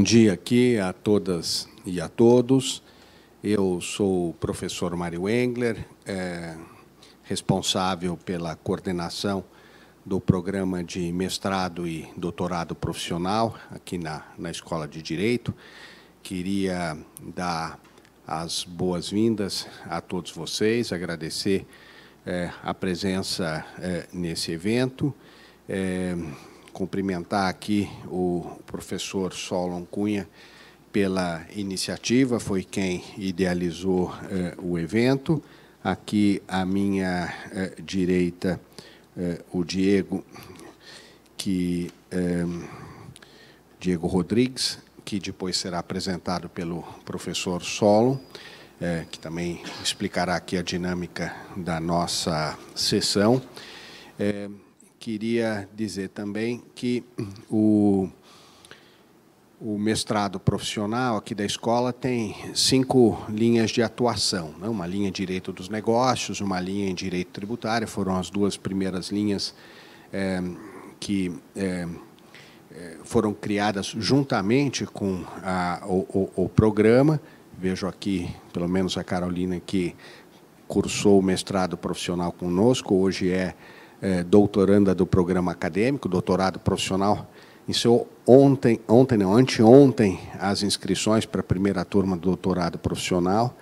bom dia aqui a todas e a todos. Eu sou o professor Mário Engler, é, responsável pela coordenação do programa de mestrado e doutorado profissional aqui na, na Escola de Direito. Queria dar as boas-vindas a todos vocês, agradecer é, a presença é, nesse evento. É, cumprimentar aqui o professor Solon Cunha pela iniciativa, foi quem idealizou eh, o evento. Aqui à minha eh, direita, eh, o Diego, que eh, Diego Rodrigues, que depois será apresentado pelo professor Solon, eh, que também explicará aqui a dinâmica da nossa sessão. Eh, queria dizer também que o, o mestrado profissional aqui da escola tem cinco linhas de atuação. Né? Uma linha em Direito dos Negócios, uma linha em Direito Tributário, foram as duas primeiras linhas é, que é, foram criadas juntamente com a, o, o, o programa. Vejo aqui, pelo menos, a Carolina que cursou o mestrado profissional conosco, hoje é é, doutoranda do programa acadêmico, doutorado profissional. Iniciou ontem, ontem não, anteontem, as inscrições para a primeira turma do doutorado profissional.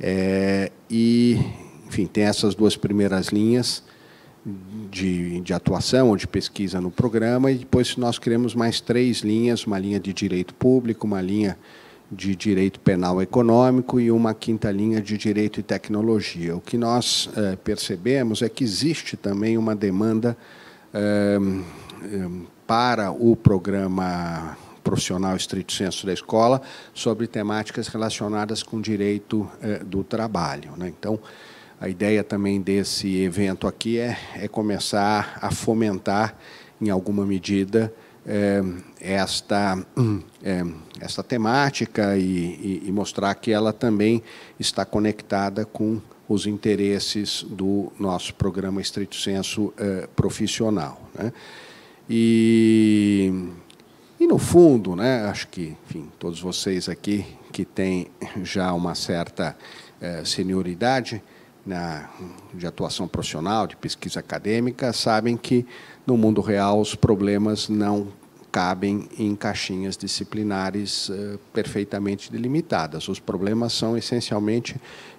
É, e, enfim, tem essas duas primeiras linhas de, de atuação ou de pesquisa no programa, e depois nós criamos mais três linhas, uma linha de direito público, uma linha de direito penal econômico e uma quinta linha de direito e tecnologia. O que nós eh, percebemos é que existe também uma demanda ehm, ehm, para o programa profissional estrito senso da escola sobre temáticas relacionadas com direito eh, do trabalho. Né? Então, a ideia também desse evento aqui é, é começar a fomentar, em alguma medida, eh, esta, hum, eh, esta temática e, e, mostrar que ela também está conectada com os interesses do nosso programa Estreito senso eh, profissional. Né? E, e, no fundo, né, acho que enfim, todos vocês aqui que têm já uma certa senioridade na, de atuação profissional, de pesquisa acadêmica, sabem que no mundo real, os problemas não cabem em caixinhas disciplinares uh, perfeitamente delimitadas. Os problemas são essencialmente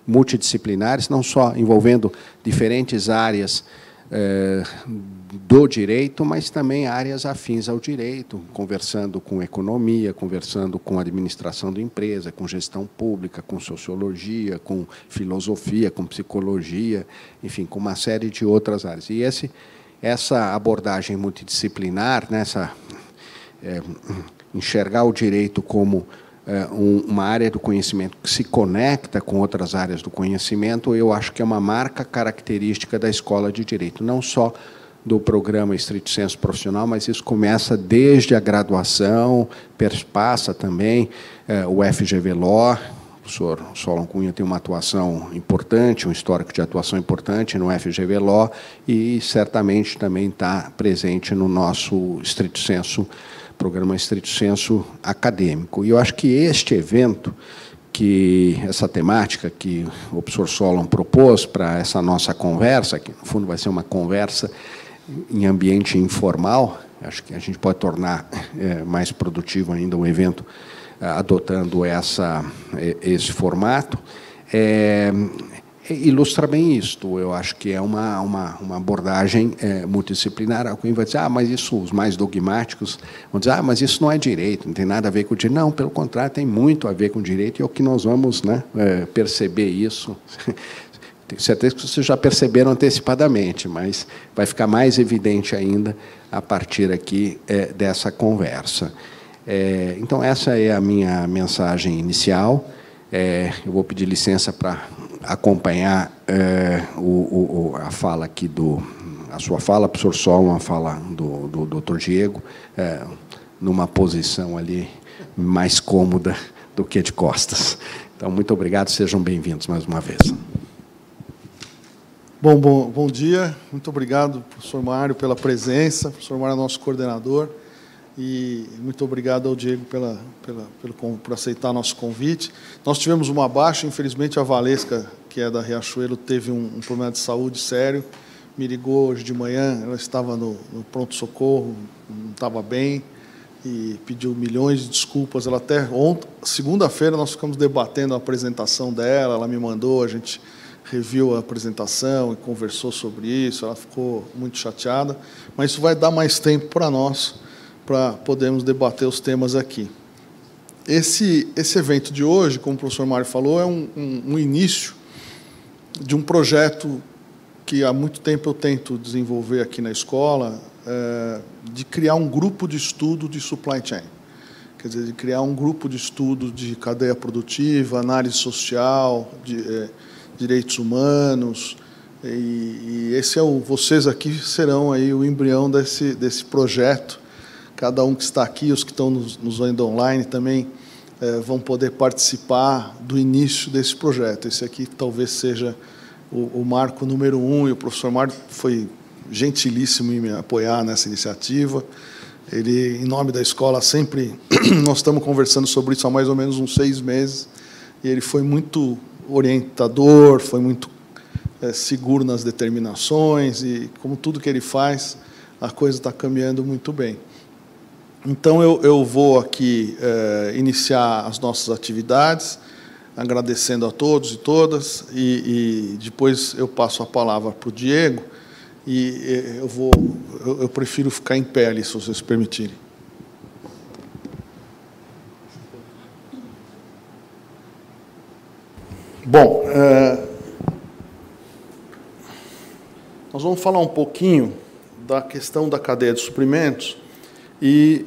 multidisciplinares, não só envolvendo diferentes áreas eh, do direito, mas também áreas afins ao direito, conversando com economia, conversando com administração de empresa, com gestão pública, com sociologia, com filosofia, com psicologia, enfim, com uma série de outras áreas. E esse essa abordagem multidisciplinar, nessa né, é, enxergar o direito como é, um, uma área do conhecimento que se conecta com outras áreas do conhecimento, eu acho que é uma marca característica da escola de direito, não só do programa Estrito Senso Profissional, mas isso começa desde a graduação, perspassa também é, o FGV Law, o Solon Cunha tem uma atuação importante, um histórico de atuação importante no FGV Ló e certamente também está presente no nosso estrito senso, programa estrito senso acadêmico. E eu acho que este evento, que essa temática que o professor Solon propôs para essa nossa conversa, que no fundo vai ser uma conversa em ambiente informal, acho que a gente pode tornar eh, mais produtivo ainda o evento eh, adotando essa, eh, esse formato, é, ilustra bem isto. Eu acho que é uma, uma, uma abordagem é, multidisciplinar. Alguém vai dizer, ah, mas isso, os mais dogmáticos vão dizer, ah, mas isso não é direito, não tem nada a ver com direito. Não, pelo contrário, tem muito a ver com direito, e é o que nós vamos né, é, perceber isso. Tenho certeza que vocês já perceberam antecipadamente, mas vai ficar mais evidente ainda a partir aqui é, dessa conversa. É, então, essa é a minha mensagem inicial. É, eu vou pedir licença para acompanhar é, o, o, a fala aqui do a sua fala, professor Sol, uma fala do, do Dr. Diego, é, numa posição ali mais cômoda do que de costas. Então, muito obrigado, sejam bem-vindos mais uma vez. Bom, bom, bom dia, muito obrigado, professor Mário, pela presença, o professor Mário é nosso coordenador. E muito obrigado ao Diego pela, pela, pelo, por aceitar nosso convite. Nós tivemos uma baixa, infelizmente a Valesca, que é da Riachuelo, teve um, um problema de saúde sério. Me ligou hoje de manhã, ela estava no, no pronto-socorro, não estava bem e pediu milhões de desculpas. Ela até ontem, segunda-feira, nós ficamos debatendo a apresentação dela. Ela me mandou, a gente reviu a apresentação e conversou sobre isso. Ela ficou muito chateada, mas isso vai dar mais tempo para nós para podermos debater os temas aqui. Esse, esse evento de hoje, como o professor Mário falou, é um, um, um início de um projeto que há muito tempo eu tento desenvolver aqui na escola, é, de criar um grupo de estudo de supply chain. Quer dizer, de criar um grupo de estudo de cadeia produtiva, análise social, de, é, direitos humanos. E, e, esse é o, vocês aqui serão aí o embrião desse, desse projeto Cada um que está aqui, os que estão nos, vendo online também, é, vão poder participar do início desse projeto. Esse aqui talvez seja o, o marco número um, e o professor Mário foi gentilíssimo em me apoiar nessa iniciativa. Ele, em nome da escola, sempre nós estamos conversando sobre isso há mais ou menos uns seis meses. E ele foi muito orientador, foi muito é, seguro nas determinações e, como tudo que ele faz, a coisa está caminhando muito bem. Então, eu, eu vou aqui é, iniciar as nossas atividades, agradecendo a todos e todas, e, e depois eu passo a palavra para o Diego, e eh, eu vou, eu, eu prefiro ficar em pele, se vocês permitirem. Bom, é, nós vamos falar um pouquinho da questão da cadeia de suprimentos e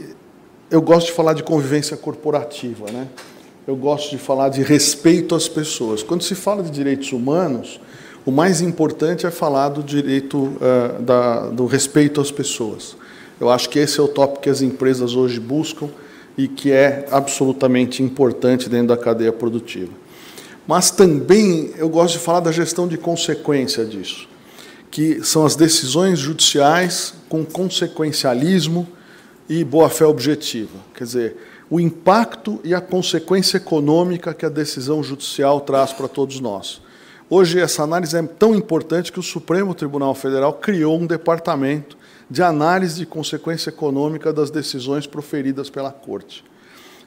eu gosto de falar de convivência corporativa, né? Eu gosto de falar de respeito às pessoas. Quando se fala de direitos humanos, o mais importante é falar do direito uh, da, do respeito às pessoas. Eu acho que esse é o tópico que as empresas hoje buscam e que é absolutamente importante dentro da cadeia produtiva. Mas também eu gosto de falar da gestão de consequência disso, que são as decisões judiciais com consequencialismo e boa-fé objetiva. Quer dizer, o impacto e a consequência econômica que a decisão judicial traz para todos nós. Hoje, essa análise é tão importante que o Supremo Tribunal Federal criou um departamento de análise de consequência econômica das decisões proferidas pela Corte.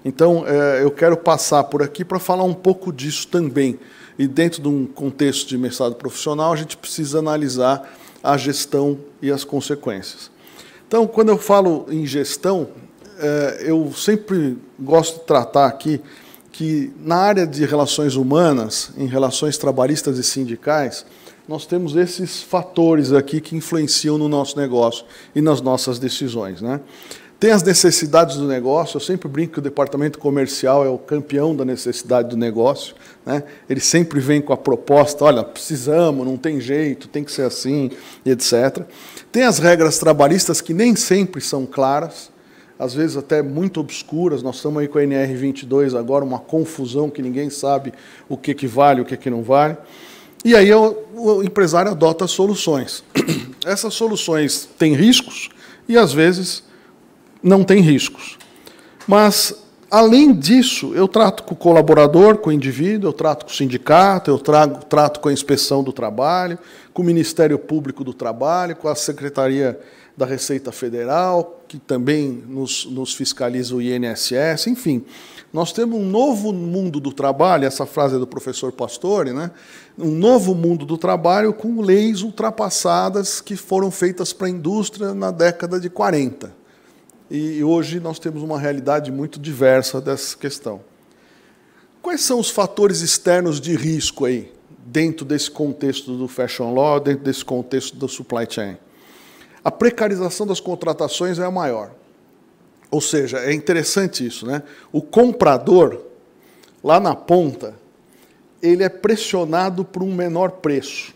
Então, é, eu quero passar por aqui para falar um pouco disso também. E dentro de um contexto de mestrado profissional, a gente precisa analisar a gestão e as consequências. Então, quando eu falo em gestão, eh, eu sempre gosto de tratar aqui que na área de relações humanas, em relações trabalhistas e sindicais, nós temos esses fatores aqui que influenciam no nosso negócio e nas nossas decisões. Né? Tem as necessidades do negócio, eu sempre brinco que o departamento comercial é o campeão da necessidade do negócio. Né? Ele sempre vem com a proposta: olha, precisamos, não tem jeito, tem que ser assim, etc. Tem as regras trabalhistas que nem sempre são claras, às vezes até muito obscuras. Nós estamos aí com a NR22 agora, uma confusão que ninguém sabe o que, que vale, o que, que não vale. E aí o empresário adota soluções. Essas soluções têm riscos e às vezes não têm riscos. Mas Além disso, eu trato com o colaborador, com o indivíduo, eu trato com o sindicato, eu trago, trato com a inspeção do trabalho, com o Ministério Público do Trabalho, com a Secretaria da Receita Federal, que também nos, nos fiscaliza o INSS, enfim. Nós temos um novo mundo do trabalho, essa frase é do professor Pastore, né? um novo mundo do trabalho com leis ultrapassadas que foram feitas para a indústria na década de 40 e hoje nós temos uma realidade muito diversa dessa questão. Quais são os fatores externos de risco aí, dentro desse contexto do fashion law, dentro desse contexto do supply chain? A precarização das contratações é a maior. Ou seja, é interessante isso, né? O comprador, lá na ponta, ele é pressionado por um menor preço.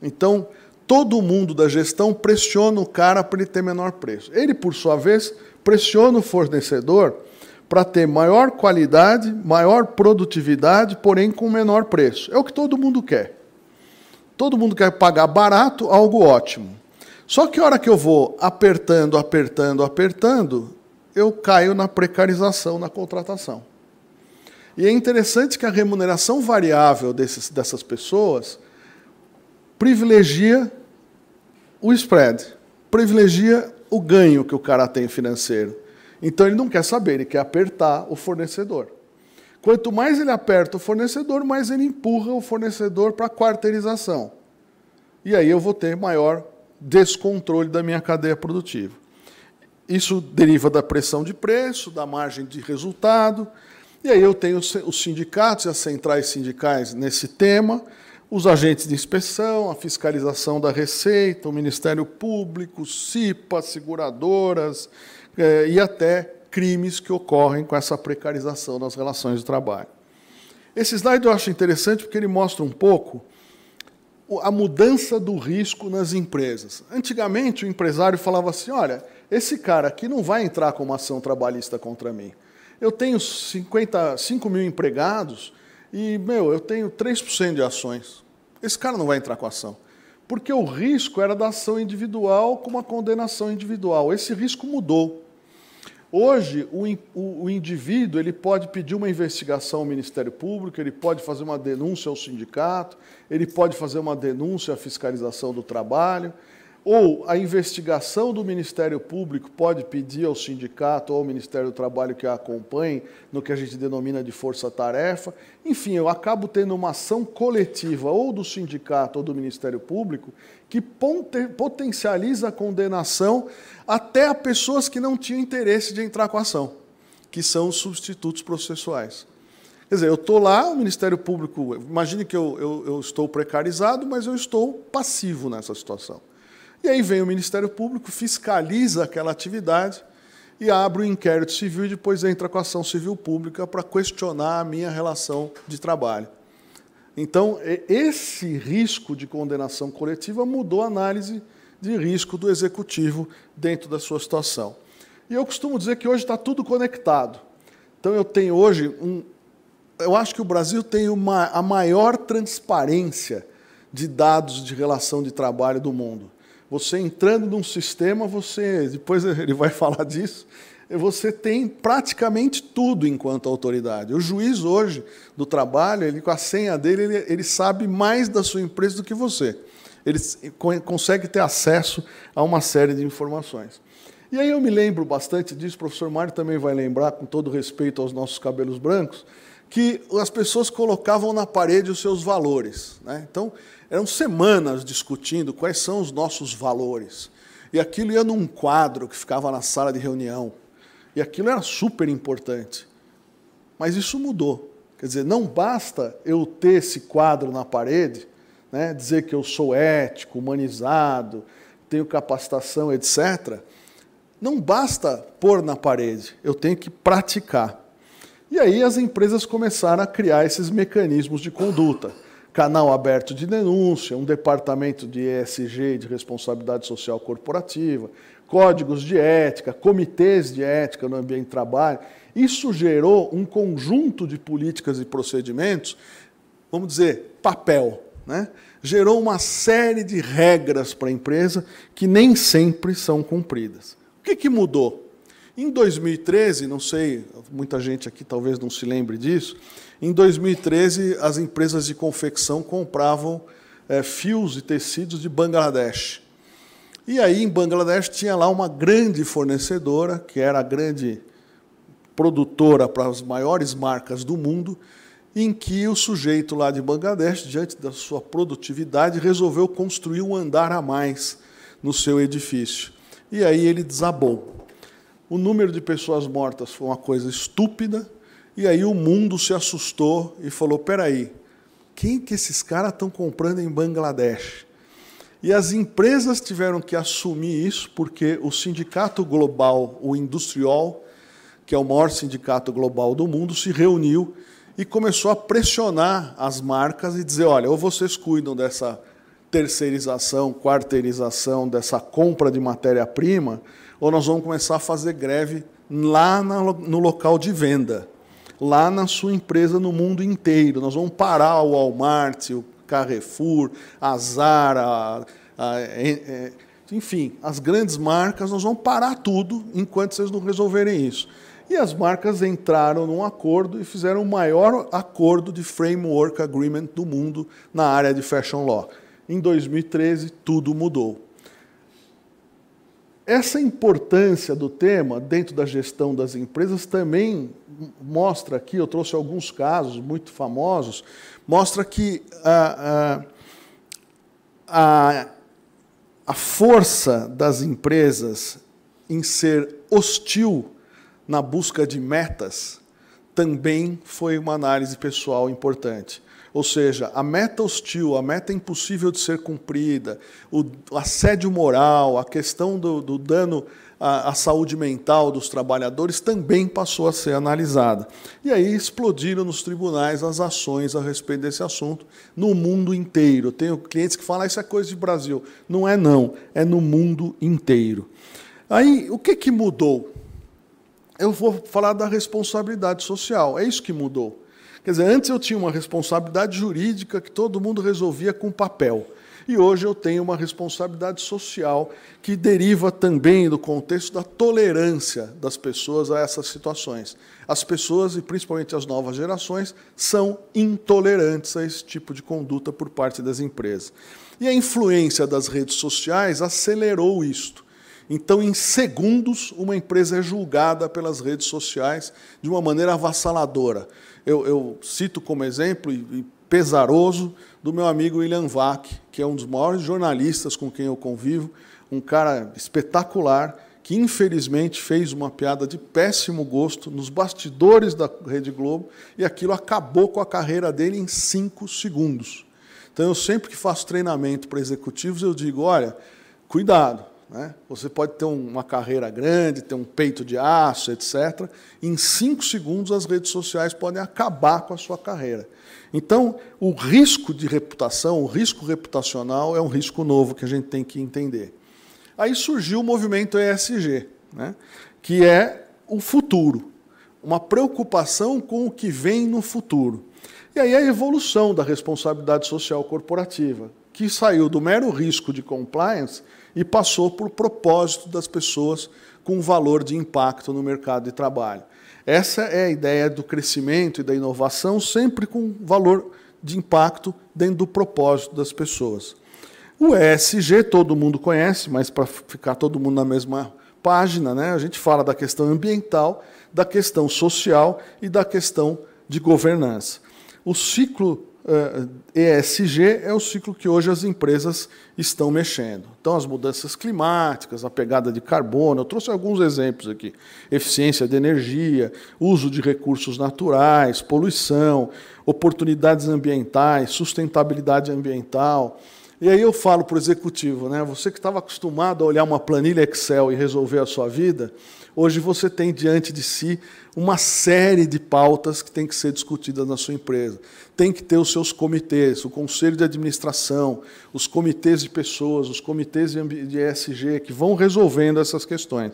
Então, todo mundo da gestão pressiona o cara para ele ter menor preço. Ele, por sua vez, pressiona o fornecedor para ter maior qualidade, maior produtividade, porém com menor preço. É o que todo mundo quer. Todo mundo quer pagar barato algo ótimo. Só que a hora que eu vou apertando, apertando, apertando, eu caio na precarização na contratação. E é interessante que a remuneração variável desses, dessas pessoas privilegia o spread, privilegia o ganho que o cara tem financeiro. Então ele não quer saber, ele quer apertar o fornecedor. Quanto mais ele aperta o fornecedor, mais ele empurra o fornecedor para a quarteirização. E aí eu vou ter maior descontrole da minha cadeia produtiva. Isso deriva da pressão de preço, da margem de resultado. E aí eu tenho os sindicatos e as centrais sindicais nesse tema, os agentes de inspeção, a fiscalização da Receita, o Ministério Público, CIPA, seguradoras eh, e até crimes que ocorrem com essa precarização das relações de trabalho. Esse slide eu acho interessante porque ele mostra um pouco a mudança do risco nas empresas. Antigamente, o empresário falava assim: olha, esse cara aqui não vai entrar com uma ação trabalhista contra mim. Eu tenho 50, 5 mil empregados, e, meu, eu tenho 3% de ações. Esse cara não vai entrar com ação. Porque o risco era da ação individual com uma condenação individual. Esse risco mudou. Hoje, o, o, o, indivíduo ele pode pedir uma investigação ao Ministério Público, ele pode fazer uma denúncia ao sindicato, ele pode fazer uma denúncia à fiscalização do trabalho, ou a investigação do Ministério Público pode pedir ao sindicato ou ao Ministério do Trabalho que a acompanhe, no que a gente denomina de força-tarefa. Enfim, eu acabo tendo uma ação coletiva ou do sindicato ou do Ministério Público que potencializa a condenação até a pessoas que não tinham interesse de entrar com a ação, que são os substitutos processuais. Quer dizer, eu estou lá, o Ministério Público. Imagine que eu, eu, eu estou precarizado, mas eu estou passivo nessa situação. E aí vem o Ministério Público, fiscaliza aquela atividade e abre o um inquérito civil e depois entra com a ação civil pública para questionar a minha relação de trabalho. Então, esse risco de condenação coletiva mudou a análise de risco do executivo dentro da sua situação. E eu costumo dizer que hoje está tudo conectado. Então, eu tenho hoje um. Eu acho que o Brasil tem uma, a maior transparência de dados de relação de trabalho do mundo. Você entrando num sistema, você depois ele vai falar disso. Você tem praticamente tudo enquanto autoridade. O juiz hoje do trabalho, ele com a senha dele, ele, ele sabe mais da sua empresa do que você. Ele consegue ter acesso a uma série de informações. E aí eu me lembro bastante disso, o professor Mário também vai lembrar, com todo respeito aos nossos cabelos brancos, que as pessoas colocavam na parede os seus valores. Né? Então, eram semanas discutindo quais são os nossos valores. E aquilo ia num quadro que ficava na sala de reunião. E aquilo era super importante. Mas isso mudou. Quer dizer, não basta eu ter esse quadro na parede, né, dizer que eu sou ético, humanizado, tenho capacitação, etc. Não basta pôr na parede, eu tenho que praticar. E aí as empresas começaram a criar esses mecanismos de conduta. Canal aberto de denúncia, um departamento de ESG, de responsabilidade social corporativa, códigos de ética, comitês de ética no ambiente de trabalho. Isso gerou um conjunto de políticas e procedimentos, vamos dizer, papel. Né? Gerou uma série de regras para a empresa que nem sempre são cumpridas. O que, que mudou? Em 2013, não sei, muita gente aqui talvez não se lembre disso, em 2013 as empresas de confecção compravam é, fios e tecidos de Bangladesh. E aí em Bangladesh tinha lá uma grande fornecedora, que era a grande produtora para as maiores marcas do mundo, em que o sujeito lá de Bangladesh, diante da sua produtividade, resolveu construir um andar a mais no seu edifício. E aí ele desabou o número de pessoas mortas foi uma coisa estúpida, e aí o mundo se assustou e falou: peraí, quem que esses caras estão comprando em Bangladesh? E as empresas tiveram que assumir isso, porque o sindicato global, o Industrial, que é o maior sindicato global do mundo, se reuniu e começou a pressionar as marcas e dizer: olha, ou vocês cuidam dessa terceirização, quarteirização, dessa compra de matéria-prima ou nós vamos começar a fazer greve lá no local de venda, lá na sua empresa no mundo inteiro. Nós vamos parar o Walmart, o Carrefour, a Zara, a, a, é, é, enfim, as grandes marcas, nós vamos parar tudo enquanto vocês não resolverem isso. E as marcas entraram num acordo e fizeram o maior acordo de framework agreement do mundo na área de fashion law. Em 2013, tudo mudou. Essa importância do tema dentro da gestão das empresas também mostra aqui, eu trouxe alguns casos muito famosos, mostra que a, ah, ah, a, a, força das empresas em ser hostil na busca de metas também foi uma análise pessoal importante. Ou seja, a meta hostil, a meta impossível de ser cumprida, o assédio moral, a questão do, do dano à, à, saúde mental dos trabalhadores também passou a ser analisada. E aí explodiram nos tribunais as ações a respeito desse assunto no mundo inteiro. Eu tenho clientes que falam ah, isso é coisa de Brasil. Não é não, é no mundo inteiro. Aí o que, que mudou? Eu vou falar da responsabilidade social. É isso que mudou. Quer dizer, antes eu tinha uma responsabilidade jurídica que todo mundo resolvia com papel. E hoje eu tenho uma responsabilidade social que deriva também do contexto da tolerância das pessoas a essas situações. As pessoas, e principalmente as novas gerações, são intolerantes a esse tipo de conduta por parte das empresas. E a influência das redes sociais acelerou isto. Então, em segundos, uma empresa é julgada pelas redes sociais de uma maneira avassaladora eu, eu cito como exemplo, e pesaroso, do meu amigo William Vac, que é um dos maiores jornalistas com quem eu convivo, um cara espetacular, que infelizmente fez uma piada de péssimo gosto nos bastidores da Rede Globo e aquilo acabou com a carreira dele em cinco segundos. Então eu sempre que faço treinamento para executivos eu digo, olha, cuidado, né? Você pode ter uma carreira grande, ter um peito de aço, etc. Em cinco segundos, as redes sociais podem acabar com a sua carreira. Então, o risco de reputação, o risco reputacional, é um risco novo que a gente tem que entender. Aí surgiu o movimento ESG, né? que é o futuro, uma preocupação com o que vem no futuro. E aí a evolução da responsabilidade social corporativa, que saiu do mero risco de compliance e passou por propósito das pessoas com valor de impacto no mercado de trabalho. Essa é a ideia do crescimento e da inovação, sempre com valor de impacto dentro do propósito das pessoas. O ESG todo mundo conhece, mas para ficar todo mundo na mesma página, né, a gente fala da questão ambiental, da questão social e da questão de governança. O ciclo ESG eh, é o ciclo que hoje as empresas estão mexendo. Então, as mudanças climáticas, a pegada de carbono, eu trouxe alguns exemplos aqui: eficiência de energia, uso de recursos naturais, poluição, oportunidades ambientais, sustentabilidade ambiental. E aí eu falo para o executivo, né? Você que estava acostumado a olhar uma planilha Excel e resolver a sua vida, hoje você tem diante de si uma série de pautas que tem que ser discutidas na sua empresa. Tem que ter os seus comitês, o conselho de administração, os comitês de pessoas, os comitês de ESG, que vão resolvendo essas questões.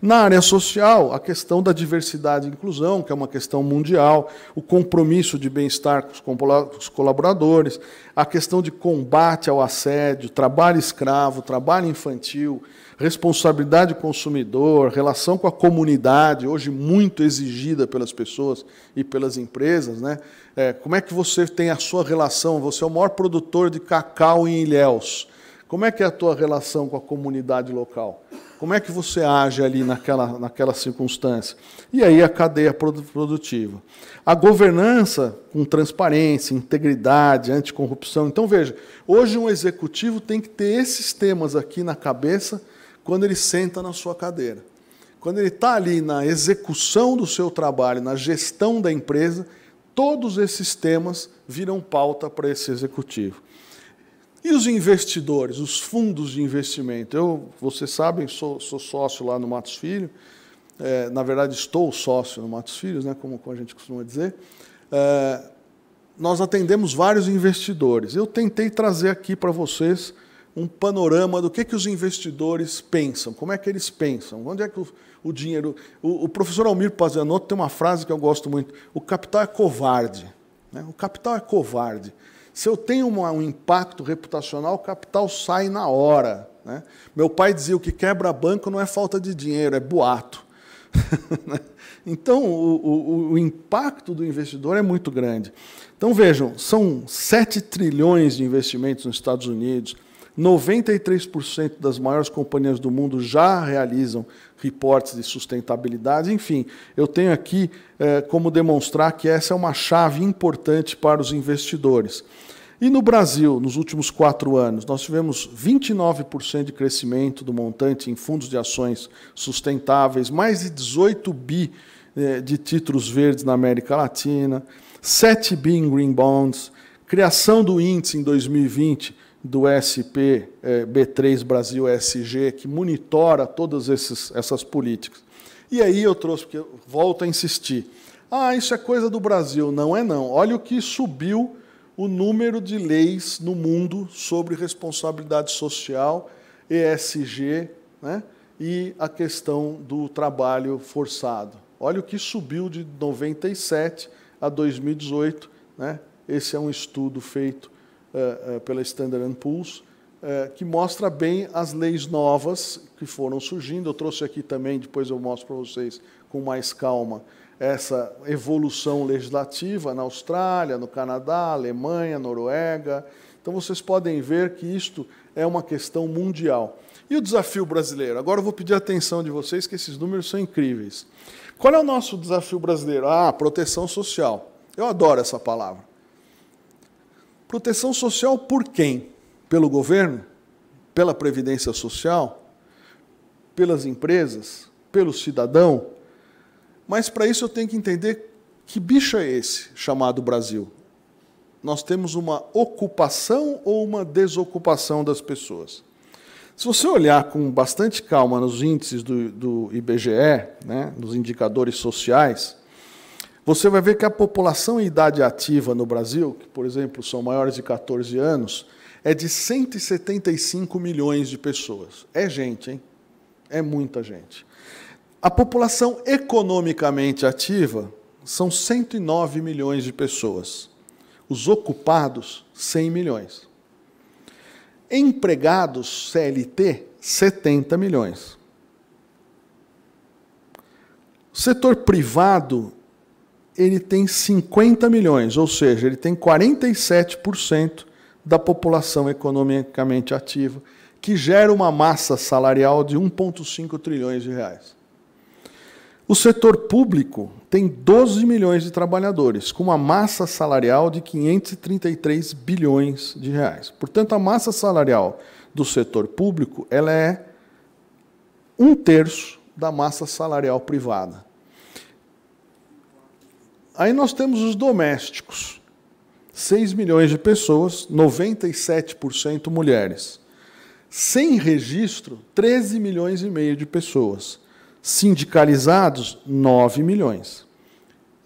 Na área social, a questão da diversidade e inclusão, que é uma questão mundial, o compromisso de bem-estar com os colaboradores, a questão de combate ao assédio, trabalho escravo, trabalho infantil, responsabilidade consumidor, relação com a comunidade, hoje muito exigida pelas pessoas e pelas empresas, né? É, como é que você tem a sua relação? Você é o maior produtor de cacau em Ilhéus. Como é que é a tua relação com a comunidade local? Como é que você age ali naquela, naquela circunstância? E aí a cadeia produtiva. A governança com transparência, integridade, anticorrupção. Então, veja, hoje um executivo tem que ter esses temas aqui na cabeça quando ele senta na sua cadeira. Quando ele está ali na execução do seu trabalho, na gestão da empresa, todos esses temas viram pauta para esse executivo. E os investidores, os fundos de investimento? Eu, vocês sabem, sou, sou sócio lá no Matos Filho. É, na verdade, estou sócio no Matos Filhos, né, como, como a gente costuma dizer. É, nós atendemos vários investidores. Eu tentei trazer aqui para vocês um panorama do que, que os investidores pensam, como é que eles pensam, onde é que o, o dinheiro. O, o, professor Almir Pazianotto tem uma frase que eu gosto muito: o capital é covarde. Né? O capital é covarde. Se eu tenho uma, um impacto reputacional, o capital sai na hora. Né? Meu pai dizia: o que quebra banco não é falta de dinheiro, é boato. Né? então, o, o impacto do investidor é muito grande. Então, vejam: são 7 trilhões de investimentos nos Estados Unidos 93% das maiores companhias do mundo já realizam reportes de sustentabilidade. Enfim, eu tenho aqui eh, como demonstrar que essa é uma chave importante para os investidores. E no Brasil, nos últimos quatro anos, nós tivemos 29% de crescimento do montante em fundos de ações sustentáveis, mais de 18 bi eh, de títulos verdes na América Latina, 7 bi em green bonds, criação do índice em 2020 do spb eh, 3 Brasil SG, que monitora todas essas políticas. E aí eu trouxe, porque eu volto a insistir. Ah, isso é coisa do Brasil. Não é não. Olha o que subiu o número de leis no mundo sobre responsabilidade social, ESG, né? e a questão do trabalho forçado. Olha o que subiu de 97 a 2018. Né? Esse é um estudo feito eh, eh, pela Standard Poor's, eh, que mostra bem as leis novas que foram surgindo. Eu trouxe aqui também, depois eu mostro para vocês com mais calma, essa evolução legislativa na Austrália, no Canadá, Alemanha, Noruega. Então vocês podem ver que isto é uma questão mundial. E o desafio brasileiro? Agora eu vou pedir a atenção de vocês, que esses números são incríveis. Qual é o nosso desafio brasileiro? Ah, proteção social. Eu adoro essa palavra. Proteção social por quem? Pelo governo? Pela Previdência Social? Pelas empresas? Pelo cidadão? Mas para isso eu tenho que entender que bicho é esse chamado Brasil. Nós temos uma ocupação ou uma desocupação das pessoas. Se você olhar com bastante calma nos índices do, do IBGE, né, nos indicadores sociais, você vai ver que a população em idade ativa no Brasil, que, por exemplo, são maiores de 14 anos, é de 175 milhões de pessoas. É gente, hein? É muita gente. A população economicamente ativa são 109 milhões de pessoas. Os ocupados, 100 milhões. Empregados CLT, 70 milhões. O setor privado ele tem 50 milhões, ou seja, ele tem 47% da população economicamente ativa, que gera uma massa salarial de 1,5 trilhões de reais. O setor público tem 12 milhões de trabalhadores, com uma massa salarial de 533 bilhões de reais. Portanto, a massa salarial do setor público ela é um terço da massa salarial privada. Aí nós temos os domésticos. 6 milhões de pessoas, 97% mulheres. Sem registro, 13 milhões e meio de pessoas. Sindicalizados, 9 milhões.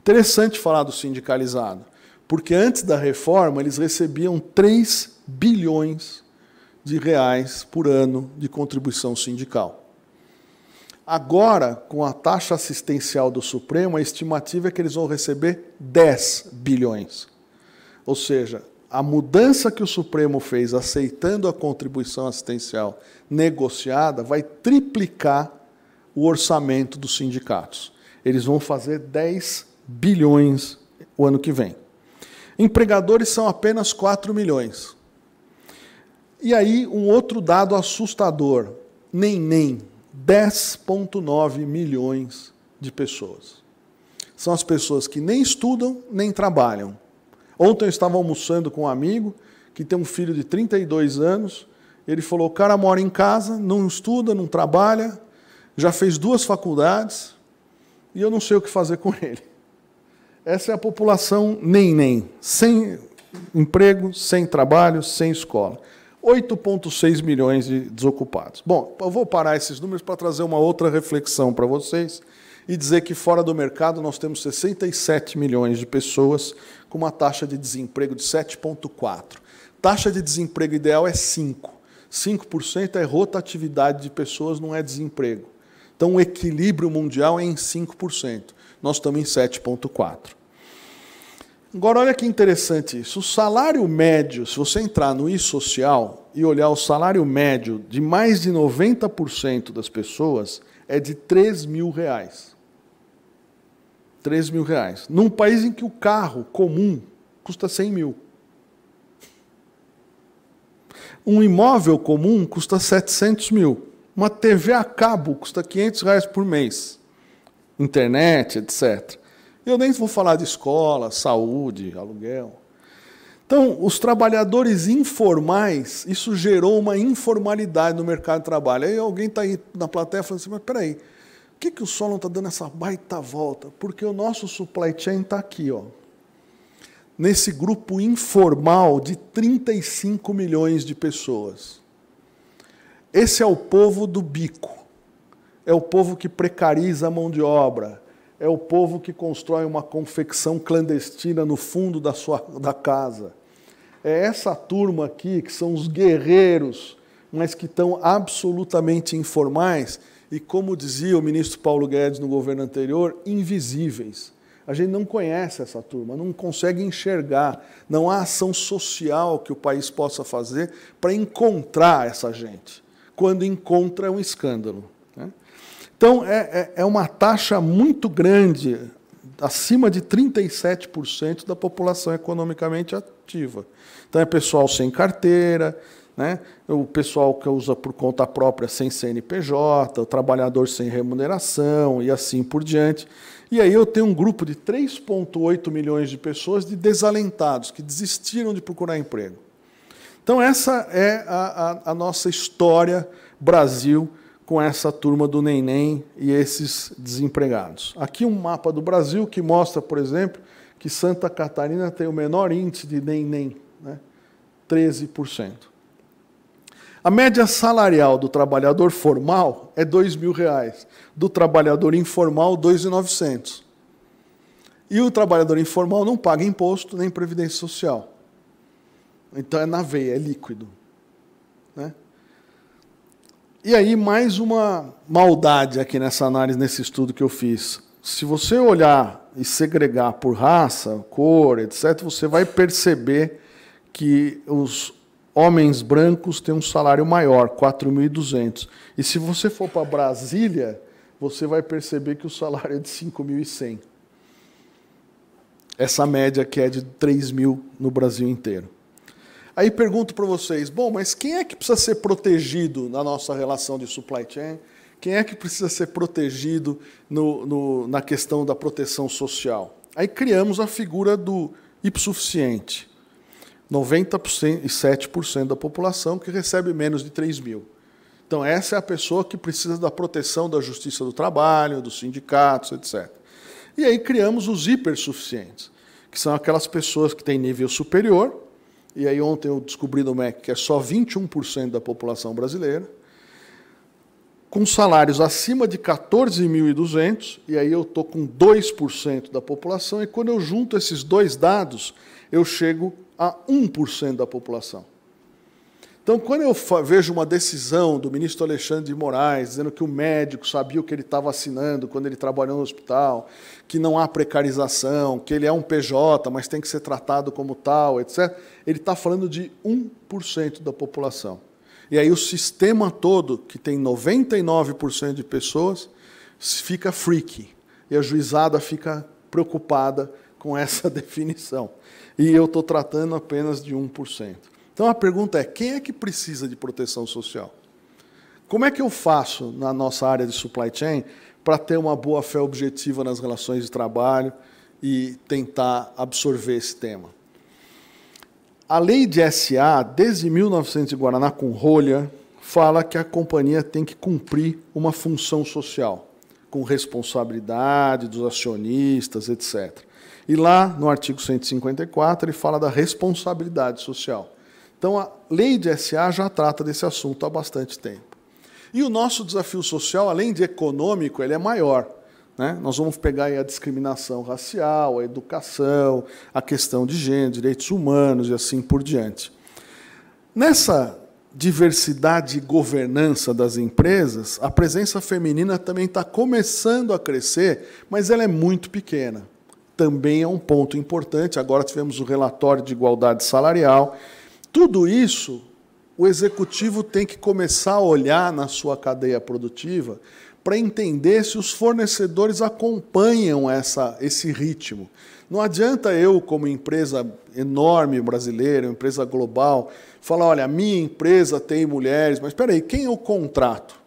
Interessante falar do sindicalizado, porque antes da reforma eles recebiam 3 bilhões de reais por ano de contribuição sindical. Agora, com a taxa assistencial do Supremo, a estimativa é que eles vão receber 10 bilhões. Ou seja, a mudança que o Supremo fez aceitando a contribuição assistencial negociada vai triplicar o orçamento dos sindicatos. Eles vão fazer 10 bilhões o ano que vem. Empregadores são apenas 4 milhões. E aí, um outro dado assustador: nem nem 10,9 milhões de pessoas. São as pessoas que nem estudam nem trabalham. Ontem eu estava almoçando com um amigo que tem um filho de 32 anos. Ele falou: o cara mora em casa, não estuda, não trabalha, já fez duas faculdades e eu não sei o que fazer com ele. Essa é a população nem-nem, sem emprego, sem trabalho, sem escola. 8,6 milhões de desocupados. Bom, eu vou parar esses números para trazer uma outra reflexão para vocês e dizer que fora do mercado nós temos 67 milhões de pessoas com uma taxa de desemprego de 7,4. Taxa de desemprego ideal é 5. 5% é rotatividade de pessoas, não é desemprego. Então o equilíbrio mundial é em 5%. Nós estamos em 7,4. Agora, olha que interessante isso. O salário médio, se você entrar no iSocial e olhar o salário médio de mais de 90% das pessoas, é de 3 mil reais. 3 mil reais. Num país em que o carro comum custa 100 mil. Um imóvel comum custa 700 mil. Uma TV a cabo custa 500 reais por mês. Internet, etc. Eu nem vou falar de escola, saúde, aluguel. Então, os trabalhadores informais, isso gerou uma informalidade no mercado de trabalho. Aí alguém está aí na plateia falando assim, mas peraí, por que, que o solo está dando essa baita volta? Porque o nosso supply chain está aqui, ó, nesse grupo informal de 35 milhões de pessoas. Esse é o povo do bico, é o povo que precariza a mão de obra, é o povo que constrói uma confecção clandestina no fundo da sua da casa. É essa turma aqui que são os guerreiros, mas que estão absolutamente informais e, como dizia o ministro Paulo Guedes no governo anterior, invisíveis. A gente não conhece essa turma, não consegue enxergar, não há ação social que o país possa fazer para encontrar essa gente. Quando encontra, é um escândalo. Então, é, é, é uma taxa muito grande, acima de 37% da população economicamente ativa. Então, é pessoal sem carteira, né? o pessoal que usa por conta própria sem CNPJ, o trabalhador sem remuneração e assim por diante. E aí eu tenho um grupo de 3,8 milhões de pessoas de desalentados, que desistiram de procurar emprego. Então, essa é a, a, a nossa história Brasil com essa turma do Neném e esses desempregados. Aqui um mapa do Brasil que mostra, por exemplo, que Santa Catarina tem o menor índice de Neném, né? 13%. A média salarial do trabalhador formal é R$ 2.000, do trabalhador informal, R$ 2.900. E o trabalhador informal não paga imposto nem previdência social. Então é na veia, é líquido. E aí, mais uma maldade aqui nessa análise, nesse estudo que eu fiz. Se você olhar e segregar por raça, cor, etc., você vai perceber que os homens brancos têm um salário maior, 4.200. E se você for para Brasília, você vai perceber que o salário é de 5.100. Essa média que é de 3.000 no Brasil inteiro. Aí pergunto para vocês, bom, mas quem é que precisa ser protegido na nossa relação de supply chain? Quem é que precisa ser protegido no, no, na questão da proteção social? Aí criamos a figura do hipossuficiente. 97% da população que recebe menos de 3 mil. Então, essa é a pessoa que precisa da proteção da justiça do trabalho, dos sindicatos, etc. E aí criamos os hipersuficientes, que são aquelas pessoas que têm nível superior, e aí ontem eu descobri no MEC que é só 21% da população brasileira, com salários acima de 14.200, e aí eu estou com 2% da população, e quando eu junto esses dois dados, eu chego a 1% da população. Então, quando eu vejo uma decisão do ministro Alexandre de Moraes dizendo que o médico sabia o que ele estava assinando quando ele trabalhou no hospital, que não há precarização, que ele é um PJ, mas tem que ser tratado como tal, etc., ele está falando de 1% da população. E aí o sistema todo, que tem 99% de pessoas, fica freak. E a juizada fica preocupada com essa definição. E eu estou tratando apenas de 1%. Então a pergunta é: quem é que precisa de proteção social? Como é que eu faço na nossa área de supply chain para ter uma boa fé objetiva nas relações de trabalho e tentar absorver esse tema? A lei de SA, desde 1900 de Guaraná com rolha, fala que a companhia tem que cumprir uma função social, com responsabilidade dos acionistas, etc. E lá, no artigo 154, ele fala da responsabilidade social. Então, a lei de SA já trata desse assunto há bastante tempo. E o nosso desafio social, além de econômico, ele é maior. Né? Nós vamos pegar a discriminação racial, a educação, a questão de gênero, direitos humanos e assim por diante. Nessa diversidade e governança das empresas, a presença feminina também está começando a crescer, mas ela é muito pequena. Também é um ponto importante. Agora tivemos o relatório de igualdade salarial, tudo isso o executivo tem que começar a olhar na sua cadeia produtiva para entender se os fornecedores acompanham essa, esse ritmo. Não adianta eu, como empresa enorme brasileira, empresa global, falar: olha, minha empresa tem mulheres, mas espera aí, quem eu contrato?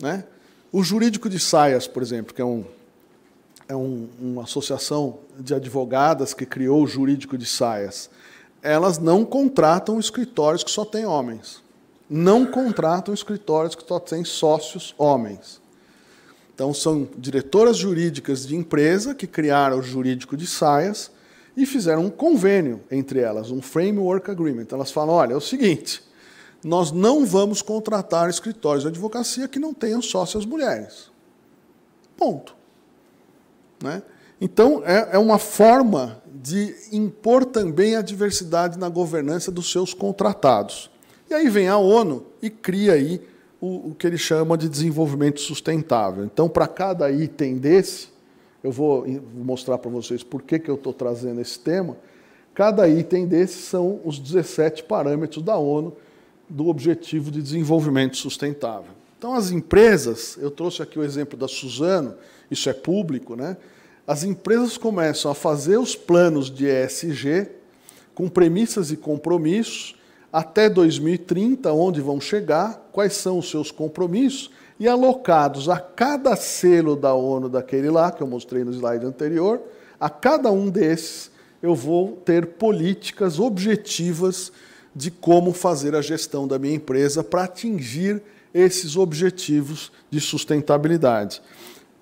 Né? O jurídico de saias, por exemplo, que é um é um, uma associação de advogadas que criou o jurídico de saias. Elas não contratam escritórios que só têm homens. Não contratam escritórios que só têm sócios homens. Então, são diretoras jurídicas de empresa que criaram o jurídico de saias e fizeram um convênio entre elas, um framework agreement. Elas falam: olha, é o seguinte, nós não vamos contratar escritórios de advocacia que não tenham sócias mulheres. Ponto. Né? Então, é, é uma forma de impor também a diversidade na governança dos seus contratados. E aí vem a ONU e cria aí o, o que ele chama de desenvolvimento sustentável. Então, para cada item desse, eu vou mostrar para vocês por que, que eu estou trazendo esse tema. Cada item desse são os 17 parâmetros da ONU do Objetivo de Desenvolvimento Sustentável. Então, as empresas, eu trouxe aqui o exemplo da Suzano, isso é público, né? as empresas começam a fazer os planos de ESG com premissas e compromissos até 2030, onde vão chegar, quais são os seus compromissos, e alocados a cada selo da ONU daquele lá, que eu mostrei no slide anterior, a cada um desses eu vou ter políticas objetivas de como fazer a gestão da minha empresa para atingir esses objetivos de sustentabilidade.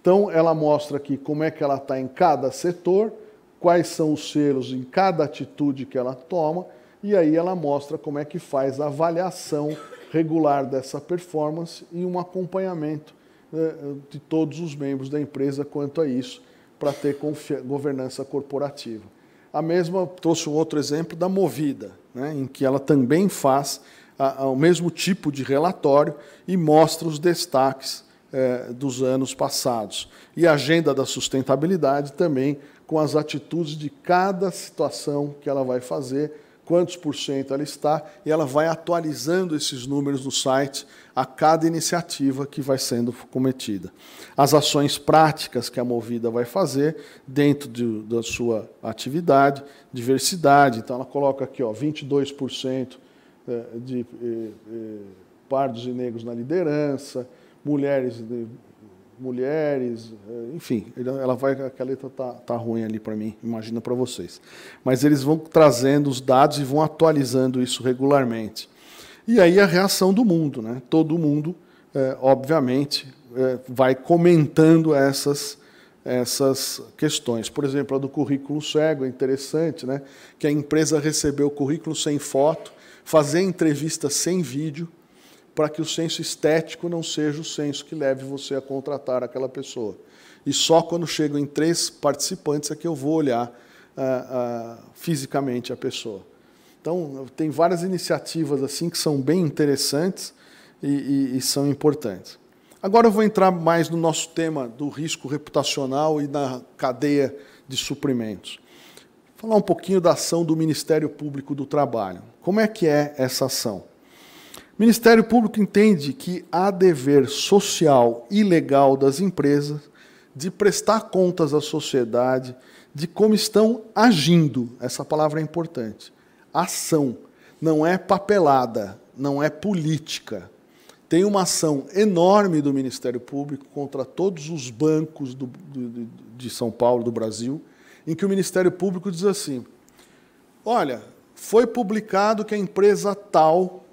Então, ela mostra aqui como é que ela está em cada setor, quais são os selos em cada atitude que ela toma, e aí ela mostra como é que faz a avaliação regular dessa performance e um acompanhamento né, de todos os membros da empresa quanto a isso, para ter governança corporativa. A mesma trouxe um outro exemplo da Movida, né, em que ela também faz a, a, o mesmo tipo de relatório e mostra os destaques é, dos anos passados. E a agenda da sustentabilidade também com as atitudes de cada situação que ela vai fazer, quantos por cento ela está, e ela vai atualizando esses números no site a cada iniciativa que vai sendo cometida. As ações práticas que a Movida vai fazer dentro de, da sua atividade, diversidade, então ela coloca aqui ó, 22% é, de eh, é, de pardos e negros na liderança, mulheres, de, mulheres, eh, enfim, ela vai, a letra tá, tá ruim ali para mim, imagina para vocês. Mas eles vão trazendo os dados e vão atualizando isso regularmente. E aí a reação do mundo, né? Todo mundo, é, obviamente, é, vai comentando essas essas questões. Por exemplo, a do currículo cego é interessante, né? Que a empresa recebeu o currículo sem foto, fazer entrevista sem vídeo para que o senso estético não seja o senso que leve você a contratar aquela pessoa. E só quando chegam em três participantes é que eu vou olhar ah, ah, fisicamente a pessoa. Então, tem várias iniciativas assim que são bem interessantes e, e, e são importantes. Agora eu vou entrar mais no nosso tema do risco reputacional e na cadeia de suprimentos. Vou falar um pouquinho da ação do Ministério Público do Trabalho. Como é que é essa ação? Ministério Público entende que há dever social e legal das empresas de prestar contas à sociedade de como estão agindo. Essa palavra é importante. Ação não é papelada, não é política. Tem uma ação enorme do Ministério Público contra todos os bancos do, do, de São Paulo, do Brasil, em que o Ministério Público diz assim: olha, foi publicado que a empresa tal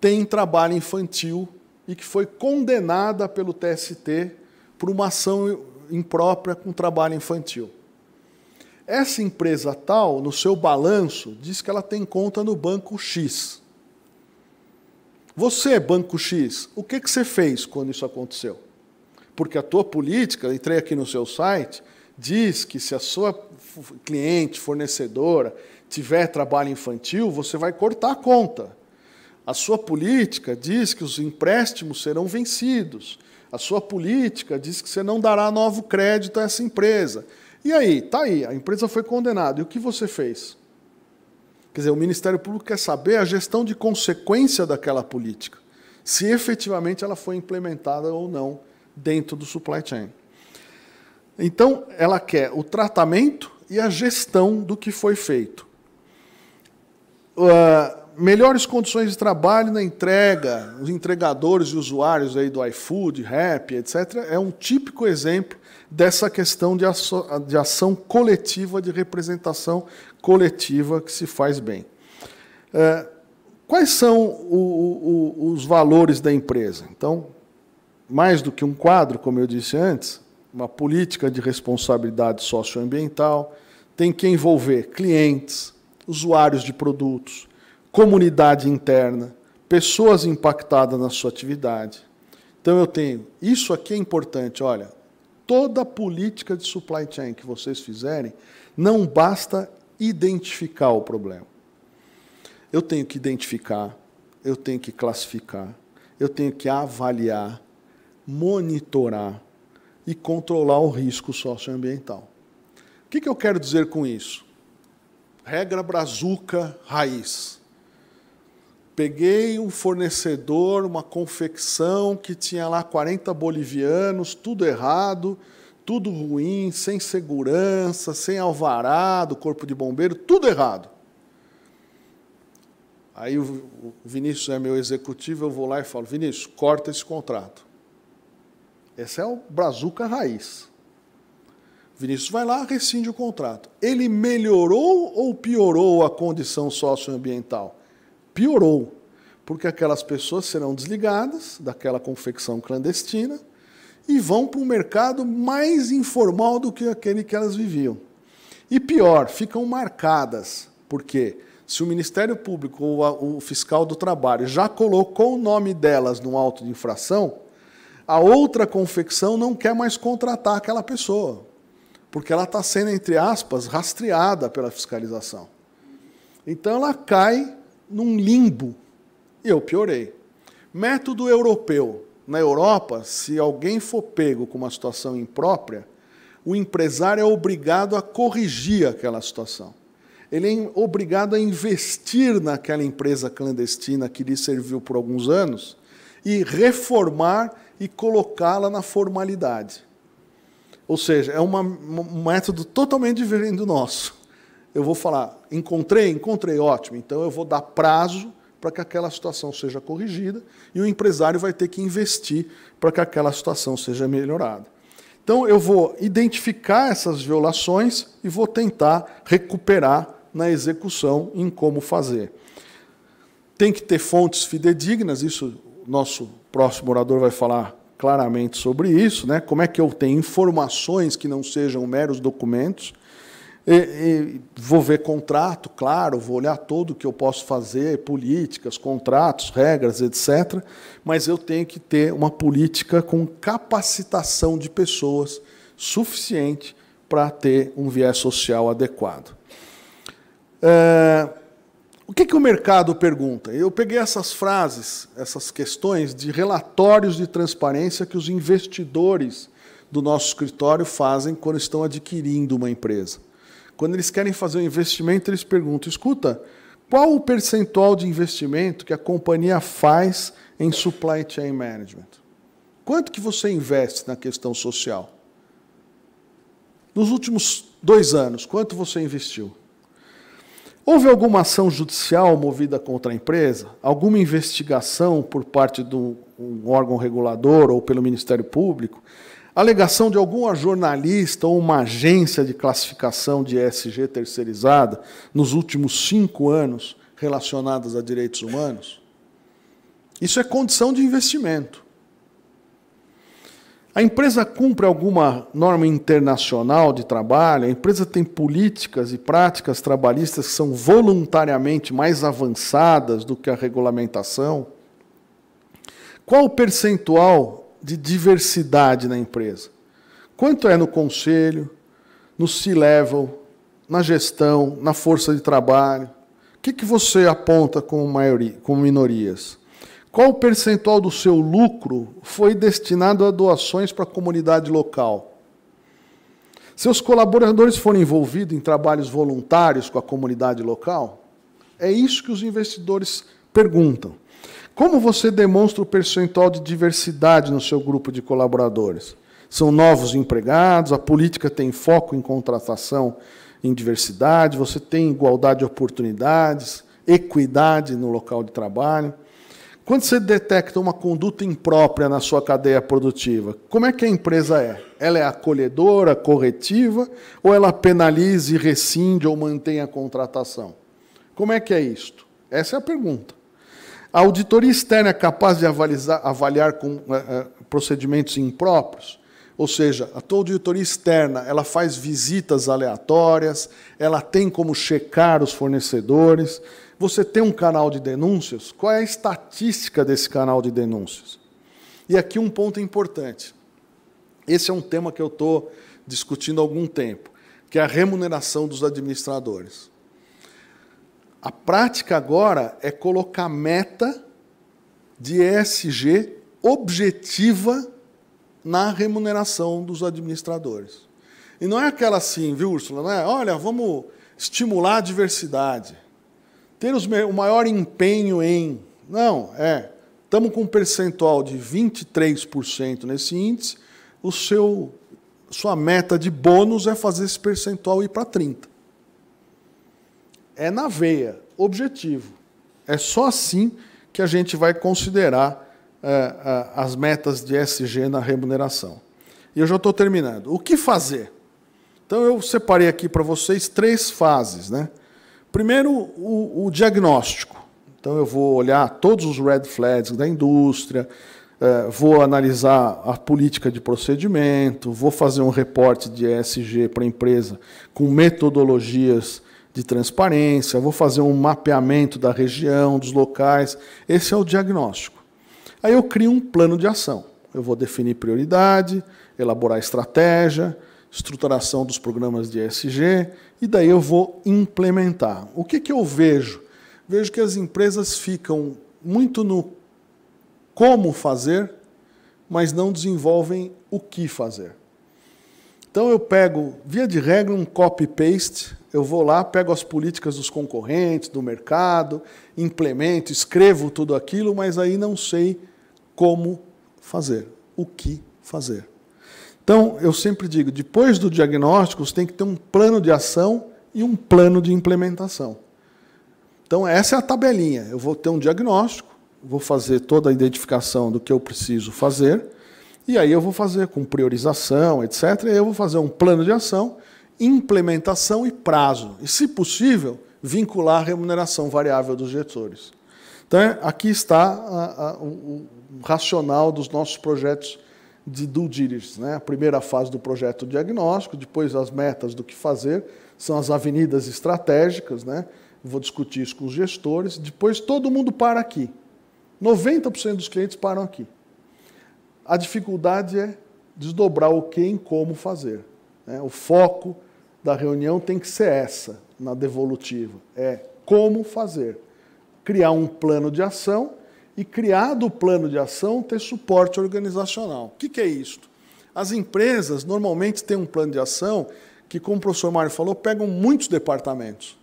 tem trabalho infantil e que foi condenada pelo TST por uma ação imprópria com trabalho infantil. Essa empresa tal, no seu balanço, diz que ela tem conta no banco X. Você, banco X, o que, que você fez quando isso aconteceu? Porque a tua política, entrei aqui no seu site, diz que se a sua cliente, fornecedora, tiver trabalho infantil, você vai cortar a conta. A sua política diz que os empréstimos serão vencidos. A sua política diz que você não dará novo crédito a essa empresa. E aí, tá aí, a empresa foi condenada. E o que você fez? Quer dizer, o Ministério Público quer saber a gestão de consequência daquela política, se efetivamente ela foi implementada ou não dentro do supply chain. Então, ela quer o tratamento e a gestão do que foi feito. Uh, melhores condições de trabalho na entrega, os entregadores e usuários aí do iFood, Rap, etc., é um típico exemplo dessa questão de, de ação coletiva, de representação coletiva que se faz bem. É, quais são o, o, os valores da empresa? Então, mais do que um quadro, como eu disse antes, uma política de responsabilidade socioambiental, tem que envolver clientes, usuários de produtos, comunidade interna, pessoas impactadas na sua atividade. Então eu tenho, isso aqui é importante, olha, toda política de supply chain que vocês fizerem, não basta identificar o problema. Eu tenho que identificar, eu tenho que classificar, eu tenho que avaliar, monitorar e controlar o risco socioambiental. O que, que eu quero dizer com isso? Regra brazuca raiz. Peguei um fornecedor, uma confecção que tinha lá 40 bolivianos, tudo errado, tudo ruim, sem segurança, sem alvará do corpo de bombeiro, tudo errado. Aí o Vinícius é meu executivo, eu vou lá e falo: Vinícius, corta esse contrato. Esse é o Brazuca Raiz. Vinícius vai lá, rescinde o contrato. Ele melhorou ou piorou a condição socioambiental? piorou, porque aquelas pessoas serão desligadas daquela confecção clandestina e vão para um mercado mais informal do que aquele que elas viviam. E pior, ficam marcadas, porque se o Ministério Público ou o fiscal do trabalho já colocou o nome delas num auto de infração, a outra confecção não quer mais contratar aquela pessoa, porque ela está sendo, entre aspas, rastreada pela fiscalização. Então ela cai num limbo. Eu piorei. Método europeu. Na Europa, se alguém for pego com uma situação imprópria, o empresário é obrigado a corrigir aquela situação. Ele é obrigado a investir naquela empresa clandestina que lhe serviu por alguns anos e reformar e colocá-la na formalidade. Ou seja, é uma, um método totalmente diferente do nosso eu vou falar, encontrei, encontrei, ótimo. Então eu vou dar prazo para que aquela situação seja corrigida e o empresário vai ter que investir para que aquela situação seja melhorada. Então eu vou identificar essas violações e vou tentar recuperar na execução em como fazer. Tem que ter fontes fidedignas, isso nosso próximo orador vai falar claramente sobre isso, né? Como é que eu tenho informações que não sejam meros documentos? E, e vou ver contrato, claro, vou olhar tudo que eu posso fazer, políticas, contratos, regras, etc. Mas eu tenho que ter uma política com capacitação de pessoas suficiente para ter um viés social adequado. É, o que, que o mercado pergunta? Eu peguei essas frases, essas questões de relatórios de transparência que os investidores do nosso escritório fazem quando estão adquirindo uma empresa. Quando eles querem fazer um investimento, eles perguntam: escuta, qual o percentual de investimento que a companhia faz em supply chain management? Quanto que você investe na questão social? Nos últimos dois anos, quanto você investiu? Houve alguma ação judicial movida contra a empresa? Alguma investigação por parte de um órgão regulador ou pelo Ministério Público? alegação de alguma jornalista ou uma agência de classificação de ESG terceirizada nos últimos cinco anos relacionadas a direitos humanos? Isso é condição de investimento. A empresa cumpre alguma norma internacional de trabalho, a empresa tem políticas e práticas trabalhistas que são voluntariamente mais avançadas do que a regulamentação. Qual o percentual de diversidade na empresa. Quanto é no conselho, no C-level, na gestão, na força de trabalho? O que, que você aponta como, maioria, como minorias? Qual o percentual do seu lucro foi destinado a doações para a comunidade local? Seus colaboradores foram envolvidos em trabalhos voluntários com a comunidade local? É isso que os investidores perguntam. Como você demonstra o percentual de diversidade no seu grupo de colaboradores? São novos empregados, a política tem foco em contratação em diversidade, você tem igualdade de oportunidades, equidade no local de trabalho. Quando você detecta uma conduta imprópria na sua cadeia produtiva, como é que a empresa é? Ela é acolhedora, corretiva, ou ela penaliza e rescinde ou mantém a contratação? Como é que é isto? Essa é a pergunta. A auditoria externa é capaz de avalizar, avaliar com é, é, procedimentos impróprios? Ou seja, a tua auditoria externa ela faz visitas aleatórias, ela tem como checar os fornecedores. Você tem um canal de denúncias? Qual é a estatística desse canal de denúncias? E aqui um ponto importante. Esse é um tema que eu estou discutindo há algum tempo, que é a remuneração dos administradores. A prática agora é colocar meta de ESG objetiva na remuneração dos administradores. E não é aquela assim, viu, Úrsula? Não é, olha, vamos estimular a diversidade, ter os, o maior empenho em. Não, é. Estamos com um percentual de 23% nesse índice, o seu, sua meta de bônus é fazer esse percentual ir para 30% é na veia, objetivo. É só assim que a gente vai considerar é, as metas de SG na remuneração. E eu já estou terminando. O que fazer? Então, eu separei aqui para vocês três fases. Né? Primeiro, o, o, diagnóstico. Então, eu vou olhar todos os red flags da indústria, é, vou analisar a política de procedimento, vou fazer um reporte de ESG para a empresa com metodologias de transparência, vou fazer um mapeamento da região, dos locais. Esse é o diagnóstico. Aí eu crio um plano de ação. Eu vou definir prioridade, elaborar estratégia, estruturação dos programas de ESG e daí eu vou implementar. O que, que eu vejo? Vejo que as empresas ficam muito no como fazer, mas não desenvolvem o que fazer. Então eu pego, via de regra, um copy-paste eu vou lá, pego as políticas dos concorrentes, do mercado, implemento, escrevo tudo aquilo, mas aí não sei como fazer, o que fazer. Então, eu sempre digo, depois do diagnóstico, você tem que ter um plano de ação e um plano de implementação. Então, essa é a tabelinha. Eu vou ter um diagnóstico, vou fazer toda a identificação do que eu preciso fazer, e aí eu vou fazer com priorização, etc. E aí eu vou fazer um plano de ação implementação e prazo. E, se possível, vincular a remuneração variável dos gestores. Então, é, aqui está a, a, o, o racional dos nossos projetos de due diligence. Né? A primeira fase do projeto diagnóstico, depois as metas do que fazer, são as avenidas estratégicas, né? vou discutir isso com os gestores, depois todo mundo para aqui. 90% dos clientes param aqui. A dificuldade é desdobrar o que e como fazer. Né? O foco, da reunião tem que ser essa, na devolutiva: é como fazer. Criar um plano de ação e, criado o plano de ação, ter suporte organizacional. O que, que é isso As empresas normalmente têm um plano de ação que, como o professor Mário falou, pegam muitos departamentos.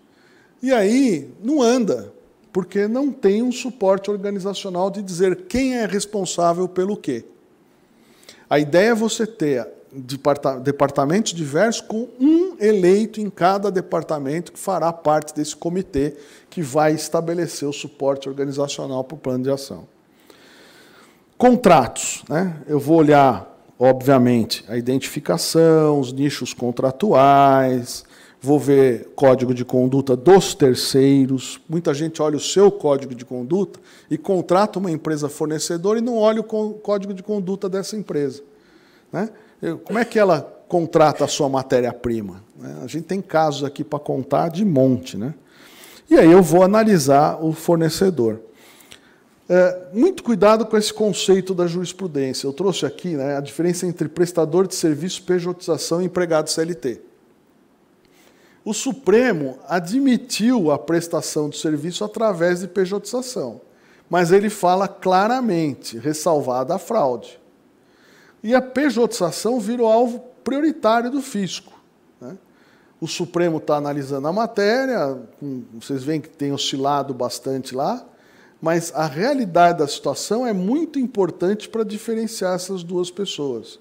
E aí não anda, porque não tem um suporte organizacional de dizer quem é responsável pelo quê. A ideia é você ter departamentos diversos, com um eleito em cada departamento que fará parte desse comitê que vai estabelecer o suporte organizacional para o plano de ação. Contratos. Né? Eu vou olhar, obviamente, a identificação, os nichos contratuais, vou ver código de conduta dos terceiros. Muita gente olha o seu código de conduta e contrata uma empresa fornecedora e não olha o código de conduta dessa empresa. Né? Como é que ela contrata a sua matéria-prima? É, a gente tem casos aqui para contar de monte, né? E aí eu vou analisar o fornecedor. É, muito cuidado com esse conceito da jurisprudência. Eu trouxe aqui né, a diferença entre prestador de serviço, pejotização e empregado CLT. O Supremo admitiu a prestação de serviço através de pejotização, mas ele fala claramente, ressalvada a fraude. E a pejotização virou alvo prioritário do fisco. Né? O Supremo está analisando a matéria, vocês veem que tem oscilado bastante lá, mas a realidade da situação é muito importante para diferenciar essas duas pessoas.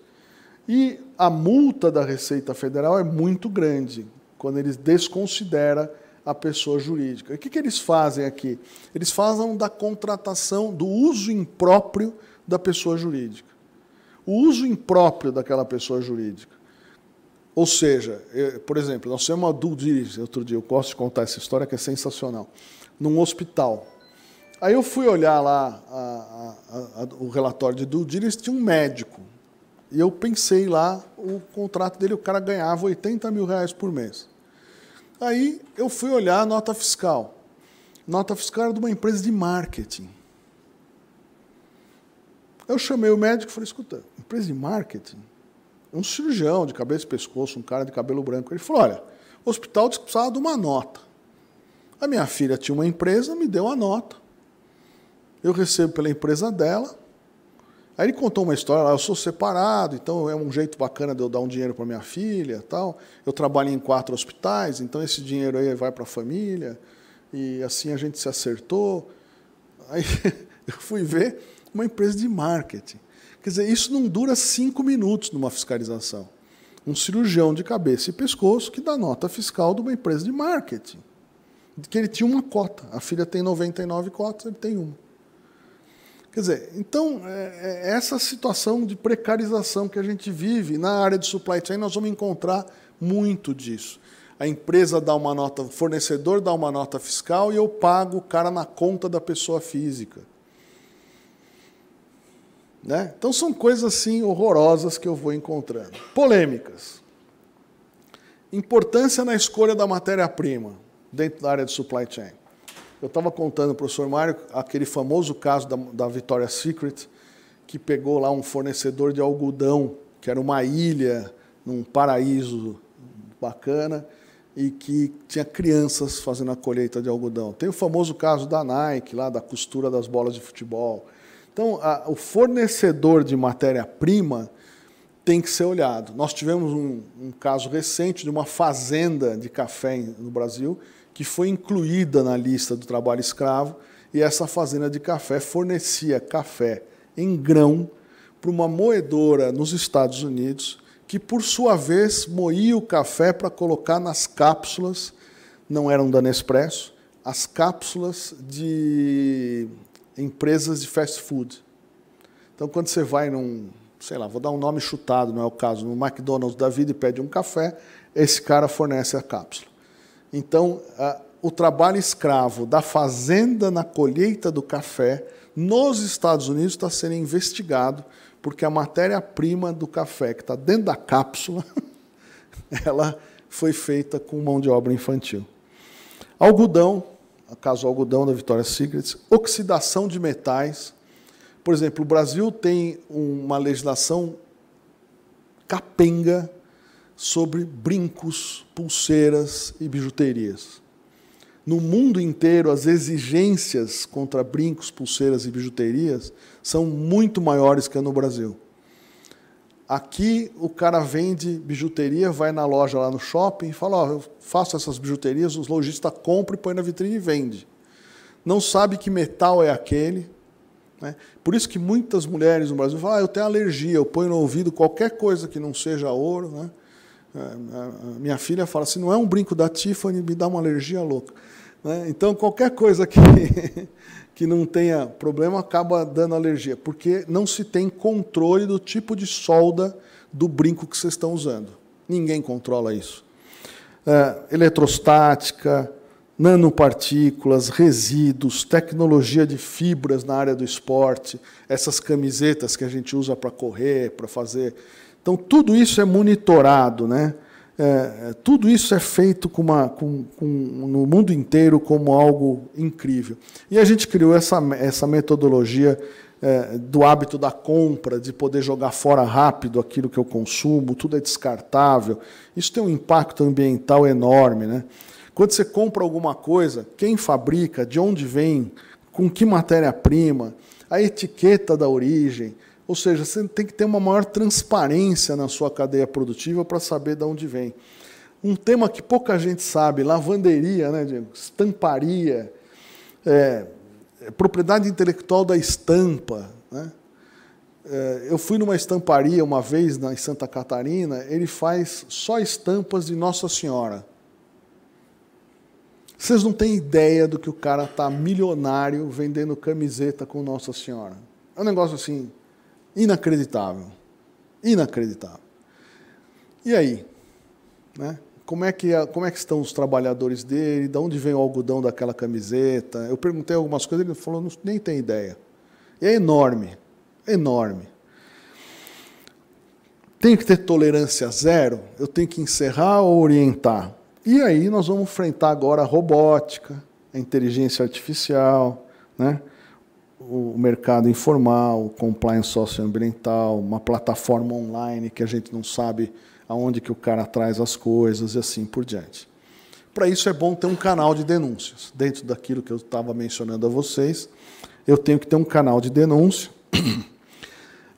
E a multa da Receita Federal é muito grande quando eles desconsideram a pessoa jurídica. O que, que eles fazem aqui? Eles fazem da contratação, do uso impróprio da pessoa jurídica o uso impróprio daquela pessoa jurídica. Ou seja, eu, é, por exemplo, nós temos uma due outro dia eu gosto de contar essa história que é sensacional, num hospital. Aí eu fui olhar lá a, a, a, o relatório de due tinha um médico. E eu pensei lá, o contrato dele, o cara ganhava 80 mil reais por mês. Aí eu fui olhar a nota fiscal. Nota fiscal era de uma empresa de marketing. Eu chamei o médico e falei, escuta, empresa de marketing, é um cirurgião de cabeça e pescoço, um cara de cabelo branco. Ele falou, olha, o hospital precisava de uma nota. A minha filha tinha uma empresa, me deu a nota. Eu recebo pela empresa dela. Aí ele contou uma história eu sou separado, então é um jeito bacana de eu dar um dinheiro para minha filha, tal. Eu trabalho em quatro hospitais, então esse dinheiro aí vai para a família. E assim a gente se acertou. Aí eu fui ver, uma empresa de marketing. Quer dizer, isso não dura cinco minutos numa fiscalização. Um cirurgião de cabeça e pescoço que dá nota fiscal de uma empresa de marketing. Que ele tinha uma cota. A filha tem 99 cotas, ele tem uma. Quer dizer, então, é, é, é, essa situação de precarização que a gente vive na área de supply chain, nós vamos encontrar muito disso. A empresa dá uma nota, o fornecedor dá uma nota fiscal e eu pago o cara na conta da pessoa física. Né? Então são coisas assim horrorosas que eu vou encontrando. Polêmicas. Importância na escolha da matéria-prima dentro da área de supply chain. Eu estava contando para o professor Mário aquele famoso caso da, da Victoria's Secret, que pegou lá um fornecedor de algodão, que era uma ilha num paraíso bacana, e que tinha crianças fazendo a colheita de algodão. Tem o famoso caso da Nike, lá da costura das bolas de futebol. Então, a, o fornecedor de matéria-prima tem que ser olhado. Nós tivemos um, um, caso recente de uma fazenda de café no Brasil que foi incluída na lista do trabalho escravo e essa fazenda de café fornecia café em grão para uma moedora nos Estados Unidos que, por sua vez, moía o café para colocar nas cápsulas, não eram da Nespresso, as cápsulas de empresas de fast food. Então, quando você vai num, sei lá, vou dar um nome chutado, não é o caso, no McDonald's da vida e pede um café, esse cara fornece a cápsula. Então, a, o trabalho escravo da fazenda na colheita do café nos Estados Unidos está sendo investigado, porque a matéria-prima do café que está dentro da cápsula, ela foi feita com mão de obra infantil. Algodão caso o algodão da Vitória Secrets, oxidação de metais. Por exemplo, o Brasil tem uma legislação capenga sobre brincos, pulseiras e bijuterias. No mundo inteiro, as exigências contra brincos, pulseiras e bijuterias são muito maiores que no Brasil. Aqui o cara vende bijuteria, vai na loja lá no shopping e fala: Ó, oh, eu faço essas bijuterias, os lojistas compram e põe na vitrine e vende. Não sabe que metal é aquele. Né? Por isso que muitas mulheres no Brasil falam: ah, eu tenho alergia, eu ponho no ouvido qualquer coisa que não seja ouro. Né? É, é, é, minha filha fala: se assim, não é um brinco da Tiffany, me dá uma alergia louca. Né? Então, qualquer coisa que. que não tenha problema acaba dando alergia, porque não se tem controle do tipo de solda do brinco que vocês estão usando. Ninguém controla isso. É, eletrostática, nanopartículas, resíduos, tecnologia de fibras na área do esporte, essas camisetas que a gente usa para correr, para fazer. Então, tudo isso é monitorado, né? É, é, tudo isso é feito com uma, com, com, no mundo inteiro como algo incrível. E a gente criou essa, essa metodologia é, do hábito da compra, de poder jogar fora rápido aquilo que eu consumo, tudo é descartável. Isso tem um impacto ambiental enorme. Né? Quando você compra alguma coisa, quem fabrica, de onde vem, com que matéria-prima, a etiqueta da origem, ou seja, você tem que ter uma maior transparência na sua cadeia produtiva para saber de onde vem. Um tema que pouca gente sabe, lavanderia, né, Diego? estamparia, é, é, propriedade intelectual da estampa. Né? É, eu fui numa estamparia uma vez na, em Santa Catarina, ele faz só estampas de Nossa Senhora. Vocês não têm ideia do que o cara tá milionário vendendo camiseta com Nossa Senhora. É um negócio assim Inacreditável. Inacreditável. E aí? Né? Como, é que, como é que estão os trabalhadores dele? De onde vem o algodão daquela camiseta? Eu perguntei algumas coisas, ele falou, nem tem ideia. E é enorme, enorme. Tem que ter tolerância zero? Eu tenho que encerrar ou orientar? E aí nós vamos enfrentar agora a robótica, a inteligência artificial, né? o mercado informal, o compliance socioambiental, uma plataforma online que a gente não sabe aonde que o cara traz as coisas e assim por diante. Para isso é bom ter um canal de denúncias. Dentro daquilo que eu estava mencionando a vocês, eu tenho que ter um canal de denúncia.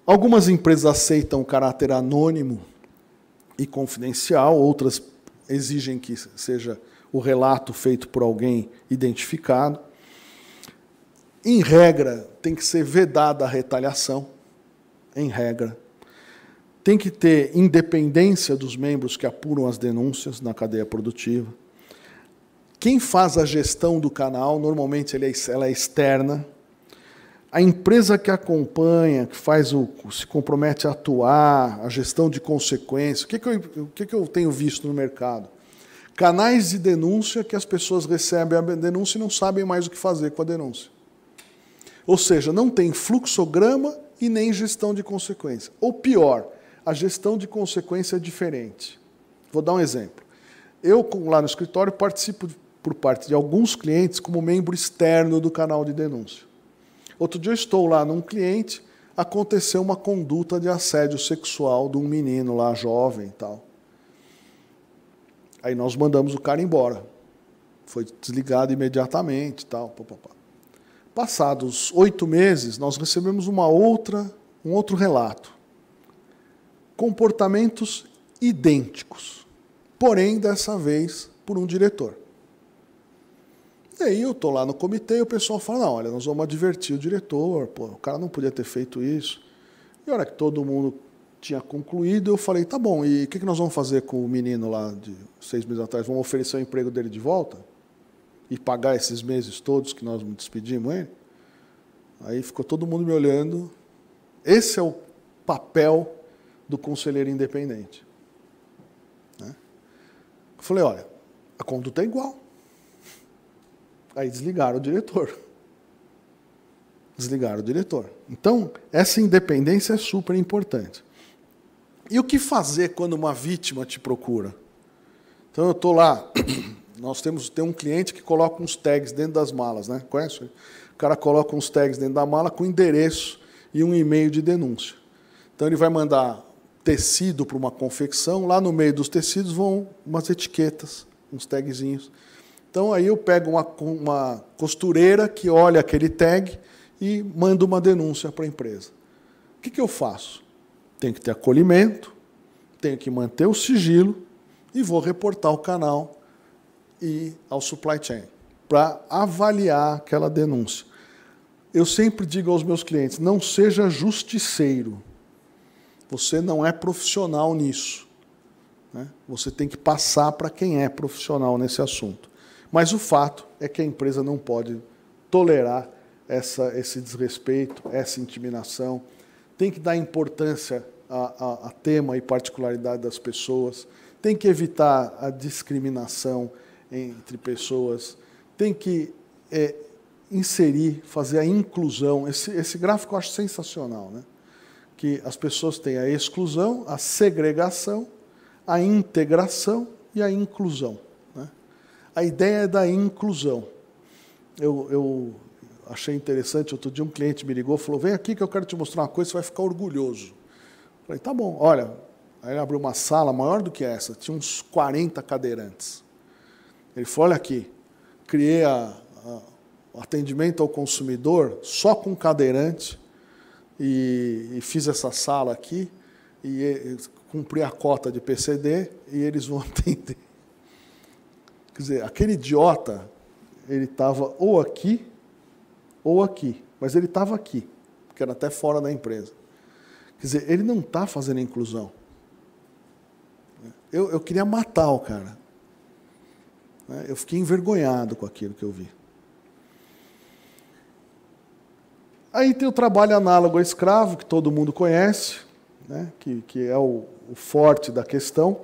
Algumas empresas aceitam o caráter anônimo e confidencial, outras exigem que seja o relato feito por alguém identificado. Em regra, tem que ser vedada a retaliação, em regra. Tem que ter independência dos membros que apuram as denúncias na cadeia produtiva. Quem faz a gestão do canal, normalmente é ela é externa. A empresa que acompanha, que faz o, se compromete a atuar, a gestão de consequências. O que, que, eu, o que, que eu tenho visto no mercado? Canais de denúncia que as pessoas recebem a denúncia e não sabem mais o que fazer com a denúncia. Ou seja, não tem fluxograma e nem gestão de consequência. Ou pior, a gestão de consequência é diferente. Vou dar um exemplo. Eu, lá no escritório, participo por parte de alguns clientes como membro externo do canal de denúncia. Outro dia eu estou lá num cliente, aconteceu uma conduta de assédio sexual de um menino lá, jovem e tal. Aí nós mandamos o cara embora. Foi desligado imediatamente e tal. Pá, pá, pá. Passados oito meses, nós recebemos uma outra, um outro relato. Comportamentos idênticos, porém dessa vez por um diretor. E aí eu tô lá no comitê e o pessoal fala, não, olha, nós vamos advertir o diretor, pô, o cara não podia ter feito isso. E a hora que todo mundo tinha concluído, eu falei, tá bom, e o que, que nós vamos fazer com o menino lá de seis meses atrás? Vamos oferecer o emprego dele de volta? e pagar esses meses todos que nós nos despedimos, hein? Aí ficou todo mundo me olhando. Esse é o papel do conselheiro independente. Né? Eu falei, olha, a conduta é igual. Aí desligaram o diretor. Desligaram o diretor. Então, essa independência é super importante. E o que fazer quando uma vítima te procura? Então, eu estou lá Nós temos tem um cliente que coloca uns tags dentro das malas, né? Conhece? O cara coloca uns tags dentro da mala com endereço e um e-mail de denúncia. Então ele vai mandar tecido para uma confecção, lá no meio dos tecidos vão umas etiquetas, uns tagzinhos. Então aí eu pego uma, uma costureira que olha aquele tag e manda uma denúncia para a empresa. O que, que eu faço? Tenho que ter acolhimento, tenho que manter o sigilo e vou reportar o canal e ao supply chain para avaliar aquela denúncia. Eu sempre digo aos meus clientes: não seja justiceiro. Você não é profissional nisso. Né? Você tem que passar para quem é profissional nesse assunto. Mas o fato é que a empresa não pode tolerar essa, esse desrespeito, essa intimidação. Tem que dar importância a, a, a tema e particularidade das pessoas. Tem que evitar a discriminação entre pessoas, tem que é, inserir, fazer a inclusão. Esse, esse gráfico eu acho sensacional, né? que as pessoas têm a exclusão, a segregação, a integração e a inclusão. Né? A ideia é da inclusão. Eu, eu achei interessante, outro dia um cliente me ligou e falou, vem aqui que eu quero te mostrar uma coisa, você vai ficar orgulhoso. falei, tá bom, olha, aí ele abriu uma sala maior do que essa, tinha uns 40 cadeirantes. Ele falou: olha aqui, criei a, a, atendimento ao consumidor só com cadeirante e, e fiz essa sala aqui e, e cumpri a cota de PCD e eles vão atender. Quer dizer, aquele idiota, ele estava ou aqui ou aqui, mas ele estava aqui, porque era até fora da empresa. Quer dizer, ele não está fazendo inclusão. Eu, eu queria matar o cara. Né? Eu fiquei envergonhado com aquilo que eu vi. Aí tem o trabalho análogo ao escravo, que todo mundo conhece, né? que, que é o, o forte da questão,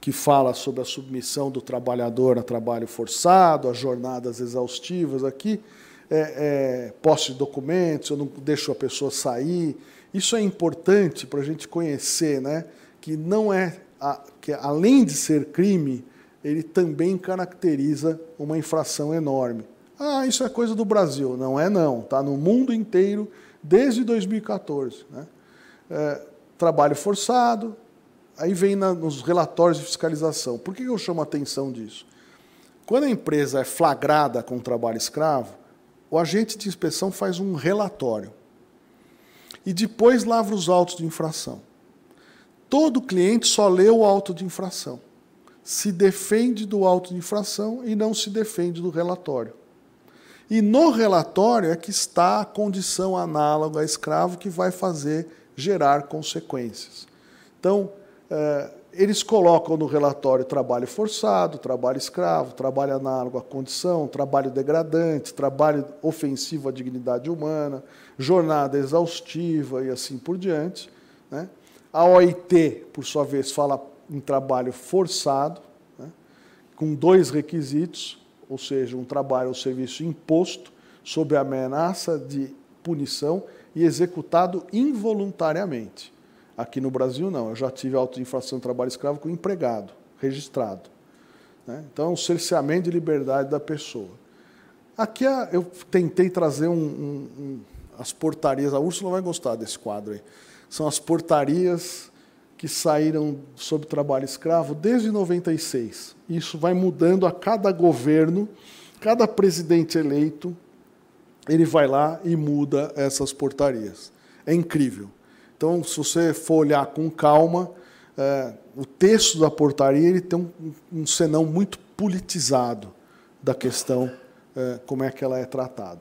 que fala sobre a submissão do trabalhador a trabalho forçado, a jornadas exaustivas aqui, é, é, posse de documentos, eu não deixo a pessoa sair. Isso é importante para a gente conhecer, né? que não é, a, que além de ser crime, ele também caracteriza uma infração enorme. Ah, isso é coisa do Brasil. Não é não, está no mundo inteiro desde 2014. Né? É, trabalho forçado, aí vem na, nos relatórios de fiscalização. Por que eu chamo a atenção disso? Quando a empresa é flagrada com trabalho escravo, o agente de inspeção faz um relatório e depois lavra os autos de infração. Todo cliente só lê o auto de infração se defende do auto de infração e não se defende do relatório. E no relatório é que está a condição análoga a escravo que vai fazer gerar consequências. Então, eh, eles colocam no relatório trabalho forçado, trabalho escravo, trabalho análogo à condição, trabalho degradante, trabalho ofensivo à dignidade humana, jornada exaustiva e assim por diante. Né? A OIT, por sua vez, fala um trabalho forçado, né, com dois requisitos, ou seja, um trabalho ou serviço imposto sob a ameaça de punição e executado involuntariamente. Aqui no Brasil, não. Eu já tive auto-infração de trabalho escravo com empregado, registrado. Né? Então, é um cerceamento de liberdade da pessoa. Aqui ah, eu tentei trazer um, um, um, as portarias. A Úrsula vai gostar desse quadro aí. São as portarias que saíram sob trabalho escravo desde 96. Isso vai mudando a cada governo, cada presidente eleito, ele vai lá e muda essas portarias. É incrível. Então, se você for olhar com calma, é, o texto da portaria ele tem um, um senão muito politizado da questão é, como é que ela é tratada.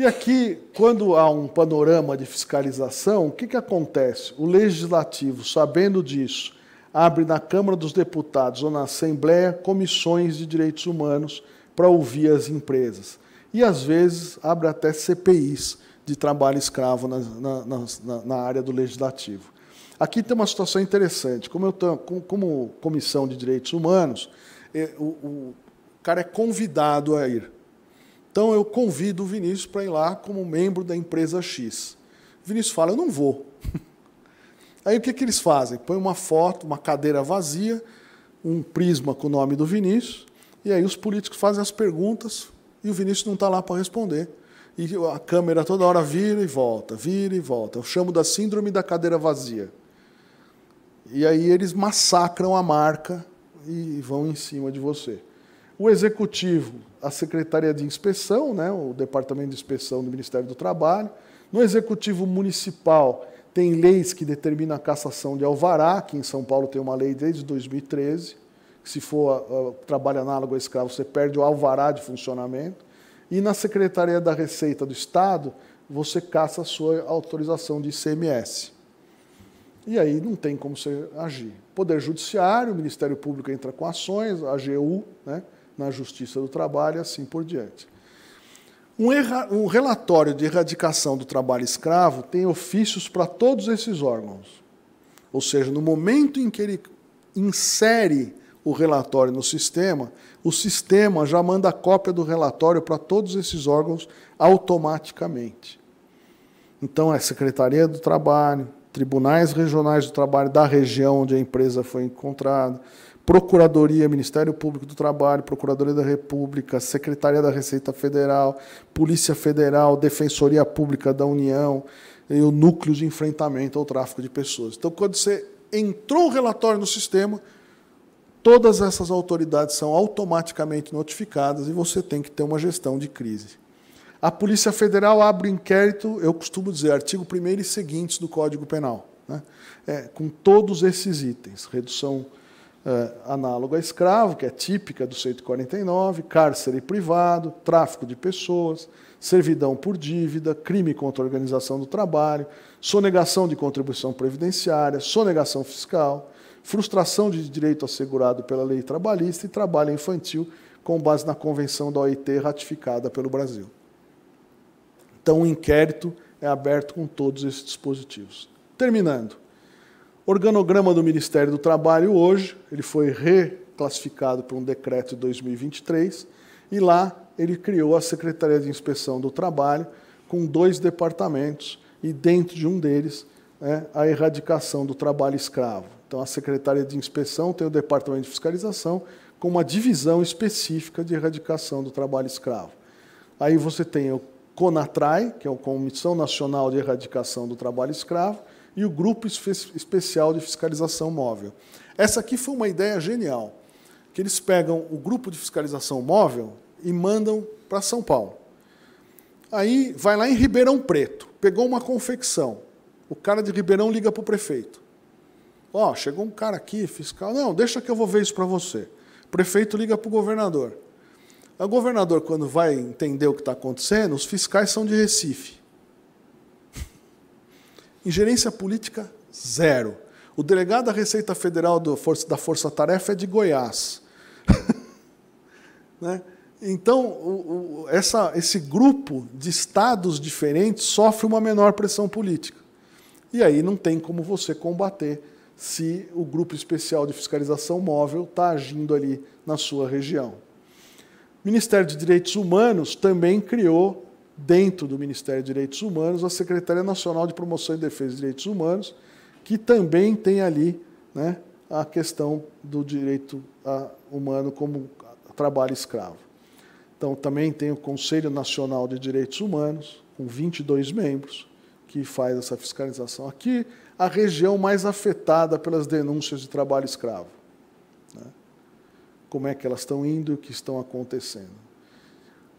E aqui, quando há um panorama de fiscalização, o que, que acontece? O legislativo, sabendo disso, abre na Câmara dos Deputados ou na Assembleia comissões de direitos humanos para ouvir as empresas. E, às vezes, abre até CPIs de trabalho escravo na, na, na, na área do legislativo. Aqui tem uma situação interessante. Como, eu tenho, como comissão de direitos humanos, é, o, o cara é convidado a ir. Então eu convido o Vinícius para ir lá como membro da empresa X. O Vinícius fala: Eu não vou. Aí o que, que eles fazem? Põe uma foto, uma cadeira vazia, um prisma com o nome do Vinícius, e aí os políticos fazem as perguntas e o Vinícius não está lá para responder. E a câmera toda hora vira e volta, vira e volta. Eu chamo da síndrome da cadeira vazia. E aí eles massacram a marca e vão em cima de você. O executivo a Secretaria de Inspeção, né, o Departamento de Inspeção do Ministério do Trabalho. No Executivo Municipal, tem leis que determinam a cassação de alvará, que em São Paulo tem uma lei desde 2013, que se for uh, trabalho análogo a escravo, você perde o alvará de funcionamento. E na Secretaria da Receita do Estado, você caça a sua autorização de ICMS. E aí não tem como você agir. Poder Judiciário, o Ministério Público entra com ações, a AGU, né? na Justiça do Trabalho e assim por diante. Um, erra, um relatório de erradicação do trabalho escravo tem ofícios para todos esses órgãos. Ou seja, no momento em que ele insere o relatório no sistema, o sistema já manda cópia do relatório para todos esses órgãos automaticamente. Então, é Secretaria do Trabalho, Tribunais Regionais do Trabalho da região onde a empresa foi encontrada, Procuradoria, Ministério Público do Trabalho, Procuradoria da República, Secretaria da Receita Federal, Polícia Federal, Defensoria Pública da União e o Núcleo de Enfrentamento ao Tráfico de Pessoas. Então, quando você entrou o relatório no sistema, todas essas autoridades são automaticamente notificadas e você tem que ter uma gestão de crise. A Polícia Federal abre um inquérito, eu costumo dizer, artigo 1 e seguintes do Código Penal, né? é, com todos esses itens: redução é, análogo a escravo, que é típica do 149, cárcere privado, tráfico de pessoas, servidão por dívida, crime contra a organização do trabalho, sonegação de contribuição previdenciária, sonegação fiscal, frustração de direito assegurado pela lei trabalhista e trabalho infantil com base na convenção da OIT ratificada pelo Brasil. Então, o inquérito é aberto com todos esses dispositivos. Terminando. Organograma do Ministério do Trabalho hoje, ele foi reclassificado por um decreto de 2023 e lá ele criou a Secretaria de Inspeção do Trabalho com dois departamentos e dentro de um deles é a erradicação do trabalho escravo. Então a Secretaria de Inspeção tem o Departamento de Fiscalização com uma divisão específica de erradicação do trabalho escravo. Aí você tem o CONATRAI, que é a Comissão Nacional de Erradicação do Trabalho Escravo, e o Grupo Especial de Fiscalização Móvel. Essa aqui foi uma ideia genial, que eles pegam o Grupo de Fiscalização Móvel e mandam para São Paulo. Aí vai lá em Ribeirão Preto, pegou uma confecção. O cara de Ribeirão liga para o prefeito. Ó, oh, chegou um cara aqui, fiscal. Não, deixa que eu vou ver isso para você. O prefeito liga para o governador. O governador, quando vai entender o que está acontecendo, os fiscais são de Recife. Ingerência política, zero. O delegado da Receita Federal Força, da Força Tarefa é de Goiás. né? Então, o, o, essa, esse grupo de estados diferentes sofre uma menor pressão política. E aí não tem como você combater se o grupo especial de fiscalização móvel está agindo ali na sua região. O Ministério de Direitos Humanos também criou dentro do Ministério de Direitos Humanos, a Secretaria Nacional de Promoção e Defesa de Direitos Humanos, que também tem ali né, a questão do direito ah, humano como trabalho escravo. Então, também tem o Conselho Nacional de Direitos Humanos, com 22 membros, que faz essa fiscalização. Aqui, a região mais afetada pelas denúncias de trabalho escravo. Né? Como é que elas estão indo e o que estão acontecendo.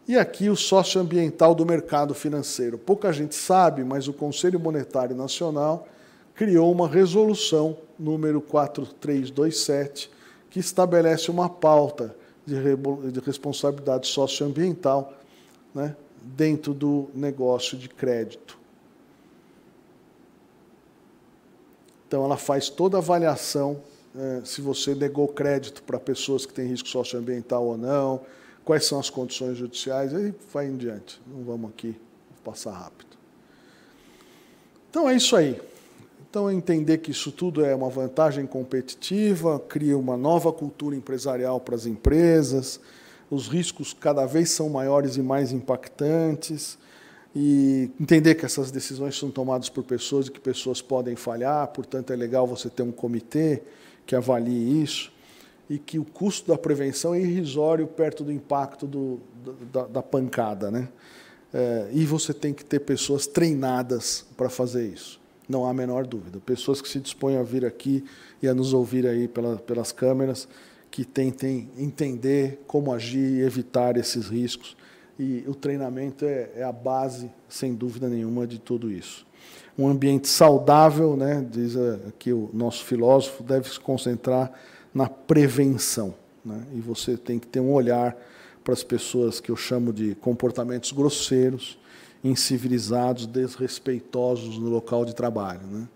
E aqui o socioambiental do mercado financeiro. Pouca gente sabe, mas o Conselho Monetário Nacional criou uma resolução número 4327 que estabelece uma pauta de, responsabilidade socioambiental né, dentro do negócio de crédito. Então, ela faz toda a avaliação eh, se você negou crédito para pessoas que têm risco socioambiental ou não, quais são as condições judiciais, e vai em diante. Não vamos aqui passar rápido. Então é isso aí. Então entender que isso tudo é uma vantagem competitiva, cria uma nova cultura empresarial para as empresas, os riscos cada vez são maiores e mais impactantes, e entender que essas decisões são tomadas por pessoas e que pessoas podem falhar, portanto é legal você ter um comitê que avalie isso e que o custo da prevenção é irrisório perto do impacto do, da, da, pancada. Né? É, e você tem que ter pessoas treinadas para fazer isso, não há a menor dúvida. Pessoas que se dispõem a vir aqui e a nos ouvir aí pela, pelas câmeras, que tentem entender como agir e evitar esses riscos. E o treinamento é, é a base, sem dúvida nenhuma, de tudo isso um ambiente saudável, né, diz aqui eh, o nosso filósofo, deve se concentrar na prevenção. Né? E você tem que ter um olhar para as pessoas que eu chamo de comportamentos grosseiros, incivilizados, desrespeitosos no local de trabalho. Né?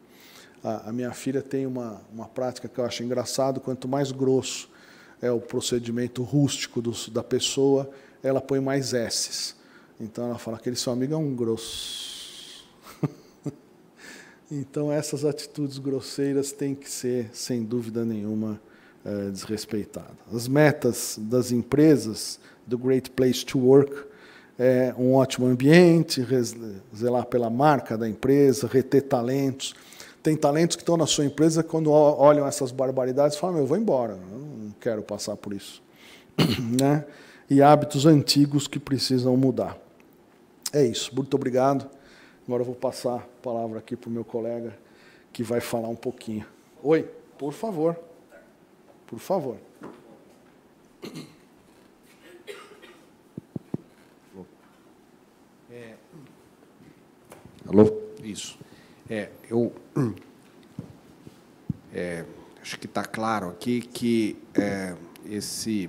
A, a, minha filha tem uma, uma prática que eu acho engraçado, quanto mais grosso é o procedimento rústico do, da pessoa, ela põe mais S's. Então ela fala que aquele seu amigo é um grosso. então essas atitudes grosseiras têm que ser, sem dúvida nenhuma, é, eh, desrespeitada. As metas das empresas do Great Place to Work é um ótimo ambiente, zelar pela marca da empresa, reter talentos. Tem talentos que estão na sua empresa quando olham essas barbaridades falam: eu vou embora, eu não quero passar por isso, né? E hábitos antigos que precisam mudar. É isso. Muito obrigado. Agora eu vou passar a palavra aqui para o meu colega que vai falar um pouquinho. Oi, por favor. Por favor. É... Alô? Isso. É, eu é, acho que está claro aqui que é, esse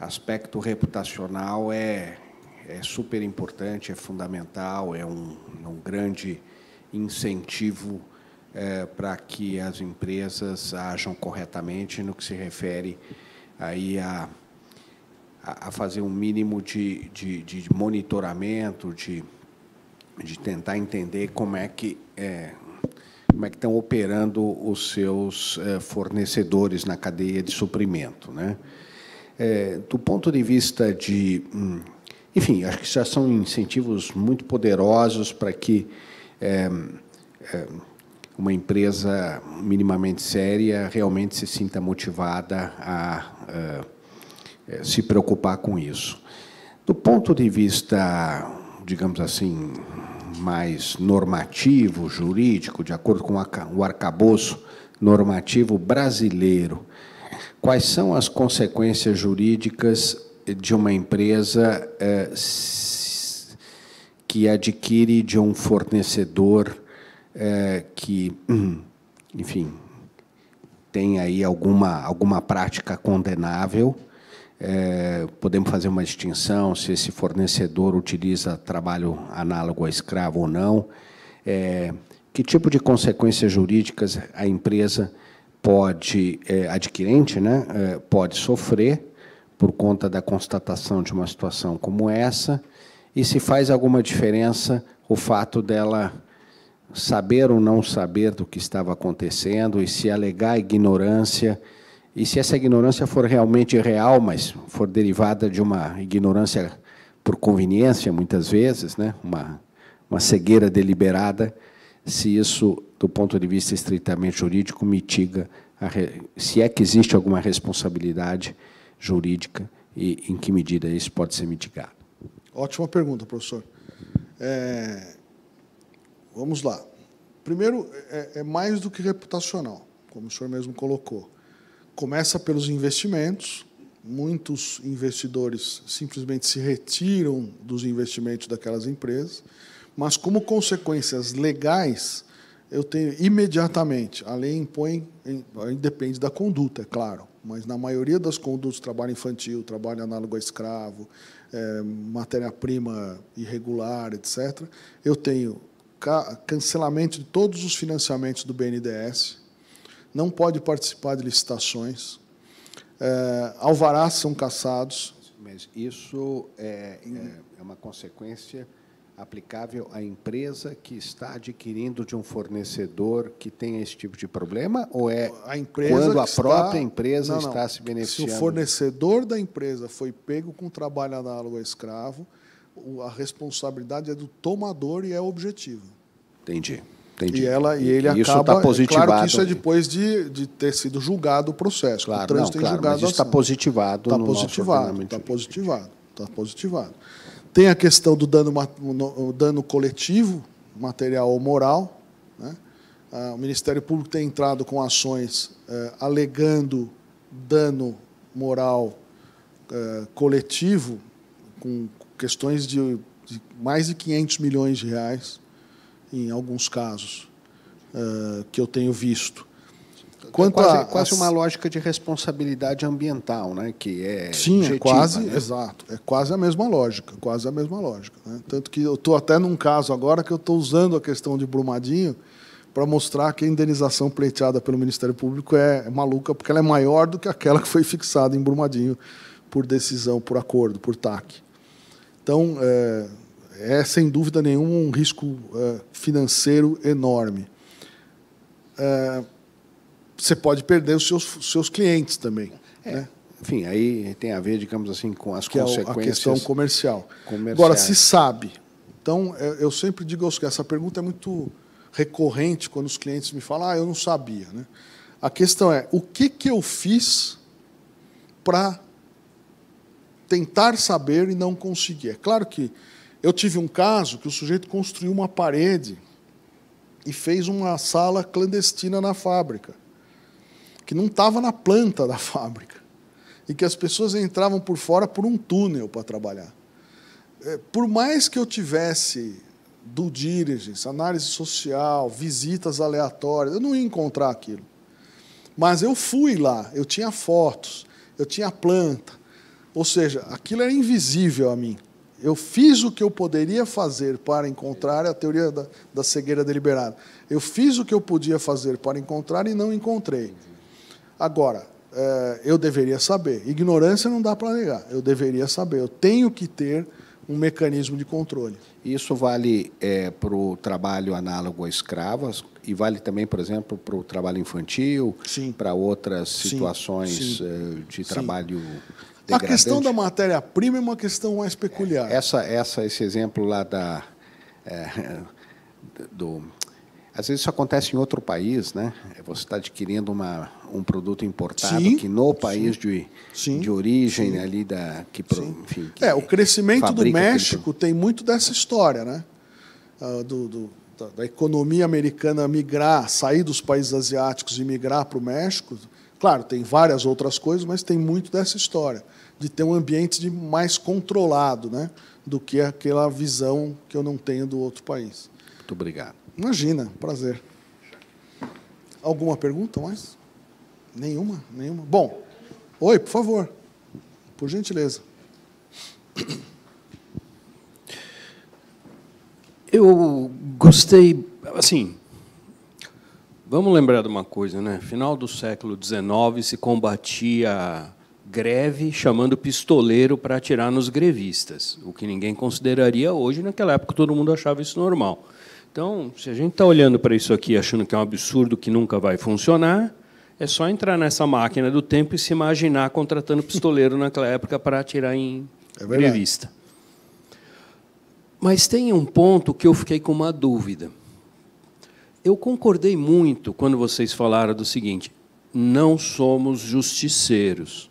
aspecto reputacional é, é super importante, é fundamental, é um, é um grande incentivo é, para que as empresas ajam corretamente no que se refere aí a, a fazer um mínimo de, de, de monitoramento, de, de tentar entender como é que é, como é que estão operando os seus é, fornecedores na cadeia de suprimento, né? É, do ponto de vista de, hum, enfim, acho que já são incentivos muito poderosos para que é, é, uma empresa minimamente séria realmente se sinta motivada a, é, se preocupar com isso. Do ponto de vista, digamos assim, mais normativo, jurídico, de acordo com o arcabouço normativo brasileiro, quais são as consequências jurídicas de uma empresa é, que adquire de um fornecedor é, que, hum, enfim, tem aí alguma, alguma prática condenável. É, podemos fazer uma distinção se esse fornecedor utiliza trabalho análogo a escravo ou não. É, que tipo de consequências jurídicas a empresa pode, é, adquirente, né, é, pode sofrer por conta da constatação de uma situação como essa? E se faz alguma diferença o fato dela saber ou não saber do que estava acontecendo e se alegar ignorância. E se essa ignorância for realmente real, mas for derivada de uma ignorância por conveniência, muitas vezes, né? uma, uma cegueira deliberada, se isso, do ponto de vista estritamente jurídico, mitiga, re... se é que existe alguma responsabilidade jurídica e em que medida isso pode ser mitigado. Ótima pergunta, professor. É, Vamos lá. Primeiro, é, é mais do que reputacional, como o senhor mesmo colocou. Começa pelos investimentos. Muitos investidores simplesmente se retiram dos investimentos daquelas empresas, mas como consequências legais, eu tenho imediatamente. A lei impõe, depende da conduta, é claro, mas na maioria das condutas, trabalho infantil, trabalho análogo a escravo, é, matéria-prima irregular, etc., eu tenho cancelamento de todos os financiamentos do BNDES, não pode participar de licitações, é, alvarás são cassados. Mas isso é, é uma consequência aplicável à empresa que está adquirindo de um fornecedor que tem esse tipo de problema ou é a quando a própria está... empresa não, não. está se beneficiando? Se o fornecedor da empresa foi pego com trabalho análogo a escravo, a responsabilidade é do tomador e é objetivo Entendi. Entendi. E, ela, e ele e tá acaba. Tá é positivado. claro que isso é depois de, de ter sido julgado o processo. Claro, o trânsito não, claro, julgado mas isso está assim. positivado. Está no positivado. Está positivado. Está positivado. Tem a questão do dano, dano coletivo, material ou moral. Né? Ah, o Ministério Público tem entrado com ações eh, alegando dano moral eh, coletivo, com questões de, de mais de 500 milhões de reais, em alguns casos, uh, que eu tenho visto. É Quanto quase, a, quase uma lógica de responsabilidade ambiental, né? Que é sim, é objetiva, é quase, né? exato, é quase a mesma lógica, quase a mesma lógica. Né? Tanto que eu estou até num caso agora que eu estou usando a questão de Brumadinho para mostrar que a indenização pleiteada pelo Ministério Público é, é maluca porque ela é maior do que aquela que foi fixada em Brumadinho por decisão, por acordo, por TAC. Então, é, é sem dúvida nenhuma um risco é, financeiro enorme. É, você pode perder os seus, seus clientes também. É, né? Enfim, aí tem a ver, digamos assim, com as que é consequências. É a questão comercial. Comerciais. Agora, se sabe. Então, é, eu sempre digo aos clientes, essa pergunta é muito recorrente quando os clientes me falam, ah, eu não sabia. Né? A questão é, o que, que eu fiz para tentar saber e não conseguir. É claro que eu tive um caso que o sujeito construiu uma parede e fez uma sala clandestina na fábrica, que não estava na planta da fábrica, e que as pessoas entravam por fora por um túnel para trabalhar. É, por mais que eu tivesse do diligence, análise social, visitas aleatórias, eu não ia encontrar aquilo. Mas eu fui lá, eu tinha fotos, eu tinha planta, ou seja, aquilo era invisível a mim. Eu fiz o que eu poderia fazer para encontrar é a teoria da, da cegueira deliberada. Eu fiz o que eu podia fazer para encontrar e não encontrei. Agora, é, eu deveria saber. Ignorância não dá para negar. Eu deveria saber. Eu tenho que ter um mecanismo de controle. Isso vale é, para o trabalho análogo a escravas e vale também, por exemplo, para o trabalho infantil, para outras situações Sim. Eh, Sim. de trabalho. Sim. A questão da matéria-prima é uma questão mais peculiar. É, essa, essa, esse exemplo lá da, é, do, às vezes isso acontece em outro país, né? Você está adquirindo uma, um produto importado sim, que no país sim, de, sim, de origem ali da que, enfim, que é o crescimento do México aquele... tem muito dessa história, né? Uh, do, do, da, da, economia americana migrar, sair dos países asiáticos e migrar para o México Claro, tem várias outras coisas, mas tem muito dessa história de ter um ambiente de mais controlado, né, do que aquela visão que eu não tenho do outro país. Muito obrigado. Imagina, prazer. Alguma pergunta mais? Nenhuma, nenhuma. Bom, oi, por favor, por gentileza. Eu gostei, assim, Vamos lembrar de uma coisa, né? Final do século XIX se combatia greve chamando pistoleiro para atirar nos grevistas, o que ninguém consideraria hoje, naquela época todo mundo achava isso normal. Então, se a gente está olhando para isso aqui achando que é um absurdo que nunca vai funcionar, é só entrar nessa máquina do tempo e se imaginar contratando pistoleiro naquela época para atirar em é grevista. Mas tem um ponto que eu fiquei com uma dúvida eu concordei muito quando vocês falaram do seguinte: não somos justiceiros.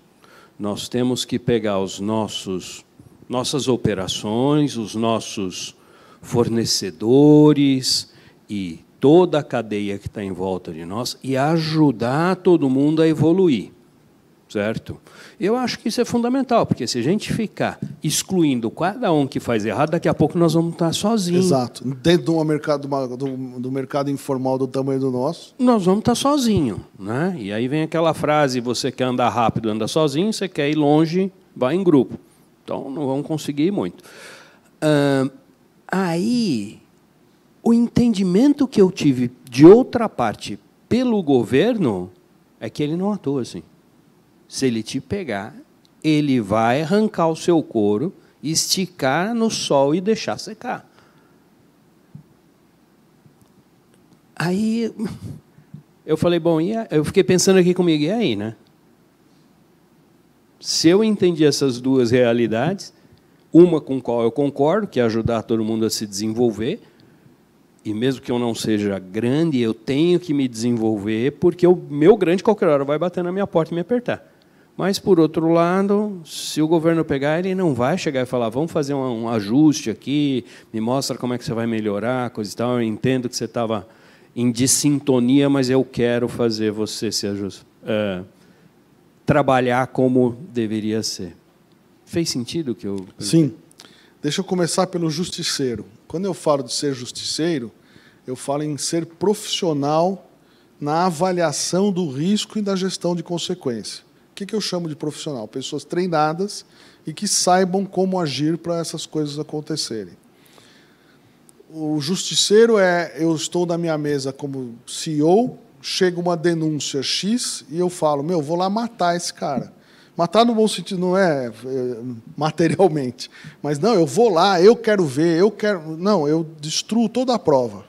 Nós temos que pegar os nossos nossas operações, os nossos fornecedores e toda a cadeia que está em volta de nós e ajudar todo mundo a evoluir, certo? Eu acho que isso é fundamental, porque se a gente ficar excluindo cada um que faz errado, daqui a pouco nós vamos estar sozinhos. Exato. Dentro do mercado, do, do mercado informal do tamanho do nosso. Nós vamos estar sozinhos. Né? E aí vem aquela frase: você quer andar rápido, anda sozinho, você quer ir longe, vai em grupo. Então não vamos conseguir muito. Ah, aí, o entendimento que eu tive de outra parte pelo governo é que ele não atua assim. Se ele te pegar, ele vai arrancar o seu couro, esticar no sol e deixar secar. Aí eu falei, bom, e eu fiquei pensando aqui comigo, e aí, né? Se eu entendi essas duas realidades, uma com qual eu concordo, que é ajudar todo mundo a se desenvolver, e mesmo que eu não seja grande, eu tenho que me desenvolver, porque o meu grande qualquer hora vai bater na minha porta e me apertar. Mas, por outro lado, se o governo pegar, ele não vai chegar e falar: vamos fazer um, ajuste aqui, me mostra como é que você vai melhorar, coisa e tal. Eu entendo que você estava em dissintonia, mas eu quero fazer você se É, trabalhar como deveria ser. Fez sentido que eu. Sim. Deixa eu começar pelo justiceiro. Quando eu falo de ser justiceiro, eu falo em ser profissional na avaliação do risco e da gestão de consequência que, que eu chamo de profissional? Pessoas treinadas e que saibam como agir para essas coisas acontecerem. O justiceiro é eu estou na minha mesa como CEO, chega uma denúncia X e eu falo, meu, vou lá matar esse cara. Matar no bom sentido não é, é materialmente, mas não, eu vou lá, eu quero ver, eu quero. Não, eu destruo toda a prova.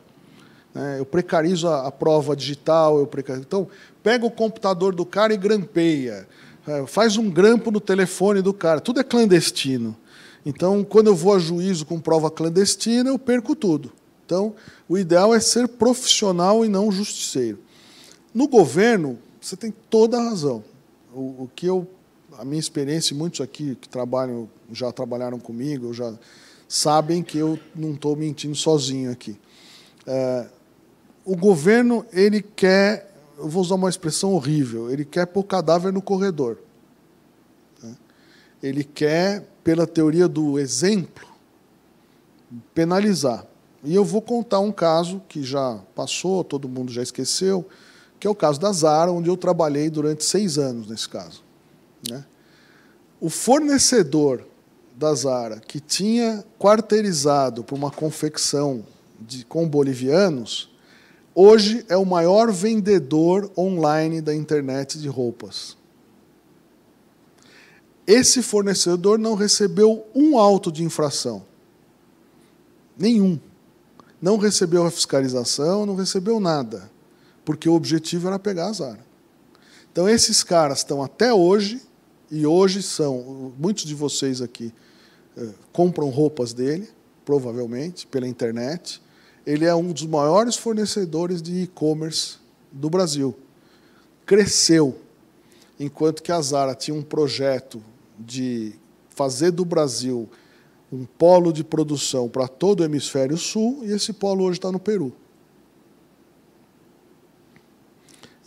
Né, eu precarizo a, prova digital, eu precarizo. Então, pega o computador do cara e grampeia. É, faz um grampo no telefone do cara, tudo é clandestino. Então, quando eu vou a juízo com prova clandestina, eu perco tudo. Então, o ideal é ser profissional e não justiceiro. No governo, você tem toda a razão. O, o que eu, a minha experiência, muitos aqui que trabalham, já trabalharam comigo, já sabem que eu não estou mentindo sozinho aqui. É, o governo ele quer eu vou usar uma expressão horrível, ele quer pôr cadáver no corredor. Né? Ele quer, pela teoria do exemplo, penalizar. E eu vou contar um caso que já passou, todo mundo já esqueceu, que é o caso da Zara, onde eu trabalhei durante seis anos nesse caso. Né? O fornecedor da Zara, que tinha quarteirizado para uma confecção de, com bolivianos, Hoje é o maior vendedor online da internet de roupas. Esse fornecedor não recebeu um auto de infração. Nenhum. Não recebeu a fiscalização, não recebeu nada. Porque o objetivo era pegar a Zara. Então, esses caras estão até hoje, e hoje são, muitos de vocês aqui eh, compram roupas dele, provavelmente, pela internet ele é um dos maiores fornecedores de e-commerce do Brasil. Cresceu, enquanto que a Zara tinha um projeto de fazer do Brasil um polo de produção para todo o hemisfério sul, e esse polo hoje está no Peru.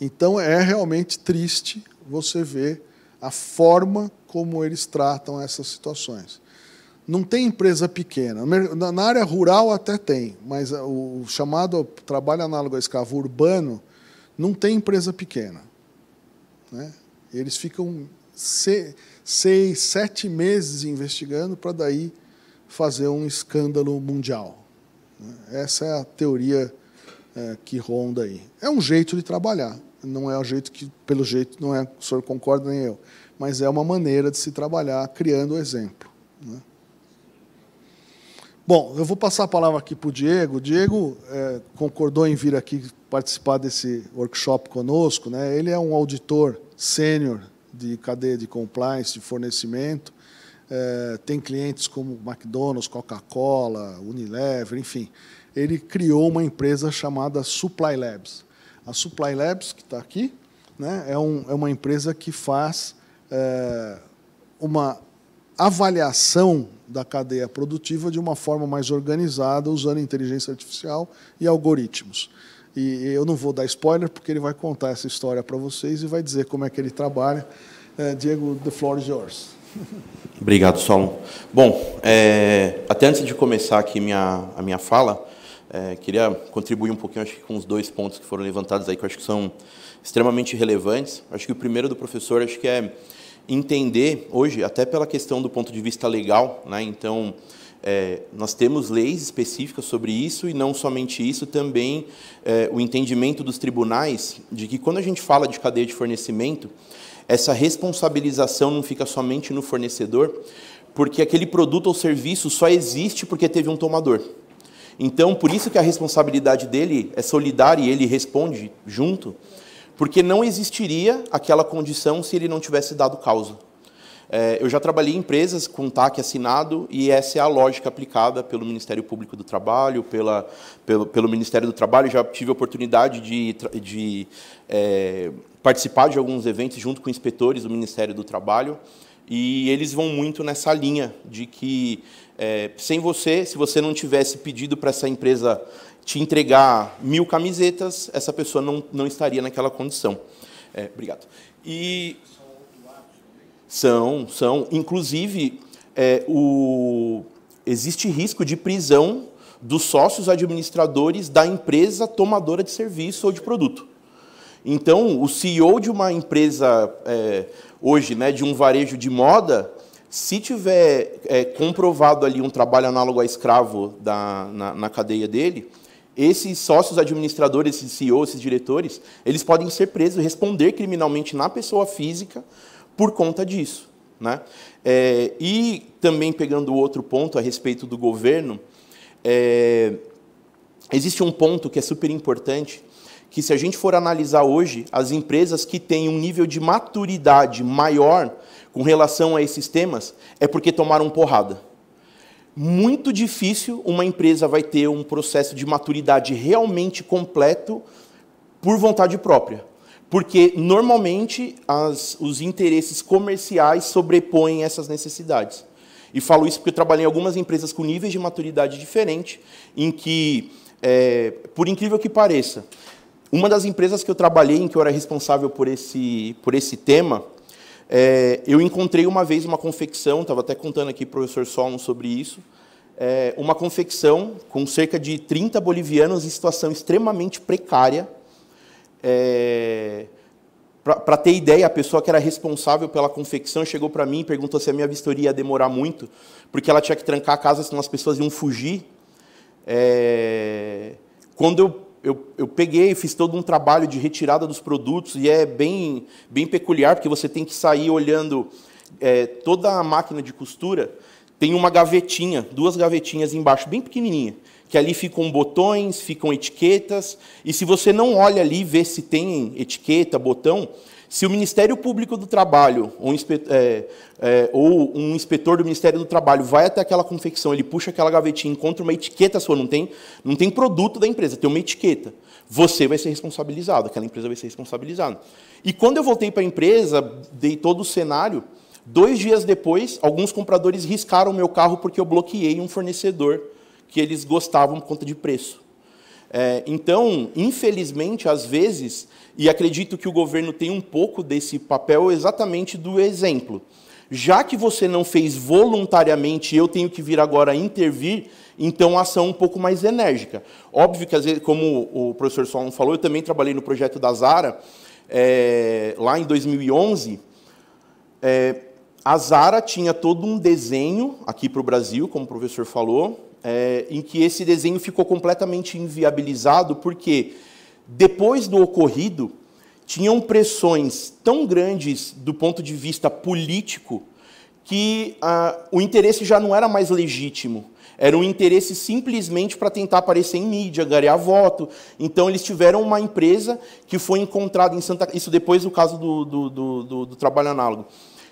Então é realmente triste você ver a forma como eles tratam essas situações. Não tem empresa pequena. Na área rural até tem, mas eh, o chamado trabalho análogo à escavo urbano não tem empresa pequena. Né? Eles ficam seis, sete meses investigando para daí fazer um escândalo mundial. Né? Essa é a teoria eh, que ronda aí. É um jeito de trabalhar. Não é o jeito que, pelo jeito, não é o senhor concorda nem eu, mas é uma maneira de se trabalhar criando o exemplo. Né? Bom, eu vou passar a palavra aqui para o Diego. O Diego é, concordou em vir aqui participar desse workshop conosco. Né? Ele é um auditor sênior de cadeia de compliance, de fornecimento. É, tem clientes como McDonald's, Coca-Cola, Unilever, enfim. Ele criou uma empresa chamada Supply Labs. A Supply Labs, que está aqui, né, é, um, é, uma empresa que faz é, uma avaliação da cadeia produtiva de uma forma mais organizada, usando inteligência artificial e algoritmos. E eu não vou dar spoiler, porque ele vai contar essa história para vocês e vai dizer como é que ele trabalha. É, Diego, the floor is yours. Obrigado, Solon. Bom, é, até antes de começar aqui minha, a minha fala, é, queria contribuir um pouquinho acho que com os dois pontos que foram levantados aí, que eu acho que são extremamente relevantes. Acho que o primeiro do professor acho que é entender hoje, até pela questão do ponto de vista legal, né? então é, nós temos leis específicas sobre isso e não somente isso, também é, o entendimento dos tribunais de que quando a gente fala de cadeia de fornecimento, essa responsabilização não fica somente no fornecedor, porque aquele produto ou serviço só existe porque teve um tomador. Então, por isso que a responsabilidade dele é solidária e ele responde junto porque não existiria aquela condição se ele não tivesse dado causa. É, eu já trabalhei em empresas com TAC assinado e essa é a lógica aplicada pelo Ministério Público do Trabalho, pela, pelo, pelo Ministério do Trabalho. Já tive a oportunidade de, de é, participar de alguns eventos junto com inspetores do Ministério do Trabalho e eles vão muito nessa linha de que é, sem você, se você não tivesse pedido para essa empresa te entregar mil camisetas, essa pessoa não, não estaria naquela condição. É, obrigado. E são, são, inclusive é, o existe risco de prisão dos sócios administradores da empresa tomadora de serviço ou de produto. Então, o CEO de uma empresa é, hoje, né, de um varejo de moda, se tiver é, comprovado ali um trabalho análogo a escravo da, na, na cadeia dele, esses sócios administradores, esses CEOs, esses diretores, eles podem ser presos, responder criminalmente na pessoa física por conta disso. Né? É, e também pegando outro ponto a respeito do governo, é, existe um ponto que é super importante, que se a gente for analisar hoje, as empresas que têm um nível de maturidade maior com relação a esses temas, é porque tomaram porrada muito difícil uma empresa vai ter um processo de maturidade realmente completo por vontade própria. Porque normalmente as, os interesses comerciais sobrepõem essas necessidades. E falo isso porque eu trabalhei em algumas empresas com níveis de maturidade diferente, em que, é, por incrível que pareça, uma das empresas que eu trabalhei, em que eu era responsável por esse, por esse tema, é, eu encontrei uma vez uma confecção, estava até contando aqui para o professor Solon sobre isso, é, uma confecção com cerca de 30 bolivianos em situação extremamente precária. É, para ter ideia, a pessoa que era responsável pela confecção chegou para mim e perguntou se a minha vistoria ia demorar muito, porque ela tinha que trancar a casa, senão as pessoas iam fugir. É, quando eu eu, eu peguei, fiz todo um trabalho de retirada dos produtos e é bem, bem peculiar, porque você tem que sair olhando é, toda a máquina de costura, tem uma gavetinha, duas gavetinhas embaixo, bem pequenininha, que ali ficam botões, ficam etiquetas, e se você não olha ali e vê se tem etiqueta, botão, se o Ministério Público do Trabalho ou um, é, é, ou um, inspetor do Ministério do Trabalho vai até aquela confecção, ele puxa aquela gavetinha, encontra uma etiqueta sua, não tem, não tem produto da empresa, tem uma etiqueta. Você vai ser responsabilizado, aquela empresa vai ser responsabilizada. E quando eu voltei para a empresa, dei todo o cenário, dois dias depois, alguns compradores riscaram o meu carro porque eu bloqueei um fornecedor que eles gostavam por conta de preço. É, então, infelizmente, às vezes e acredito que o governo tem um pouco desse papel exatamente do exemplo. Já que você não fez voluntariamente, eu tenho que vir agora intervir, então ação um pouco mais enérgica. Óbvio que, às vezes, como o professor Solon falou, eu também trabalhei no projeto da Zara, é, lá em 2011. É, a Zara tinha todo um desenho aqui para o Brasil, como o professor falou, é, em que esse desenho ficou completamente inviabilizado, porque quê? Depois do ocorrido, tinham pressões tão grandes do ponto de vista político que ah, o interesse já não era mais legítimo. Era um interesse simplesmente para tentar aparecer em mídia, ganhar voto. Então, eles tiveram uma empresa que foi encontrada em Santa... Isso depois do caso do, do, do, do trabalho análogo.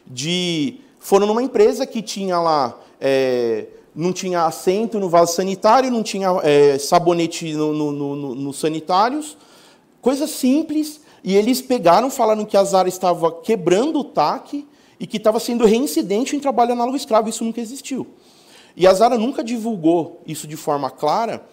De... Foram numa empresa que tinha lá... É não tinha assento no vaso sanitário, não tinha é, sabonete nos no, no, no, sanitários. Coisa simples. E eles pegaram, falaram que a Zara estava quebrando o TAC e que estava sendo reincidente em trabalho análogo escravo. Isso nunca existiu. E a Zara nunca divulgou isso de forma clara,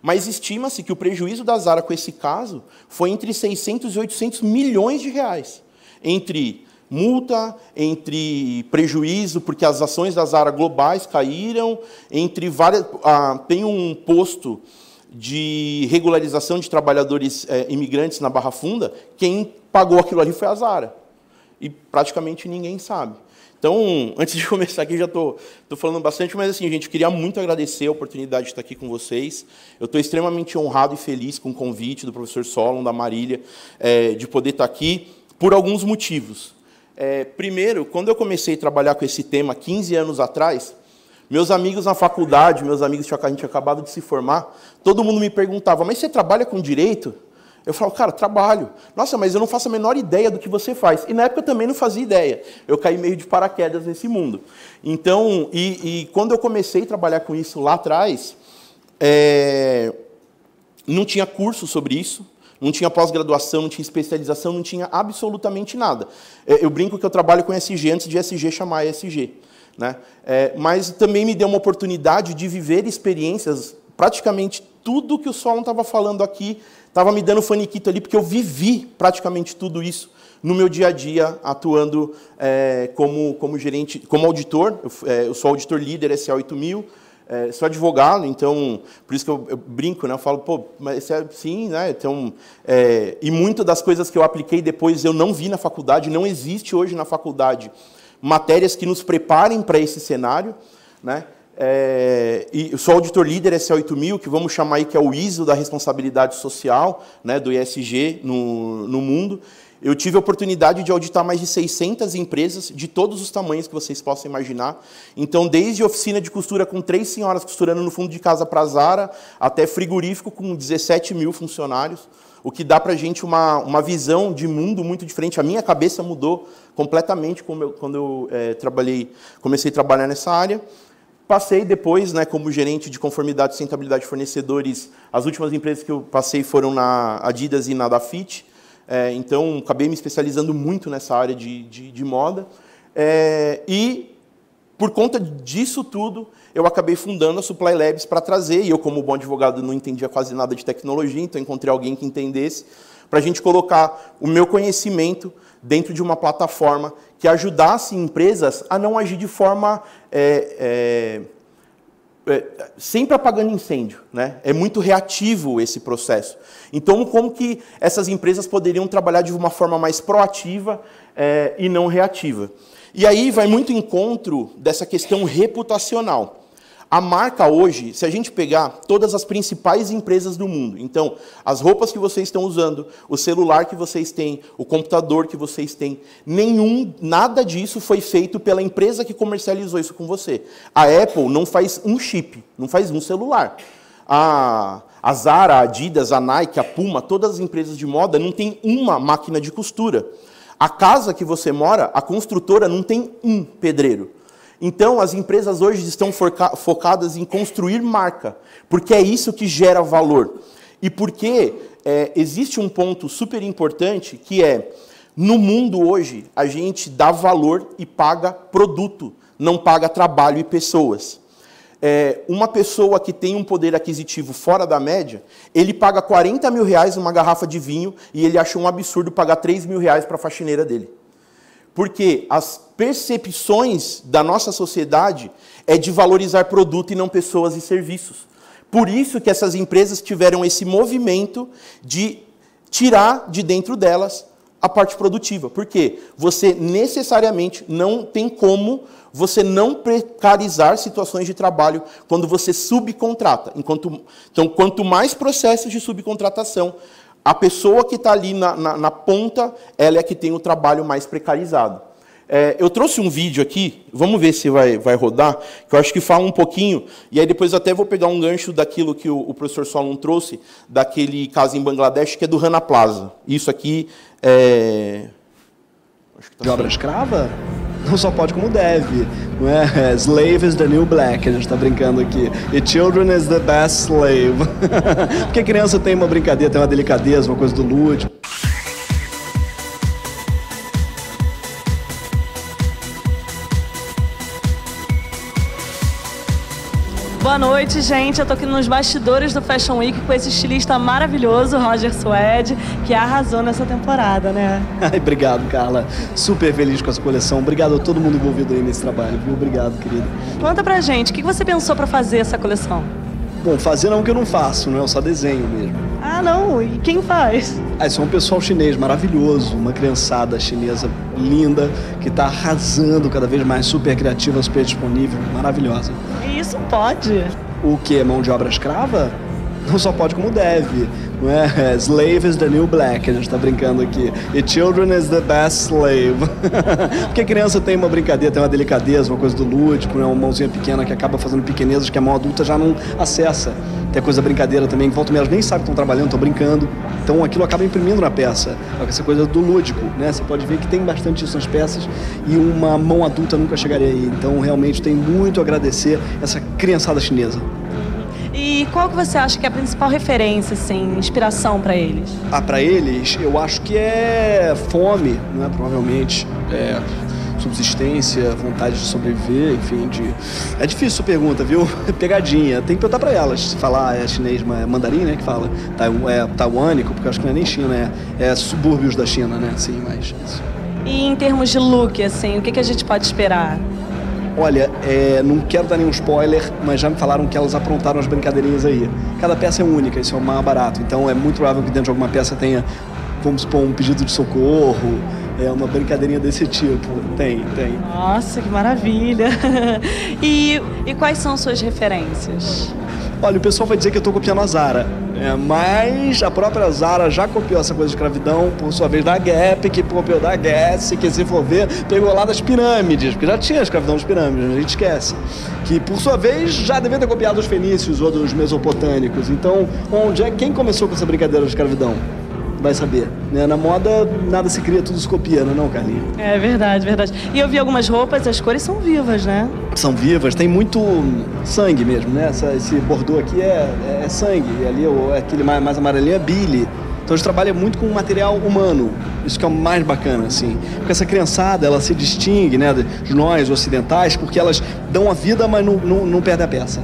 mas estima-se que o prejuízo da Zara com esse caso foi entre 600 e 800 milhões de reais. Entre multa, entre prejuízo, porque as ações da Zara globais caíram, entre várias. Ah, tem um posto de regularização de trabalhadores é, imigrantes na Barra Funda, quem pagou aquilo ali foi a Zara. E praticamente ninguém sabe. Então, antes de começar aqui, já estou falando bastante, mas assim, gente, queria muito agradecer a oportunidade de estar aqui com vocês. Eu estou extremamente honrado e feliz com o convite do professor Solon, da Marília, é, de poder estar aqui por alguns motivos. É, primeiro, quando eu comecei a trabalhar com esse tema 15 anos atrás, meus amigos na faculdade, meus amigos que a gente tinha acabado de se formar, todo mundo me perguntava, mas você trabalha com direito? Eu falo, cara, trabalho. Nossa, mas eu não faço a menor ideia do que você faz. E na época eu também não fazia ideia. Eu caí meio de paraquedas nesse mundo. Então, e, e quando eu comecei a trabalhar com isso lá atrás, é, não tinha curso sobre isso. Não tinha pós-graduação, não tinha especialização, não tinha absolutamente nada. É, eu brinco que eu trabalho com SG antes de SG chamar SG. Né? É, mas também me deu uma oportunidade de viver experiências, praticamente tudo que o Solon estava falando aqui, estava me dando faniquito ali, porque eu vivi praticamente tudo isso no meu dia a dia, atuando é, como, como gerente, como auditor. Eu, é, eu sou auditor líder SA8000, é, sou advogado, então por isso que eu, eu brinco, né? Eu falo, pô, mas é, sim, né? Então, é, e muitas das coisas que eu apliquei depois eu não vi na faculdade, não existe hoje na faculdade matérias que nos preparem para esse cenário, né? É, e eu sou auditor líder S8000, que vamos chamar aí que é o ISO da responsabilidade social, né, do ISG no, no mundo. Eu tive a oportunidade de auditar mais de 600 empresas de todos os tamanhos que vocês possam imaginar. Então, desde oficina de costura com três senhoras costurando no fundo de casa para Zara, até frigorífico com 17 mil funcionários, o que dá para a gente uma, uma visão de mundo muito diferente. A minha cabeça mudou completamente quando eu é, trabalhei, comecei a trabalhar nessa área. Passei depois, né, como gerente de conformidade e sustentabilidade de fornecedores, as últimas empresas que eu passei foram na Adidas e na Dafit. É, então, acabei me especializando muito nessa área de, de, de moda. É, e, por conta disso tudo, eu acabei fundando a Supply Labs para trazer, e eu, como bom advogado, não entendia quase nada de tecnologia, então encontrei alguém que entendesse, para a gente colocar o meu conhecimento dentro de uma plataforma que ajudasse empresas a não agir de forma. É, é, é sempre apagando incêndio, né? É muito reativo esse processo. Então, como que essas empresas poderiam trabalhar de uma forma mais proativa é, e não reativa? E aí vai muito encontro dessa questão reputacional. A marca hoje, se a gente pegar todas as principais empresas do mundo, então, as roupas que vocês estão usando, o celular que vocês têm, o computador que vocês têm, nenhum, nada disso foi feito pela empresa que comercializou isso com você. A Apple não faz um chip, não faz um celular. A a Zara, a Adidas, a Nike, a Puma, todas as empresas de moda não tem uma máquina de costura. A casa que você mora, a construtora não tem um pedreiro. Então, as empresas hoje estão focadas em construir marca, porque é isso que gera valor. E porque é, existe um ponto super importante que é: no mundo hoje, a gente dá valor e paga produto, não paga trabalho e pessoas é, uma pessoa que tem um poder aquisitivo fora da média, ele paga 40 mil reais numa garrafa de vinho e ele acha um absurdo pagar 3 mil reais para a faxineira dele. Porque as percepções da nossa sociedade é de valorizar produto e não pessoas e serviços. Por isso que essas empresas tiveram esse movimento de tirar de dentro delas a parte produtiva. Por quê? Você necessariamente não tem como você não precarizar situações de trabalho quando você subcontrata. Enquanto, então, quanto mais processos de subcontratação, a pessoa que está ali na, na, na, ponta, ela é que tem o trabalho mais precarizado. É, eu trouxe um vídeo aqui, vamos ver se vai, vai rodar, que eu acho que fala um pouquinho, e aí depois até vou pegar um gancho daquilo que o, o professor Solon trouxe, daquele caso em Bangladesh, que é do Rana Plaza. Isso aqui é... Tá de obra escrava? Não só pode como deve, não é? é? Slave is the new black, a gente está brincando aqui. E children is the best slave. Porque criança tem uma brincadeira, tem uma delicadeza, uma coisa do lúdico. Boa noite, gente. Eu tô aqui nos bastidores do Fashion Week com esse estilista maravilhoso, Roger Suede, que arrasou nessa temporada, né? Ai, obrigado, Carla. Super feliz com essa coleção. Obrigado a todo mundo envolvido aí nesse trabalho, viu? Obrigado, querida. Conta pra gente, o que você pensou para fazer essa coleção? Bom, fazer não é que eu não faço, não é? Eu só desenho mesmo. Ah, não? E quem faz? Ah, isso é um pessoal chinês maravilhoso, uma criançada chinesa linda que está arrasando cada vez mais, super criativa, super disponível, maravilhosa. E isso pode? O que? Mão de obra escrava? não só pode como deve. Não é? Slave is the new black, a gente está brincando aqui. E children is the best slave. Porque criança tem uma brincadeira, tem uma delicadeza, uma coisa do lúdico, né? uma mãozinha pequena que acaba fazendo pequenezas que a mão adulta já não acessa. Tem a coisa da brincadeira também, que volta elas nem sabe que estão trabalhando, estão brincando. Então aquilo acaba imprimindo na peça. Essa coisa do lúdico, né? Você pode ver que tem bastante isso nas peças e uma mão adulta nunca chegaria aí. Então realmente tem muito a agradecer essa criançada chinesa. E qual que você acha que é a principal referência, assim, inspiração para eles? Ah, para eles, eu acho que é fome, né? Provavelmente. É, subsistência, vontade de sobreviver, enfim, de... É difícil a pergunta, viu? Pegadinha. Tem que perguntar pra elas. Falar é chinês, é mandarim, né? Que fala. É taiwânico, porque acho que não é nem China, é, é subúrbios da China, né? Sim, mas... E em termos de look, assim, o que, que a gente pode esperar? Olha, é, não quero dar nenhum spoiler, mas já me falaram que elas aprontaram as brincadeirinhas aí. Cada peça é única, isso é o mais barato. Então é muito provável que dentro de alguma peça tenha, vamos supor, um pedido de socorro, é uma brincadeirinha desse tipo. Tem, tem. Nossa, que maravilha! E, e quais são suas referências? Olha, o pessoal vai dizer que eu estou copiando a Zara, é, mas a própria Zara já copiou essa coisa de escravidão, por sua vez, da Gap, que copiou da Guess, que se for ver, pegou lá das pirâmides, porque já tinha escravidão das pirâmides, a gente esquece. Que, por sua vez, já devia ter copiado dos fenícios ou dos mesopotâmicos. Então, onde é quem começou com essa brincadeira de escravidão? vai saber. Né? Na moda, nada se cria, tudo se copia, não é não, Carlinhos? É verdade, verdade. E eu vi algumas roupas, as cores são vivas, né? São vivas, tem muito sangue mesmo, né? Essa, esse bordô aqui é, é, é sangue, e ali é é aquele mais, mais amarelinho é bile. Então a gente trabalha muito com material humano, isso que é o mais bacana, assim. Porque essa criançada, ela se distingue, né, de nós ocidentais, porque elas dão a vida, mas não, não, não perde a peça.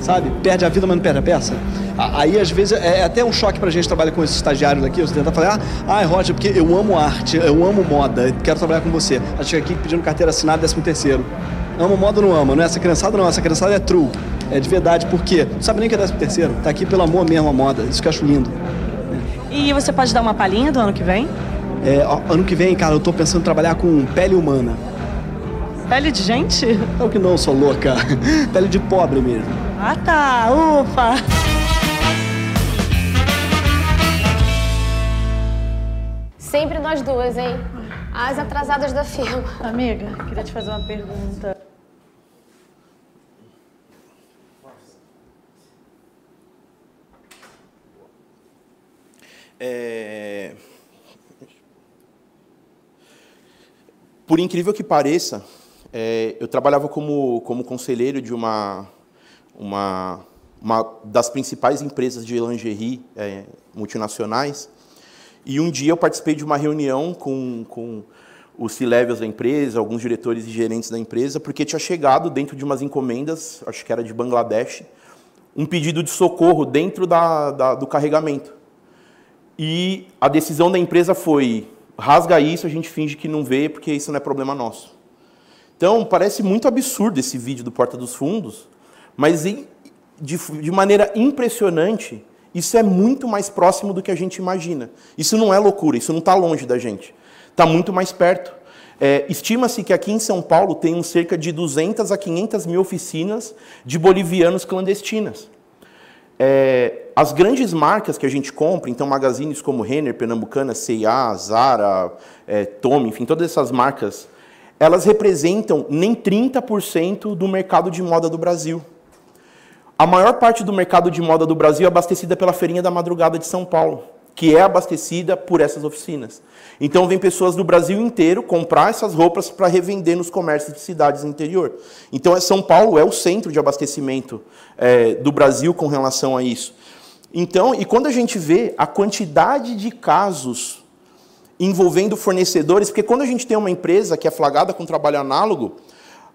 Sabe? Perde a vida, mas não perde a peça. Aí, às vezes, é, é até um choque pra gente trabalhar com esses estagiários aqui. Você tenta falar, ah, Roger, porque eu amo arte, eu amo moda, quero trabalhar com você. A gente aqui pedindo carteira assinada, décimo terceiro. Amo moda ou não ama? Não é essa criançada, não. Essa criançada é true. É de verdade, porque não sabe nem que é décimo terceiro. Tá aqui pelo amor mesmo à moda. Isso que eu acho lindo. E você pode dar uma palhinha do ano que vem? É, ano que vem, cara, eu tô pensando em trabalhar com pele humana. Pele de gente? Não que não, sou louca. Pele de pobre mesmo. Ah tá, ufa! Sempre nós duas, hein? As atrasadas da firma. Amiga, queria te fazer uma pergunta. É... Por incrível que pareça, é, eu trabalhava como, como conselheiro de uma, uma, uma das principais empresas de lingerie é, multinacionais e um dia eu participei de uma reunião com, com os C-levels da empresa, alguns diretores e gerentes da empresa, porque tinha chegado dentro de umas encomendas, acho que era de Bangladesh, um pedido de socorro dentro da, da, do carregamento. E a decisão da empresa foi: rasga isso, a gente finge que não vê, porque isso não é problema nosso. Então, parece muito absurdo esse vídeo do Porta dos Fundos, mas de, de maneira impressionante, isso é muito mais próximo do que a gente imagina. Isso não é loucura, isso não está longe da gente. Está muito mais perto. É, Estima-se que aqui em São Paulo tem cerca de 200 a 500 mil oficinas de bolivianos clandestinas. É, as grandes marcas que a gente compra, então magazines como Renner, Pernambucana, C&A, Zara, é, Tommy, enfim, todas essas marcas, elas representam nem 30% do mercado de moda do Brasil. A maior parte do mercado de moda do Brasil é abastecida pela Feirinha da Madrugada de São Paulo, que é abastecida por essas oficinas. Então vêm pessoas do Brasil inteiro comprar essas roupas para revender nos comércios de cidades do interior. Então é, São Paulo é o centro de abastecimento é, do Brasil com relação a isso. Então, e quando a gente vê a quantidade de casos envolvendo fornecedores, porque quando a gente tem uma empresa que é flagrada com trabalho análogo,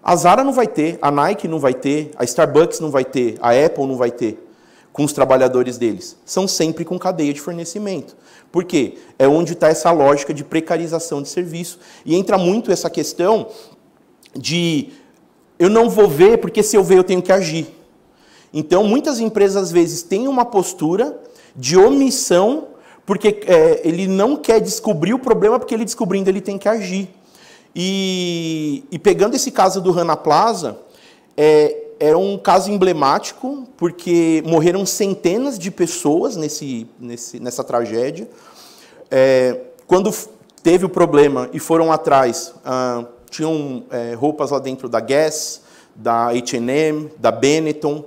a Zara não vai ter, a Nike não vai ter, a Starbucks não vai ter, a Apple não vai ter com os trabalhadores deles. São sempre com cadeia de fornecimento. Por quê? É onde está essa lógica de precarização de serviço. E entra muito essa questão de eu não vou ver, porque se eu ver eu tenho que agir. Então, muitas empresas, às vezes, têm uma postura de omissão, porque é, ele não quer descobrir o problema, porque ele descobrindo ele tem que agir. E, e pegando esse caso do Rana Plaza, é, era um caso emblemático, porque morreram centenas de pessoas nesse, nesse nessa tragédia. É, quando teve o problema e foram atrás, ah, tinham é, roupas lá dentro da Guess, da H&M, da Benetton,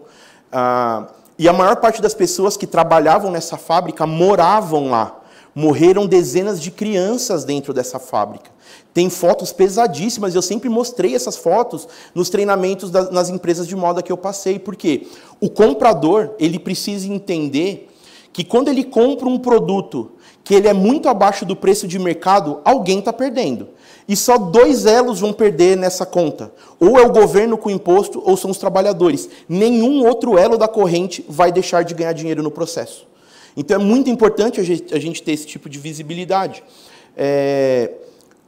ah, e a maior parte das pessoas que trabalhavam nessa fábrica moravam lá. Morreram dezenas de crianças dentro dessa fábrica. Tem fotos pesadíssimas, eu sempre mostrei essas fotos nos treinamentos nas empresas de moda que eu passei, porque o comprador, ele precisa entender que quando ele compra um produto que ele é muito abaixo do preço de mercado, alguém está perdendo. E só dois elos vão perder nessa conta. Ou é o governo com imposto, ou são os trabalhadores. Nenhum outro elo da corrente vai deixar de ganhar dinheiro no processo. Então é muito importante a gente, ter esse tipo de visibilidade. É...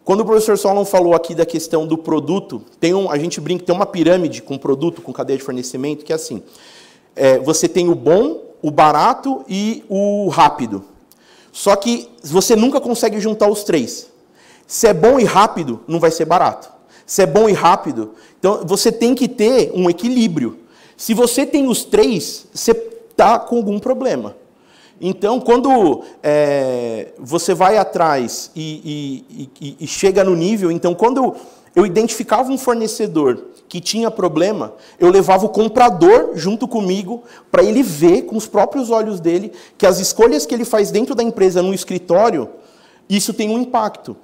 Quando o professor Solon falou aqui da questão do produto, tem um, a gente brinca, tem uma pirâmide com produto, com cadeia de fornecimento, que é assim: é, você tem o bom, o barato e o rápido. Só que você nunca consegue juntar os três. Se é bom e rápido, não vai ser barato. Se é bom e rápido, então você tem que ter um equilíbrio. Se você tem os três, você está com algum problema. Então, quando é, você vai atrás e, e, e, e, chega no nível, então, quando eu, eu identificava um fornecedor que tinha problema, eu levava o comprador junto comigo para ele ver com os próprios olhos dele que as escolhas que ele faz dentro da empresa, no escritório, isso tem um impacto.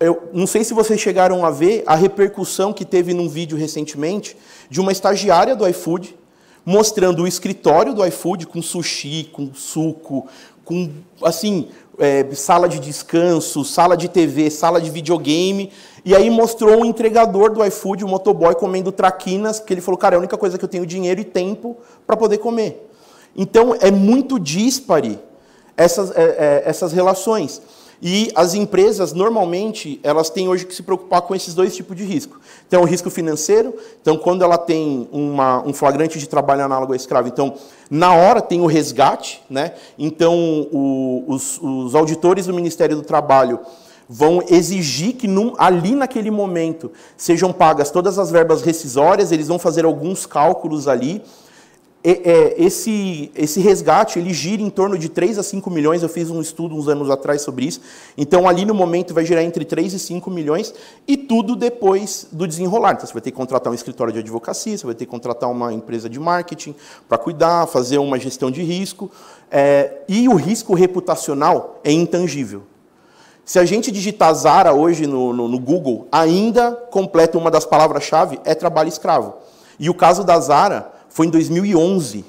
Eu não sei se vocês chegaram a ver a repercussão que teve num vídeo recentemente de uma estagiária do iFood mostrando o escritório do iFood com sushi, com suco, com assim é, sala de descanso, sala de TV, sala de videogame. E aí mostrou um entregador do iFood, o um motoboy, comendo traquinas, que ele falou, cara, é a única coisa que eu tenho dinheiro e tempo para poder comer. Então é muito dispare essas, é, é, essas relações. E as empresas, normalmente, elas têm hoje que se preocupar com esses dois tipos de risco. Então, o risco financeiro, então, quando ela tem uma, um flagrante de trabalho análogo à escrava, então, na hora tem o resgate, né? então, o, os, os auditores do Ministério do Trabalho vão exigir que num, ali naquele momento sejam pagas todas as verbas rescisórias, eles vão fazer alguns cálculos ali, é, é, esse, esse resgate ele gira em torno de 3 a 5 milhões. Eu fiz um estudo uns anos atrás sobre isso. Então, ali no momento, vai girar entre 3 e 5 milhões e tudo depois do desenrolar. Então, você vai ter que contratar um escritório de advocacia, você vai ter que contratar uma empresa de marketing para cuidar, fazer uma gestão de risco. É, e o risco reputacional é intangível. Se a gente digitar Zara hoje no, no, no Google, ainda completa uma das palavras-chave é trabalho escravo. E o caso da Zara foi em 2011.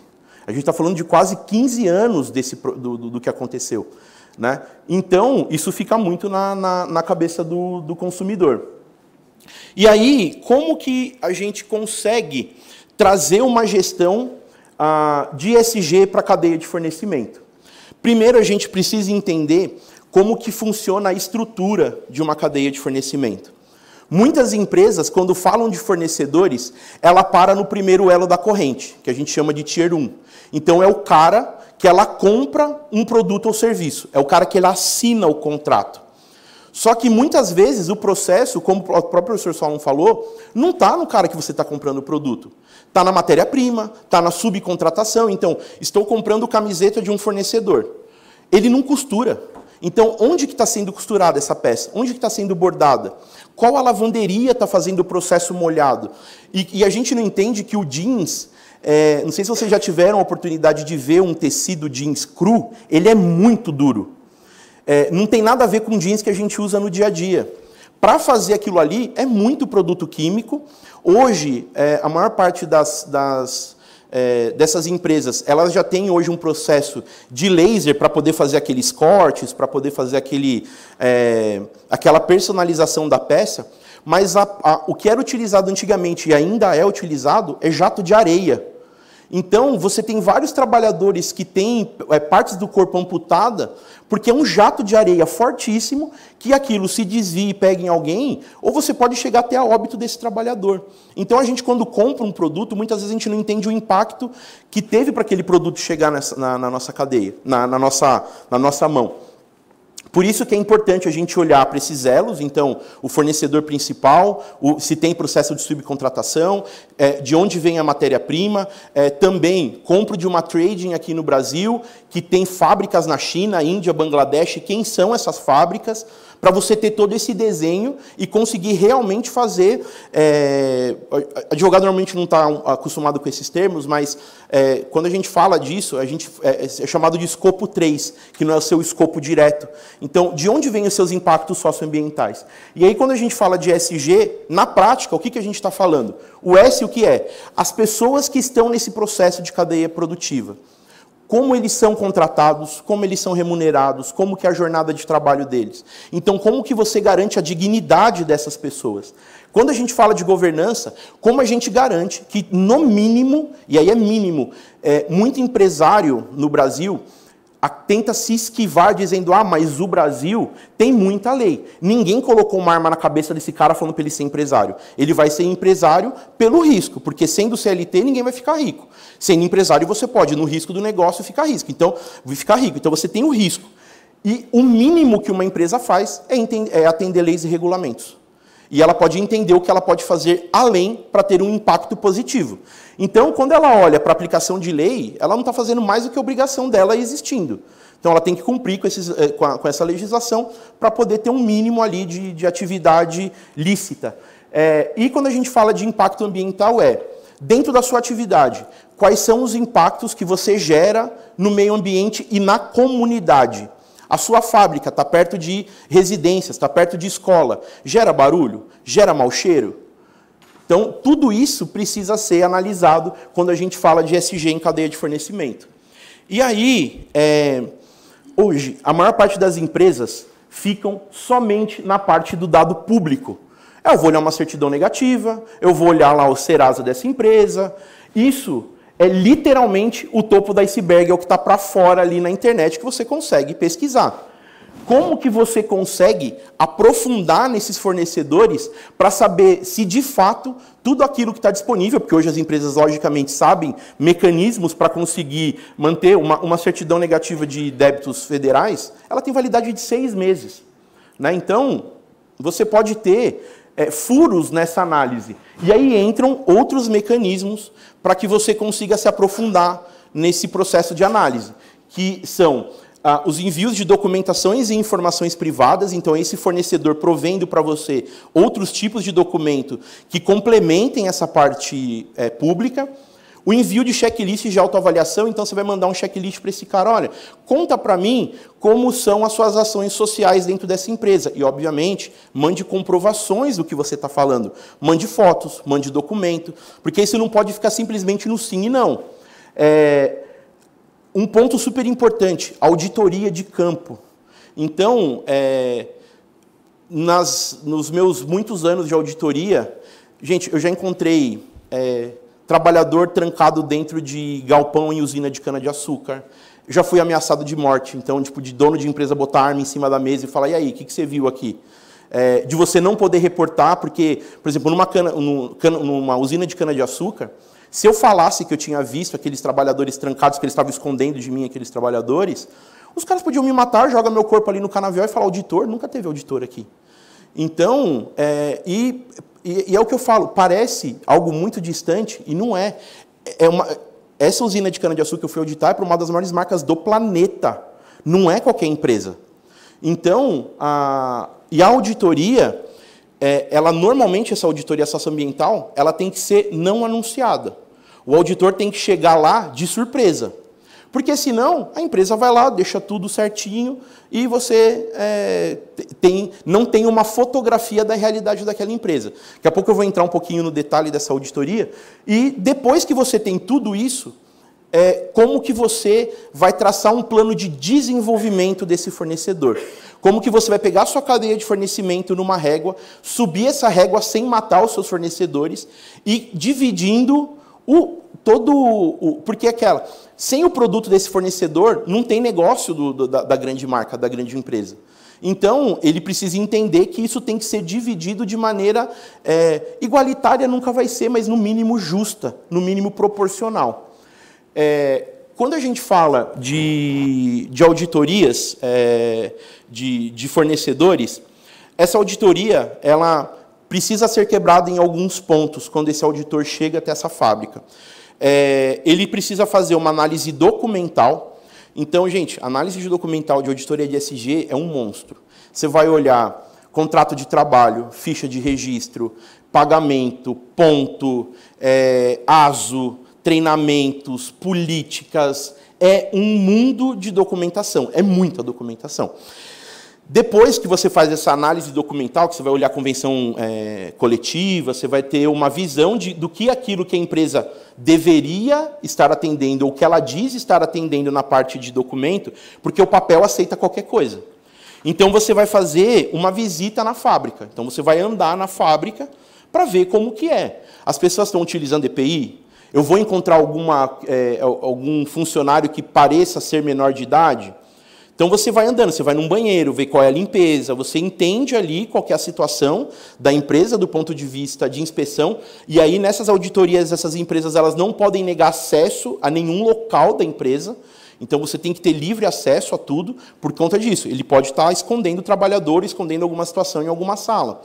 A gente está falando de quase 15 anos desse, do, do, do que aconteceu. Né? Então, isso fica muito na, na, na cabeça do, do, consumidor. E aí, como que a gente consegue trazer uma gestão ah, de ESG para a cadeia de fornecimento? Primeiro, a gente precisa entender como que funciona a estrutura de uma cadeia de fornecimento. Muitas empresas, quando falam de fornecedores, ela para no primeiro elo da corrente, que a gente chama de tier 1. Então é o cara que ela compra um produto ou serviço, é o cara que ela assina o contrato. Só que muitas vezes o processo, como o próprio professor Solon falou, não está no cara que você está comprando o produto. Está na matéria-prima, está na subcontratação. Então, estou comprando camiseta de um fornecedor. Ele não costura, então, onde que está sendo costurada essa peça? Onde que está sendo bordada? Qual a lavanderia está fazendo o processo molhado? E, e, a gente não entende que o jeans, é, não sei se vocês já tiveram a oportunidade de ver um tecido jeans cru, ele é muito duro. É, não tem nada a ver com jeans que a gente usa no dia a dia. Para fazer aquilo ali, é muito produto químico. Hoje, é, a maior parte das, das é, dessas empresas, elas já têm hoje um processo de laser para poder fazer aqueles cortes, para poder fazer aquele, é, aquela personalização da peça, mas a, a, o que era utilizado antigamente e ainda é utilizado é jato de areia então, você tem vários trabalhadores que têm é, partes do corpo amputada, porque é um jato de areia fortíssimo que aquilo se desvia e pega em alguém, ou você pode chegar até a óbito desse trabalhador. Então, a gente, quando compra um produto, muitas vezes a gente não entende o impacto que teve para aquele produto chegar nessa, na, na, nossa cadeia, na, na, nossa, na nossa mão. Por isso que é importante a gente olhar para esses elos, então, o fornecedor principal, o, se tem processo de subcontratação, é, de onde vem a matéria-prima, é, também compro de uma trading aqui no Brasil, que tem fábricas na China, Índia, Bangladesh, quem são essas fábricas, para você ter todo esse desenho e conseguir realmente fazer. É, advogado normalmente não está acostumado com esses termos, mas é, quando a gente fala disso, a gente é, é, é chamado de escopo 3, que não é o seu escopo direto. Então, de onde vêm os seus impactos socioambientais? E aí, quando a gente fala de SG, na prática, o que, que a gente está falando? O S, o que é? As pessoas que estão nesse processo de cadeia produtiva como eles são contratados, como eles são remunerados, como que é a jornada de trabalho deles. Então, como que você garante a dignidade dessas pessoas? Quando a gente fala de governança, como a gente garante que, no mínimo, e aí é mínimo, é, muito empresário no Brasil tenta se esquivar dizendo: ah, mas o Brasil tem muita lei. Ninguém colocou uma arma na cabeça desse cara falando para ele ser empresário. Ele vai ser empresário pelo risco, porque sendo CLT ninguém vai ficar rico. Sendo empresário você pode, no risco do negócio, ficar risco. Então, ficar rico. Então você tem o risco. E o mínimo que uma empresa faz é, é atender leis e regulamentos. E ela pode entender o que ela pode fazer além para ter um impacto positivo. Então, quando ela olha para a aplicação de lei, ela não está fazendo mais do que a obrigação dela existindo. Então, ela tem que cumprir com, esses, eh, com, a, com essa legislação para poder ter um mínimo ali de, de atividade lícita. É, e quando a gente fala de impacto ambiental, é dentro da sua atividade, quais são os impactos que você gera no meio ambiente e na comunidade. A sua fábrica está perto de residências, está perto de escola. Gera barulho? Gera mau cheiro? Então, tudo isso precisa ser analisado quando a gente fala de SG em cadeia de fornecimento. E aí, é, hoje, a maior parte das empresas ficam somente na parte do dado público. Eu vou olhar uma certidão negativa, eu vou olhar lá o Serasa dessa empresa. Isso é literalmente o topo da iceberg, é o que está para fora ali na internet que você consegue pesquisar. Como que você consegue aprofundar nesses fornecedores para saber se de fato tudo aquilo que está disponível, porque hoje as empresas logicamente sabem mecanismos para conseguir manter uma, uma certidão negativa de débitos federais, ela tem validade de seis meses. Né? Então, você pode ter é, furos nessa análise. E aí entram outros mecanismos para que você consiga se aprofundar nesse processo de análise, que são ah, os envios de documentações e informações privadas, então esse fornecedor provendo para você outros tipos de documento que complementem essa parte é, pública o envio de checklist de autoavaliação, então você vai mandar um checklist para esse cara, olha, conta para mim como são as suas ações sociais dentro dessa empresa. E, obviamente, mande comprovações do que você está falando. Mande fotos, mande documento, porque isso não pode ficar simplesmente no sim e não. É... Um ponto super importante, auditoria de campo. Então, é... Nas, nos meus muitos anos de auditoria, gente, eu já encontrei... É trabalhador trancado dentro de galpão em usina de cana-de-açúcar. Já fui ameaçado de morte, então, tipo, de dono de empresa botar arma em cima da mesa e falar: e aí, o que, que você viu aqui? É, de você não poder reportar, porque, por exemplo, numa, cana, numa usina de cana-de-açúcar, se eu falasse que eu tinha visto aqueles trabalhadores trancados, que eles estavam escondendo de mim aqueles trabalhadores, os caras podiam me matar, jogar meu corpo ali no canavial e falar: auditor, nunca teve auditor aqui. Então, é, e e, e, é o que eu falo, parece algo muito distante e não é. é uma, essa usina de cana-de-açúcar que eu fui auditar é para uma das maiores marcas do planeta. Não é qualquer empresa. Então, a, e a auditoria, é, ela normalmente, essa auditoria socioambiental, ela tem que ser não anunciada. O auditor tem que chegar lá de surpresa. Porque senão a empresa vai lá, deixa tudo certinho e você é, tem, não tem uma fotografia da realidade daquela empresa. Daqui a pouco eu vou entrar um pouquinho no detalhe dessa auditoria. E depois que você tem tudo isso, é, como que você vai traçar um plano de desenvolvimento desse fornecedor. Como que você vai pegar a sua cadeia de fornecimento numa régua, subir essa régua sem matar os seus fornecedores e dividindo o todo o. Porque é aquela. Sem o produto desse fornecedor, não tem negócio do, do, da, da grande marca, da grande empresa. Então, ele precisa entender que isso tem que ser dividido de maneira é, igualitária, nunca vai ser, mas no mínimo justa, no mínimo proporcional. É, quando a gente fala de, de auditorias é, de, de fornecedores, essa auditoria ela precisa ser quebrada em alguns pontos quando esse auditor chega até essa fábrica é, ele precisa fazer uma análise documental. Então, gente, análise de documental de auditoria de SG é um monstro. Você vai olhar contrato de trabalho, ficha de registro, pagamento, ponto, é, ASO, treinamentos, políticas. É um mundo de documentação, é muita documentação. Depois que você faz essa análise documental, que você vai olhar a convenção é, coletiva, você vai ter uma visão de, do que aquilo que a empresa deveria estar atendendo, ou que ela diz estar atendendo na parte de documento, porque o papel aceita qualquer coisa. Então você vai fazer uma visita na fábrica. Então você vai andar na fábrica para ver como que é. As pessoas estão utilizando EPI? Eu vou encontrar alguma, é, algum funcionário que pareça ser menor de idade? Então você vai andando, você vai num banheiro, vê qual é a limpeza, você entende ali qual é a situação da empresa do ponto de vista de inspeção, e aí nessas auditorias, essas empresas elas não podem negar acesso a nenhum local da empresa. Então você tem que ter livre acesso a tudo por conta disso. Ele pode estar escondendo o trabalhador, escondendo alguma situação em alguma sala.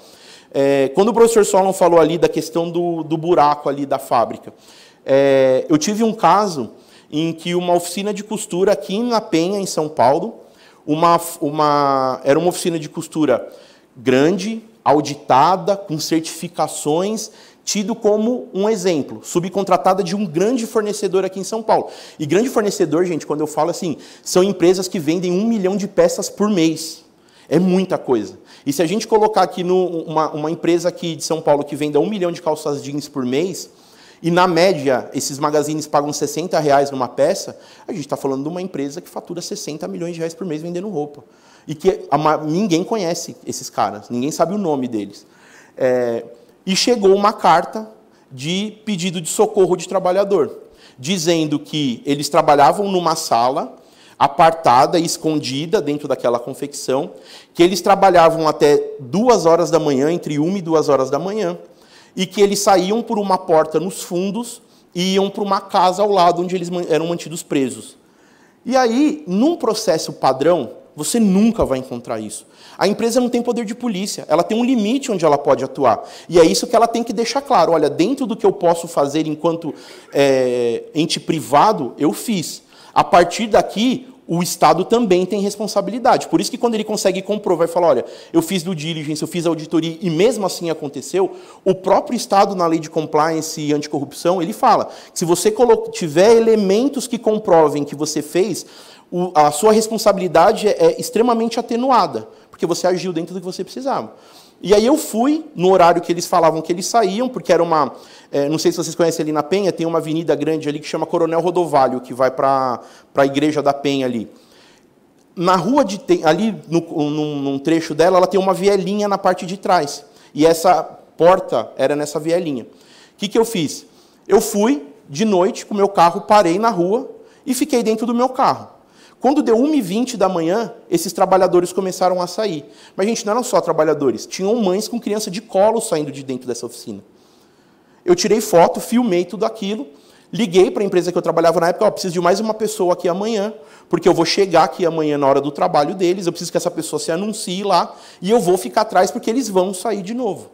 É, quando o professor Solon falou ali da questão do, do buraco ali da fábrica, é, eu tive um caso em que uma oficina de costura aqui na Penha, em São Paulo, uma, uma, era uma oficina de costura grande, auditada, com certificações, tido como um exemplo, subcontratada de um grande fornecedor aqui em São Paulo. E grande fornecedor, gente, quando eu falo assim, são empresas que vendem um milhão de peças por mês. É muita coisa. E se a gente colocar aqui no, uma, uma empresa aqui de São Paulo que venda um milhão de calças jeans por mês, e, na média, esses magazines pagam 60 reais numa peça, a gente está falando de uma empresa que fatura 60 milhões de reais por mês vendendo roupa. E que a, ninguém conhece esses caras, ninguém sabe o nome deles. É, e chegou uma carta de pedido de socorro de trabalhador, dizendo que eles trabalhavam numa sala apartada e escondida dentro daquela confecção, que eles trabalhavam até duas horas da manhã, entre uma e duas horas da manhã, e que eles saíam por uma porta nos fundos e iam para uma casa ao lado onde eles eram mantidos presos. E aí, num processo padrão, você nunca vai encontrar isso. A empresa não tem poder de polícia, ela tem um limite onde ela pode atuar. E é isso que ela tem que deixar claro: olha, dentro do que eu posso fazer enquanto é, ente privado, eu fiz. A partir daqui, o Estado também tem responsabilidade. Por isso que quando ele consegue comprovar e falar, olha, eu fiz do diligence, eu fiz a auditoria e mesmo assim aconteceu, o próprio Estado, na lei de compliance e anticorrupção, ele fala que se você tiver elementos que comprovem que você fez, a sua responsabilidade é, é extremamente atenuada, porque você agiu dentro do que você precisava. E aí eu fui, no horário que eles falavam que eles saíam, porque era uma. É, não sei se vocês conhecem ali na Penha, tem uma avenida grande ali que chama Coronel Rodovalho, que vai para a Igreja da Penha ali. Na rua de. Ali, no, num, num trecho dela, ela tem uma vielinha na parte de trás. E essa porta era nessa vielinha. O que, que eu fiz? Eu fui, de noite, com meu carro, parei na rua e fiquei dentro do meu carro. Quando deu 1h20 da manhã, esses trabalhadores começaram a sair. Mas, gente, não eram só trabalhadores, tinham mães com criança de colo saindo de dentro dessa oficina. Eu tirei foto, filmei tudo aquilo, liguei para a empresa que eu trabalhava na época, oh, preciso de mais uma pessoa aqui amanhã, porque eu vou chegar aqui amanhã na hora do trabalho deles, eu preciso que essa pessoa se anuncie lá, e eu vou ficar atrás porque eles vão sair de novo.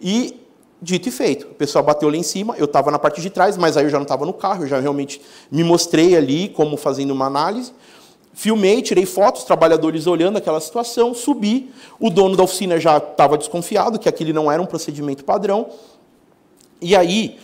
E Dito e feito. O pessoal bateu lá em cima, eu estava na parte de trás, mas aí eu já não estava no carro, eu já realmente me mostrei ali como fazendo uma análise. Filmei, tirei fotos, trabalhadores olhando aquela situação, subi. O dono da oficina já estava desconfiado que aquele não era um procedimento padrão. E aí,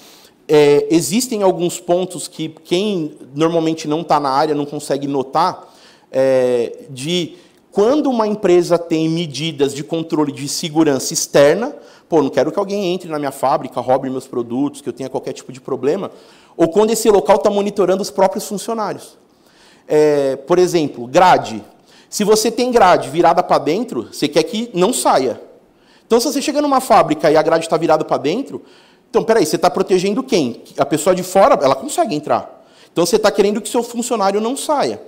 é, existem alguns pontos que quem normalmente não está na área não consegue notar, é, de quando uma empresa tem medidas de controle de segurança externa, pô, não quero que alguém entre na minha fábrica, roube meus produtos, que eu tenha qualquer tipo de problema, ou quando esse local está monitorando os próprios funcionários. É, por exemplo, grade. Se você tem grade virada para dentro, você quer que não saia. Então, se você chega numa fábrica e a grade está virada para dentro, então, peraí, você está protegendo quem? A pessoa de fora, ela consegue entrar. Então, você está querendo que seu funcionário não saia.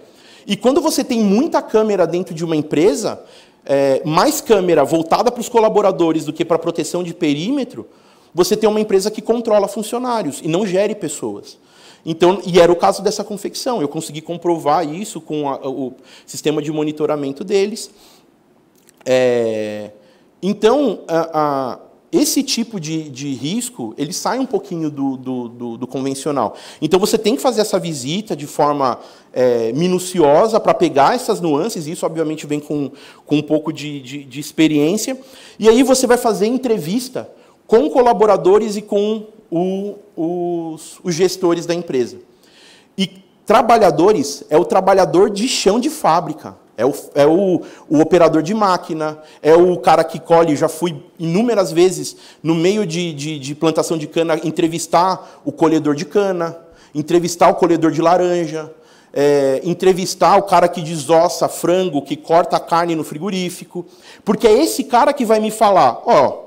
E quando você tem muita câmera dentro de uma empresa, é, mais câmera voltada para os colaboradores do que para proteção de perímetro, você tem uma empresa que controla funcionários e não gere pessoas. Então, e era o caso dessa confecção. Eu consegui comprovar isso com a, o sistema de monitoramento deles. É, então, a esse tipo de, de risco, ele sai um pouquinho do, do, do, do, convencional. Então, você tem que fazer essa visita de forma é, minuciosa para pegar essas nuances, isso, obviamente, vem com, com um pouco de, de, de experiência. E aí você vai fazer entrevista com colaboradores e com o, os, os, gestores da empresa. E trabalhadores é o trabalhador de chão de fábrica. É, o, é o, o, operador de máquina, é o cara que colhe. Já fui inúmeras vezes no meio de, de, de plantação de cana entrevistar o colhedor de cana, entrevistar o colhedor de laranja, é, entrevistar o cara que desossa frango, que corta a carne no frigorífico, porque é esse cara que vai me falar: ó,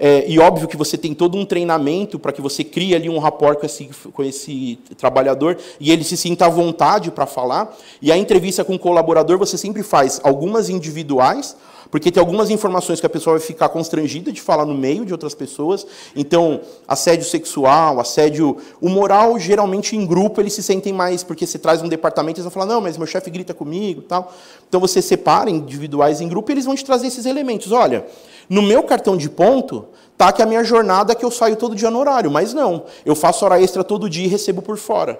é, e óbvio que você tem todo um treinamento para que você crie ali um rapport com esse, com esse trabalhador e ele se sinta à vontade para falar. E a entrevista com o colaborador você sempre faz algumas individuais, porque tem algumas informações que a pessoa vai ficar constrangida de falar no meio de outras pessoas. Então, assédio sexual, assédio. O moral, geralmente, em grupo, eles se sentem mais, porque você traz um departamento, eles vão falar, não, mas meu chefe grita comigo tal. Então você separa individuais em grupo e eles vão te trazer esses elementos. Olha, no meu cartão de ponto, tá que a minha jornada é que eu saio todo dia no horário, mas não. Eu faço hora extra todo dia e recebo por fora.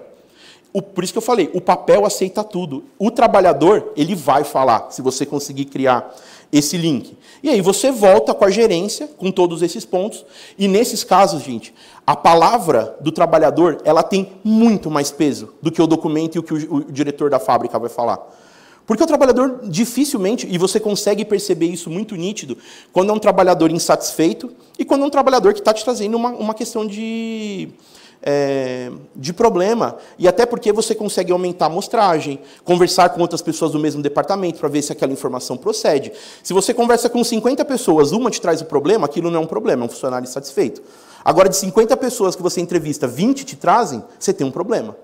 O, por isso que eu falei, o papel aceita tudo. O trabalhador, ele vai falar, se você conseguir criar esse link. E aí você volta com a gerência, com todos esses pontos, e nesses casos, gente, a palavra do trabalhador, ela tem muito mais peso do que o documento e o que o, o diretor da fábrica vai falar. Porque o trabalhador dificilmente, e você consegue perceber isso muito nítido, quando é um trabalhador insatisfeito e quando é um trabalhador que está te trazendo uma, uma questão de, é, de problema. E até porque você consegue aumentar a amostragem, conversar com outras pessoas do mesmo departamento para ver se aquela informação procede. Se você conversa com 50 pessoas, uma te traz o problema, aquilo não é um problema, é um funcionário insatisfeito. Agora, de 50 pessoas que você entrevista, 20 te trazem, você tem um problema.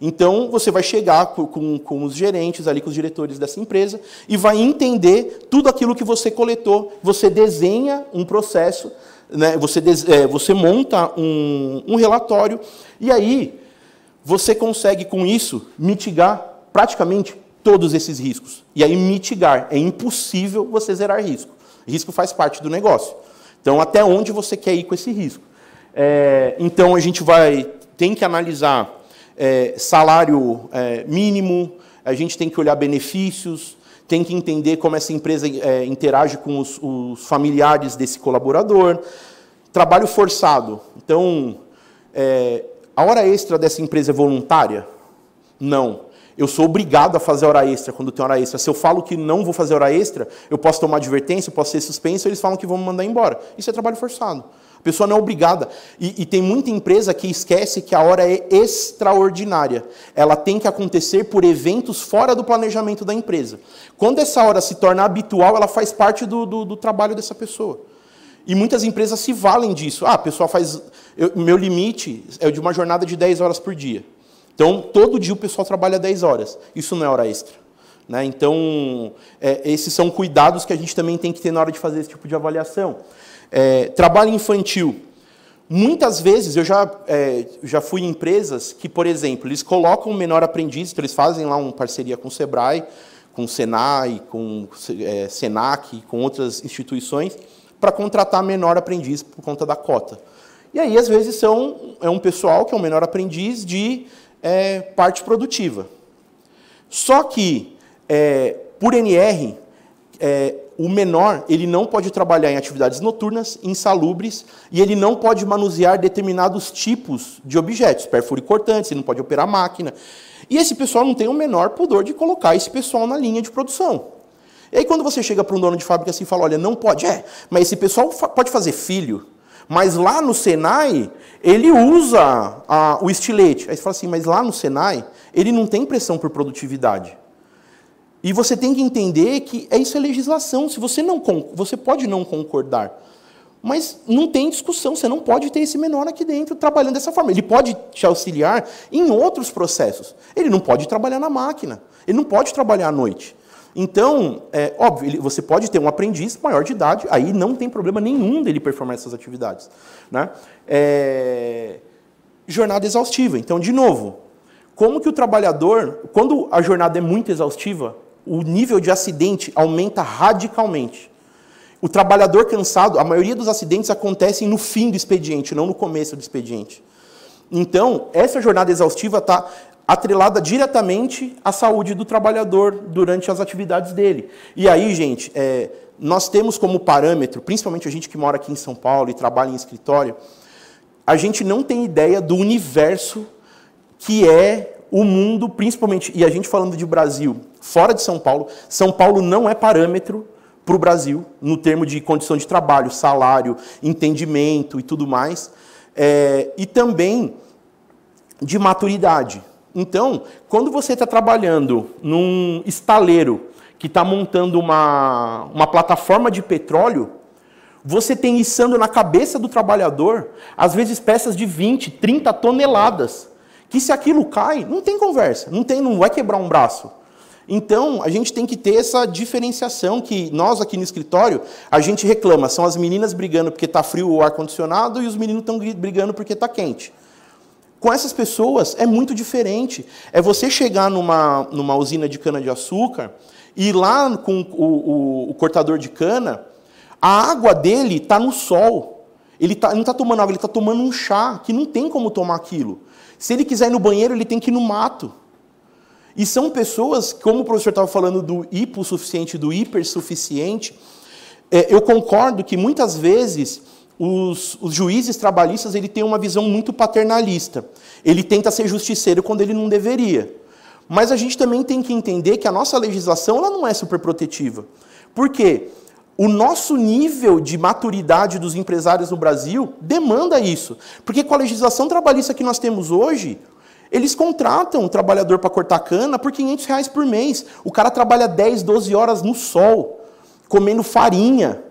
Então, você vai chegar com, com, os gerentes, ali com os diretores dessa empresa, e vai entender tudo aquilo que você coletou. Você desenha um processo né, você, é, você monta um, um relatório e aí você consegue, com isso, mitigar praticamente todos esses riscos. E aí, mitigar. É impossível você zerar risco. Risco faz parte do negócio. Então, até onde você quer ir com esse risco? É, então, a gente vai tem que analisar é, salário é, mínimo, a gente tem que olhar benefícios, tem que entender como essa empresa é, interage com os, os, familiares desse colaborador. Trabalho forçado. Então, é, a hora extra dessa empresa é voluntária? Não. Eu sou obrigado a fazer hora extra quando tem hora extra. Se eu falo que não vou fazer hora extra, eu posso tomar advertência, eu posso ser suspenso, eles falam que vão me mandar embora. Isso é trabalho forçado. A pessoa não é obrigada. E, e, tem muita empresa que esquece que a hora é extraordinária. Ela tem que acontecer por eventos fora do planejamento da empresa. Quando essa hora se torna habitual, ela faz parte do, do, do trabalho dessa pessoa. E muitas empresas se valem disso. Ah, a pessoa faz. meu limite é de uma jornada de 10 horas por dia. Então, todo dia o pessoal trabalha 10 horas. Isso não é hora extra. Né? Então, é, esses são cuidados que a gente também tem que ter na hora de fazer esse tipo de avaliação. É, trabalho infantil. Muitas vezes eu já, é, já fui em empresas que, por exemplo, eles colocam o menor aprendiz, então eles fazem lá uma parceria com o Sebrae, com o Senai, com é, Senac, com outras instituições, para contratar menor aprendiz por conta da cota. E aí, às vezes, são, é um pessoal que é um menor aprendiz de é, parte produtiva. Só que, é, por NR, é, o menor ele não pode trabalhar em atividades noturnas, insalubres, e ele não pode manusear determinados tipos de objetos, perfuro e cortantes, ele não pode operar máquina. E esse pessoal não tem o menor pudor de colocar esse pessoal na linha de produção. E aí quando você chega para um dono de fábrica assim e fala, olha, não pode, é, mas esse pessoal pode fazer filho, mas lá no Senai ele usa a, o estilete. Aí você fala assim, mas lá no Senai ele não tem pressão por produtividade. E você tem que entender que é isso é legislação. Se você não você pode não concordar, mas não tem discussão. Você não pode ter esse menor aqui dentro trabalhando dessa forma. Ele pode te auxiliar em outros processos. Ele não pode trabalhar na máquina. Ele não pode trabalhar à noite. Então, é óbvio, você pode ter um aprendiz maior de idade, aí não tem problema nenhum dele performar essas atividades. Né? É... Jornada exaustiva. Então, de novo, como que o trabalhador, quando a jornada é muito exaustiva, o nível de acidente aumenta radicalmente. O trabalhador cansado, a maioria dos acidentes acontecem no fim do expediente, não no começo do expediente. Então, essa jornada exaustiva está atrelada diretamente à saúde do trabalhador durante as atividades dele. E aí, gente, é, nós temos como parâmetro, principalmente a gente que mora aqui em São Paulo e trabalha em escritório, a gente não tem ideia do universo que é o mundo, principalmente, e a gente falando de Brasil fora de São Paulo, São Paulo não é parâmetro para o Brasil, no termo de condição de trabalho, salário, entendimento e tudo mais, é, e também de maturidade. Então, quando você está trabalhando num estaleiro que está montando uma, uma plataforma de petróleo, você tem içando na cabeça do trabalhador, às vezes, peças de 20, 30 toneladas que se aquilo cai, não tem conversa, não tem, não vai quebrar um braço. Então, a gente tem que ter essa diferenciação que nós aqui no escritório, a gente reclama, são as meninas brigando porque está frio o ar-condicionado e os meninos estão brigando porque está quente. Com essas pessoas é muito diferente. É você chegar numa, numa usina de cana-de-açúcar e lá com o, o, o cortador de cana, a água dele está no sol. Ele tá, não está tomando água, ele está tomando um chá, que não tem como tomar aquilo. Se ele quiser ir no banheiro, ele tem que ir no mato. E são pessoas, como o professor estava falando do hipossuficiente, do hipersuficiente, é, eu concordo que muitas vezes os, os, juízes trabalhistas ele tem uma visão muito paternalista. Ele tenta ser justiceiro quando ele não deveria. Mas a gente também tem que entender que a nossa legislação ela não é superprotetiva. Por quê? O nosso nível de maturidade dos empresários no Brasil demanda isso. Porque com a legislação trabalhista que nós temos hoje, eles contratam um trabalhador para cortar cana por 500 reais por mês. O cara trabalha 10, 12 horas no sol, comendo farinha,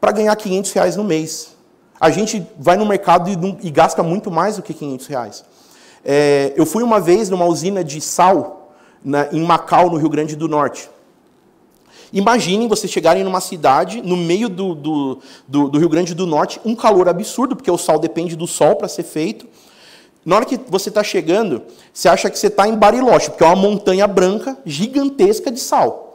para ganhar 500 reais no mês. A gente vai no mercado e, e gasta muito mais do que 500 reais. É, eu fui uma vez numa usina de sal na, em Macau, no Rio Grande do Norte. Imaginem vocês chegarem numa cidade, no meio do, do, do, do Rio Grande do Norte, um calor absurdo, porque o sal depende do sol para ser feito. Na hora que você está chegando, você acha que você está em Bariloche, porque é uma montanha branca gigantesca de sal.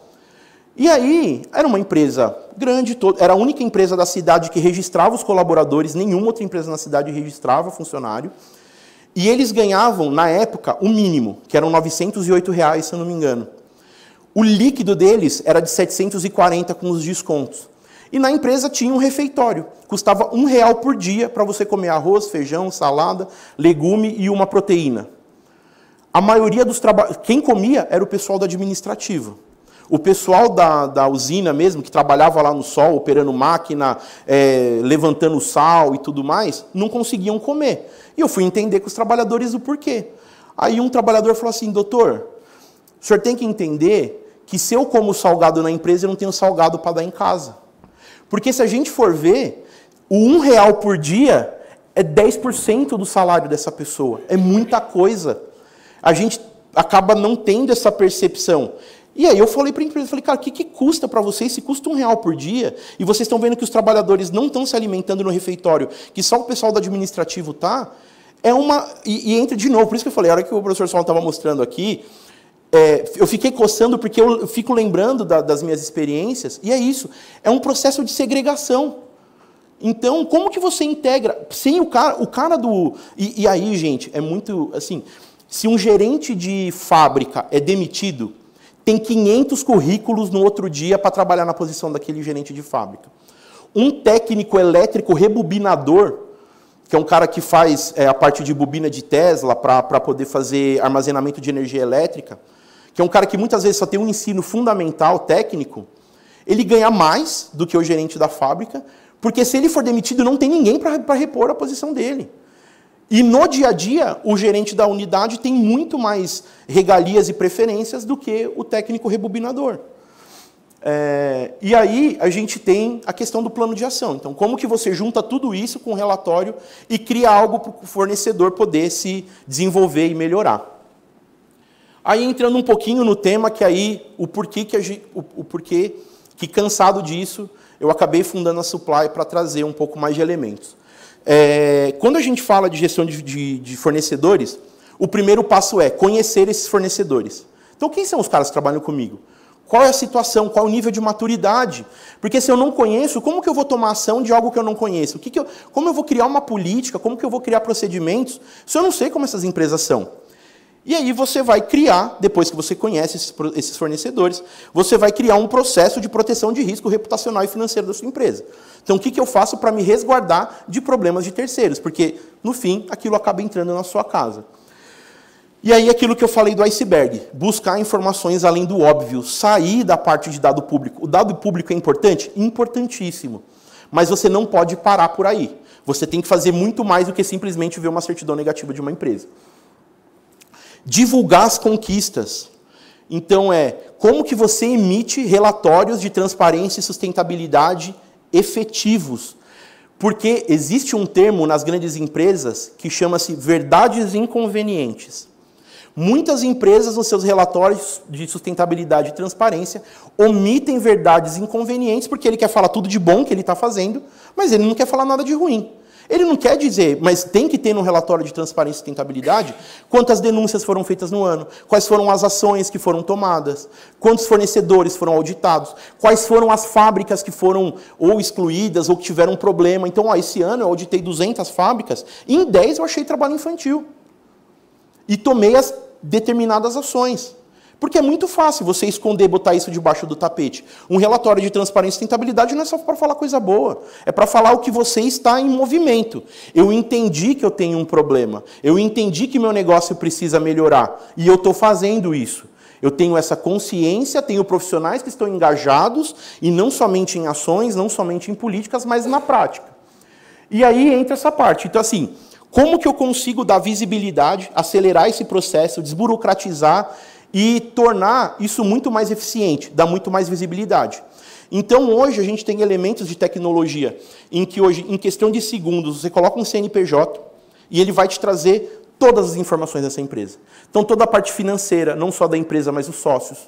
E aí, era uma empresa grande, era a única empresa da cidade que registrava os colaboradores, nenhuma outra empresa na cidade registrava funcionário. E eles ganhavam, na época, o mínimo, que eram 908 reais, se eu não me engano. O líquido deles era de 740 com os descontos. E na empresa tinha um refeitório, custava um real por dia para você comer arroz, feijão, salada, legume e uma proteína. A maioria dos trabalhadores. quem comia era o pessoal do administrativo. O pessoal da, da usina mesmo, que trabalhava lá no sol, operando máquina, é, levantando sal e tudo mais, não conseguiam comer. E eu fui entender com os trabalhadores o porquê. Aí um trabalhador falou assim: doutor, o senhor tem que entender que se eu como salgado na empresa, eu não tenho salgado para dar em casa. Porque se a gente for ver, o um real por dia é 10% do salário dessa pessoa. É muita coisa. A gente acaba não tendo essa percepção. E aí eu falei para a empresa, falei, cara, o que, que custa para vocês? Se custa um real por dia e vocês estão vendo que os trabalhadores não estão se alimentando no refeitório, que só o pessoal do administrativo tá, é uma... E, e entra de novo, por isso que eu falei, a hora que o professor Sol estava mostrando aqui, é, eu fiquei coçando porque eu fico lembrando da, das minhas experiências, e é isso. É um processo de segregação. Então, como que você integra? Sem o cara, o cara do. E, e aí, gente, é muito assim. Se um gerente de fábrica é demitido, tem 500 currículos no outro dia para trabalhar na posição daquele gerente de fábrica. Um técnico elétrico rebobinador que é um cara que faz é, a parte de bobina de Tesla para poder fazer armazenamento de energia elétrica, que é um cara que muitas vezes só tem um ensino fundamental, técnico, ele ganha mais do que o gerente da fábrica, porque se ele for demitido, não tem ninguém para repor a posição dele. E no dia a dia, o gerente da unidade tem muito mais regalias e preferências do que o técnico rebobinador. É, e aí a gente tem a questão do plano de ação. Então, como que você junta tudo isso com o relatório e cria algo para o fornecedor poder se desenvolver e melhorar? Aí entrando um pouquinho no tema, que aí o porquê que, o, o porquê que cansado disso, eu acabei fundando a Supply para trazer um pouco mais de elementos. É, quando a gente fala de gestão de, de, de, fornecedores, o primeiro passo é conhecer esses fornecedores. Então, quem são os caras que trabalham comigo? Qual é a situação? Qual é o nível de maturidade? Porque se eu não conheço, como que eu vou tomar ação de algo que eu não conheço? O que que eu, como eu vou criar uma política? Como que eu vou criar procedimentos se eu não sei como essas empresas são? E aí você vai criar, depois que você conhece esses fornecedores, você vai criar um processo de proteção de risco reputacional e financeiro da sua empresa. Então, o que eu faço para me resguardar de problemas de terceiros? Porque, no fim, aquilo acaba entrando na sua casa. E aí, aquilo que eu falei do iceberg, buscar informações além do óbvio, sair da parte de dado público. O dado público é importante? Importantíssimo. Mas você não pode parar por aí. Você tem que fazer muito mais do que simplesmente ver uma certidão negativa de uma empresa divulgar as conquistas. Então é como que você emite relatórios de transparência e sustentabilidade efetivos. Porque existe um termo nas grandes empresas que chama-se verdades inconvenientes. Muitas empresas, nos seus relatórios de sustentabilidade e transparência, omitem verdades inconvenientes porque ele quer falar tudo de bom que ele está fazendo, mas ele não quer falar nada de ruim. Ele não quer dizer, mas tem que ter no relatório de transparência e sustentabilidade quantas denúncias foram feitas no ano, quais foram as ações que foram tomadas, quantos fornecedores foram auditados, quais foram as fábricas que foram ou excluídas ou que tiveram problema. Então, ó, esse ano eu auditei 200 fábricas e em 10 eu achei trabalho infantil. E tomei as determinadas ações. Porque é muito fácil você esconder, botar isso debaixo do tapete. Um relatório de transparência e sustentabilidade não é só para falar coisa boa, é para falar o que você está em movimento. Eu entendi que eu tenho um problema, eu entendi que meu negócio precisa melhorar e eu estou fazendo isso. Eu tenho essa consciência, tenho profissionais que estão engajados e não somente em ações, não somente em políticas, mas na prática. E aí entra essa parte. Então, assim, como que eu consigo dar visibilidade, acelerar esse processo, desburocratizar e tornar isso muito mais eficiente, dar muito mais visibilidade. Então hoje a gente tem elementos de tecnologia em que hoje, em questão de segundos, você coloca um CNPJ e ele vai te trazer todas as informações dessa empresa. Então toda a parte financeira, não só da empresa, mas os sócios,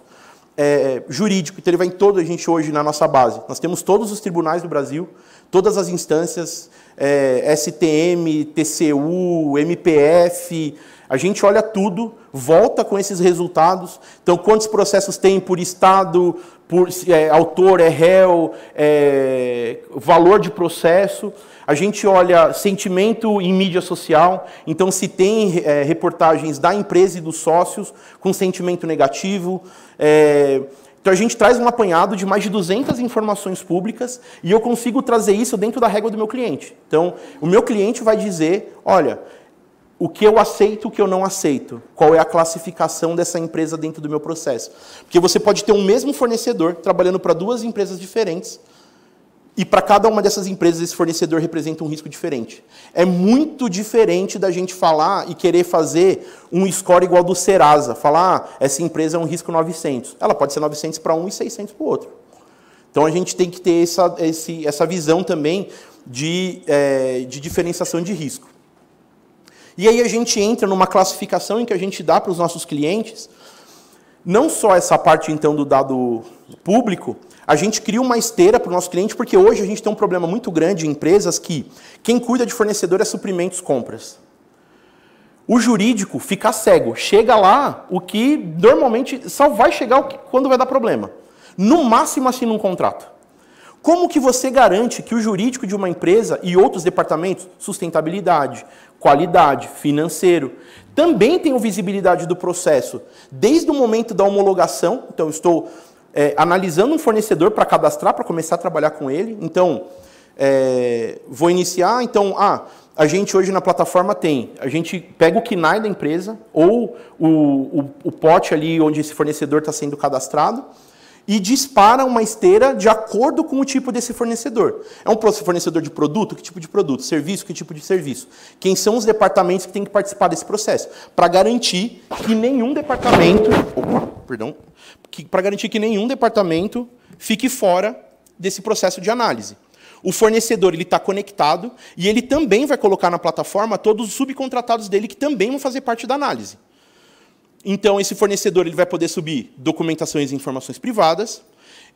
é, jurídico. Então ele vai em toda a gente hoje na nossa base. Nós temos todos os tribunais do Brasil, todas as instâncias, é, STM, TCU, MPF, a gente olha tudo, volta com esses resultados. Então, quantos processos tem por estado, por é, autor, é réu, é, valor de processo. A gente olha sentimento em mídia social. Então, se tem é, reportagens da empresa e dos sócios com sentimento negativo. É, então, a gente traz um apanhado de mais de 200 informações públicas e eu consigo trazer isso dentro da régua do meu cliente. Então, o meu cliente vai dizer: olha o que eu aceito, o que eu não aceito, qual é a classificação dessa empresa dentro do meu processo. Porque você pode ter o um mesmo fornecedor trabalhando para duas empresas diferentes, e para cada uma dessas empresas, esse fornecedor representa um risco diferente. É muito diferente da gente falar e querer fazer um score igual do Serasa. Falar, ah, essa empresa é um risco 900. Ela pode ser 900 para um e 600 para o outro. Então a gente tem que ter essa, esse, essa visão também de, é, de diferenciação de risco. E aí a gente entra numa classificação em que a gente dá para os nossos clientes, não só essa parte então do dado público, a gente cria uma esteira para o nosso cliente, porque hoje a gente tem um problema muito grande em empresas que quem cuida de fornecedor é suprimentos compras. O jurídico fica cego, chega lá o que normalmente só vai chegar quando vai dar problema. No máximo assina um contrato. Como que você garante que o jurídico de uma empresa e outros departamentos, sustentabilidade, qualidade, financeiro, também tenham visibilidade do processo, desde o momento da homologação, então estou é, analisando um fornecedor para cadastrar, para começar a trabalhar com ele, então é, vou iniciar, então, ah, a gente hoje na plataforma tem, a gente pega o KNAI da empresa ou o, o, o pote ali onde esse fornecedor está sendo cadastrado, e dispara uma esteira de acordo com o tipo desse fornecedor. É um fornecedor de produto? Que tipo de produto? Serviço? Que tipo de serviço? Quem são os departamentos que têm que participar desse processo? Para garantir que nenhum departamento. Opa, perdão. Para garantir que nenhum departamento fique fora desse processo de análise. O fornecedor ele está conectado e ele também vai colocar na plataforma todos os subcontratados dele que também vão fazer parte da análise. Então, esse fornecedor ele vai poder subir documentações e informações privadas.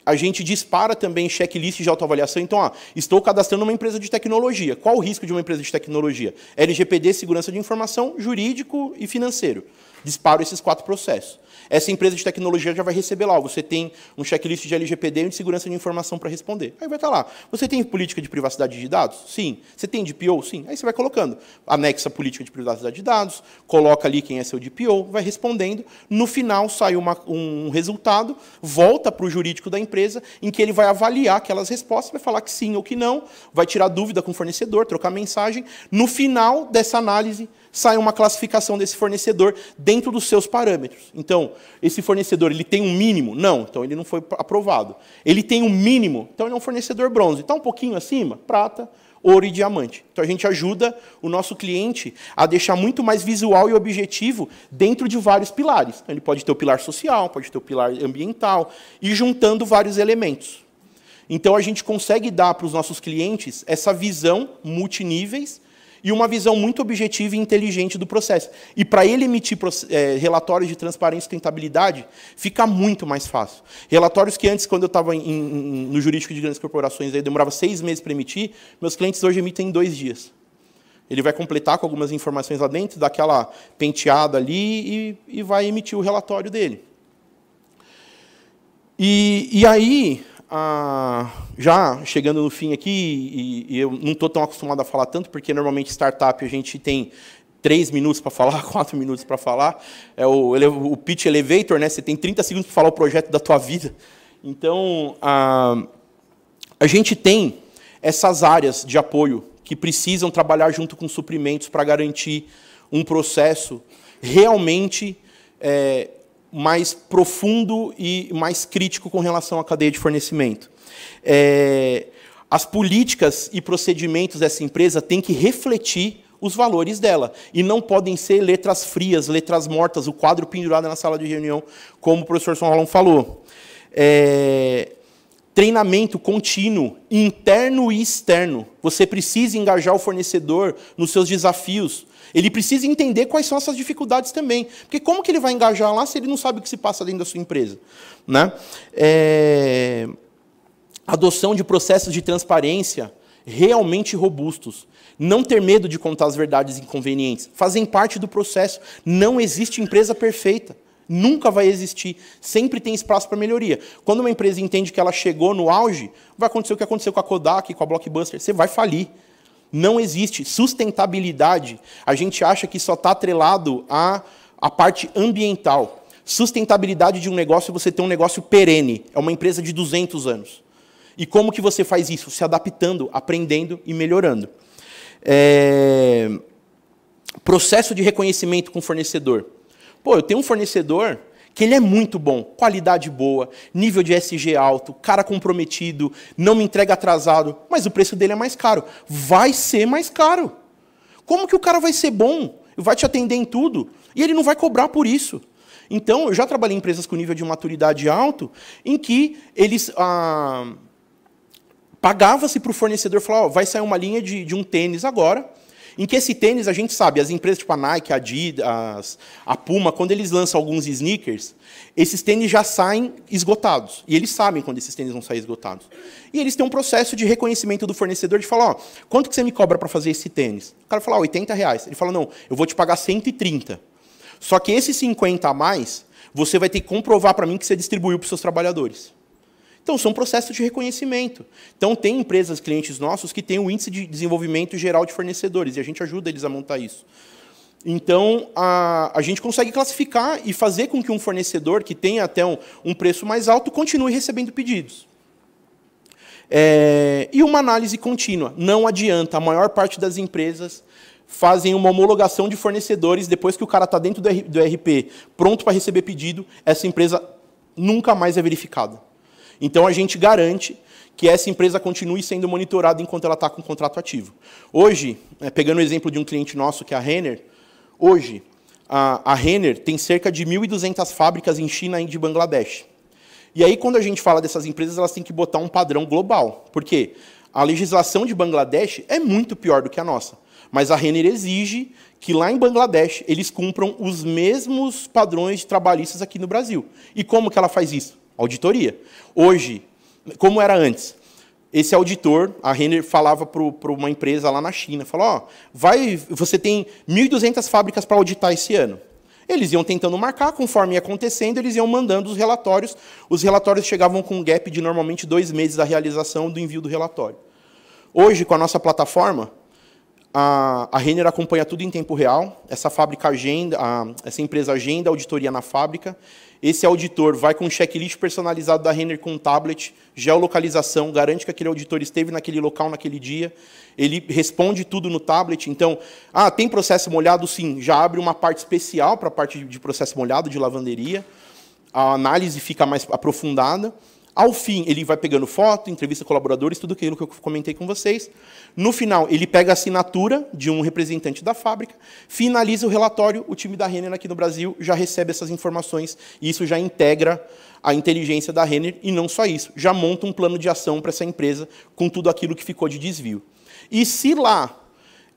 A gente dispara também checklist de autoavaliação. Então, ó, estou cadastrando uma empresa de tecnologia. Qual o risco de uma empresa de tecnologia? LGPD, segurança de informação, jurídico e financeiro. Disparo esses quatro processos essa empresa de tecnologia já vai receber lá, você tem um checklist de LGPD e de segurança de informação para responder. Aí vai estar tá lá. Você tem política de privacidade de dados? Sim. Você tem DPO? Sim. Aí você vai colocando. Anexa a política de privacidade de dados, coloca ali quem é seu DPO, vai respondendo. No final sai uma, um resultado, volta para o jurídico da empresa, em que ele vai avaliar aquelas respostas, vai falar que sim ou que não, vai tirar dúvida com o fornecedor, trocar mensagem. No final dessa análise, sai uma classificação desse fornecedor dentro dos seus parâmetros. Então, esse fornecedor ele tem um mínimo? Não, então ele não foi aprovado. Ele tem um mínimo, então ele é um fornecedor bronze. Está um pouquinho acima? Prata, ouro e diamante. Então a gente ajuda o nosso cliente a deixar muito mais visual e objetivo dentro de vários pilares. Então, ele pode ter o pilar social, pode ter o pilar ambiental, e juntando vários elementos. Então a gente consegue dar para os nossos clientes essa visão multiníveis e uma visão muito objetiva e inteligente do processo. E para ele emitir é, relatórios de transparência e sustentabilidade, fica muito mais fácil. Relatórios que antes, quando eu estava no jurídico de grandes corporações, aí demorava seis meses para emitir, meus clientes hoje emitem em dois dias. Ele vai completar com algumas informações lá dentro, dá aquela penteada ali e, e vai emitir o relatório dele. E, e aí, ah, já chegando no fim aqui, e, e eu não estou tão acostumado a falar tanto, porque normalmente startup a gente tem três minutos para falar, quatro minutos para falar. É o, o pitch elevator, né? Você tem 30 segundos para falar o projeto da tua vida. Então, a, a gente tem essas áreas de apoio que precisam trabalhar junto com suprimentos para garantir um processo realmente é, mais profundo e mais crítico com relação à cadeia de fornecimento. É, as políticas e procedimentos dessa empresa têm que refletir os valores dela. E não podem ser letras frias, letras mortas, o quadro pendurado na sala de reunião, como o professor São Rolão falou. É, treinamento contínuo, interno e externo. Você precisa engajar o fornecedor nos seus desafios, ele precisa entender quais são essas dificuldades também. Porque como que ele vai engajar lá se ele não sabe o que se passa dentro da sua empresa? Né? É... Adoção de processos de transparência realmente robustos. Não ter medo de contar as verdades inconvenientes. Fazem parte do processo. Não existe empresa perfeita. Nunca vai existir. Sempre tem espaço para melhoria. Quando uma empresa entende que ela chegou no auge, vai acontecer o que aconteceu com a Kodak, com a Blockbuster. Você vai falir. Não existe sustentabilidade. A gente acha que só está atrelado à, à parte ambiental. Sustentabilidade de um negócio é você ter um negócio perene. É uma empresa de 200 anos. E como que você faz isso? Se adaptando, aprendendo e melhorando. É... Processo de reconhecimento com fornecedor. Pô, eu tenho um fornecedor que ele é muito bom, qualidade boa, nível de SG alto, cara comprometido, não me entrega atrasado, mas o preço dele é mais caro. Vai ser mais caro. Como que o cara vai ser bom? Vai te atender em tudo e ele não vai cobrar por isso. Então, eu já trabalhei em empresas com nível de maturidade alto, em que eles ah, pagava-se para o fornecedor falar, oh, vai sair uma linha de, de um tênis agora, em que esse tênis, a gente sabe, as empresas tipo a Nike, a Adidas, a Puma, quando eles lançam alguns sneakers, esses tênis já saem esgotados. E eles sabem quando esses tênis vão sair esgotados. E eles têm um processo de reconhecimento do fornecedor de falar, ó, quanto que você me cobra para fazer esse tênis? O cara fala, 80 reais. Ele fala, não, eu vou te pagar 130. Só que esses 50 a mais, você vai ter que comprovar para mim que você distribuiu para os seus trabalhadores. Então, são processos de reconhecimento. Então, tem empresas, clientes nossos, que têm o índice de desenvolvimento geral de fornecedores, e a gente ajuda eles a montar isso. Então, a, a gente consegue classificar e fazer com que um fornecedor que tenha até um, um preço mais alto continue recebendo pedidos. É, e uma análise contínua. Não adianta, a maior parte das empresas fazem uma homologação de fornecedores depois que o cara está dentro do RP, pronto para receber pedido, essa empresa nunca mais é verificada. Então a gente garante que essa empresa continue sendo monitorada enquanto ela está com o contrato ativo. Hoje, é, pegando o exemplo de um cliente nosso, que é a Renner, hoje a, a Renner tem cerca de 1.200 fábricas em China e de Bangladesh. E aí, quando a gente fala dessas empresas, elas têm que botar um padrão global. Por quê? A legislação de Bangladesh é muito pior do que a nossa. Mas a Renner exige que lá em Bangladesh eles cumpram os mesmos padrões de trabalhistas aqui no Brasil. E como que ela faz isso? Auditoria. Hoje, como era antes? Esse auditor, a Renner falava para uma empresa lá na China, falou, ó, vai, você tem 1.200 fábricas para auditar esse ano. Eles iam tentando marcar, conforme ia acontecendo, eles iam mandando os relatórios. Os relatórios chegavam com um gap de normalmente dois meses da realização do envio do relatório. Hoje, com a nossa plataforma, a, a Renner acompanha tudo em tempo real. Essa fábrica agenda, a, essa empresa agenda a auditoria na fábrica. Esse auditor vai com um checklist personalizado da Renner com um tablet, geolocalização, garante que aquele auditor esteve naquele local naquele dia. Ele responde tudo no tablet. Então, ah, tem processo molhado? Sim. Já abre uma parte especial para a parte de processo molhado, de lavanderia. A análise fica mais aprofundada. Ao fim, ele vai pegando foto, entrevista colaboradores, tudo aquilo que eu comentei com vocês. No final, ele pega a assinatura de um representante da fábrica, finaliza o relatório, o time da Renner aqui no Brasil já recebe essas informações e isso já integra a inteligência da Renner e não só isso, já monta um plano de ação para essa empresa com tudo aquilo que ficou de desvio. E se lá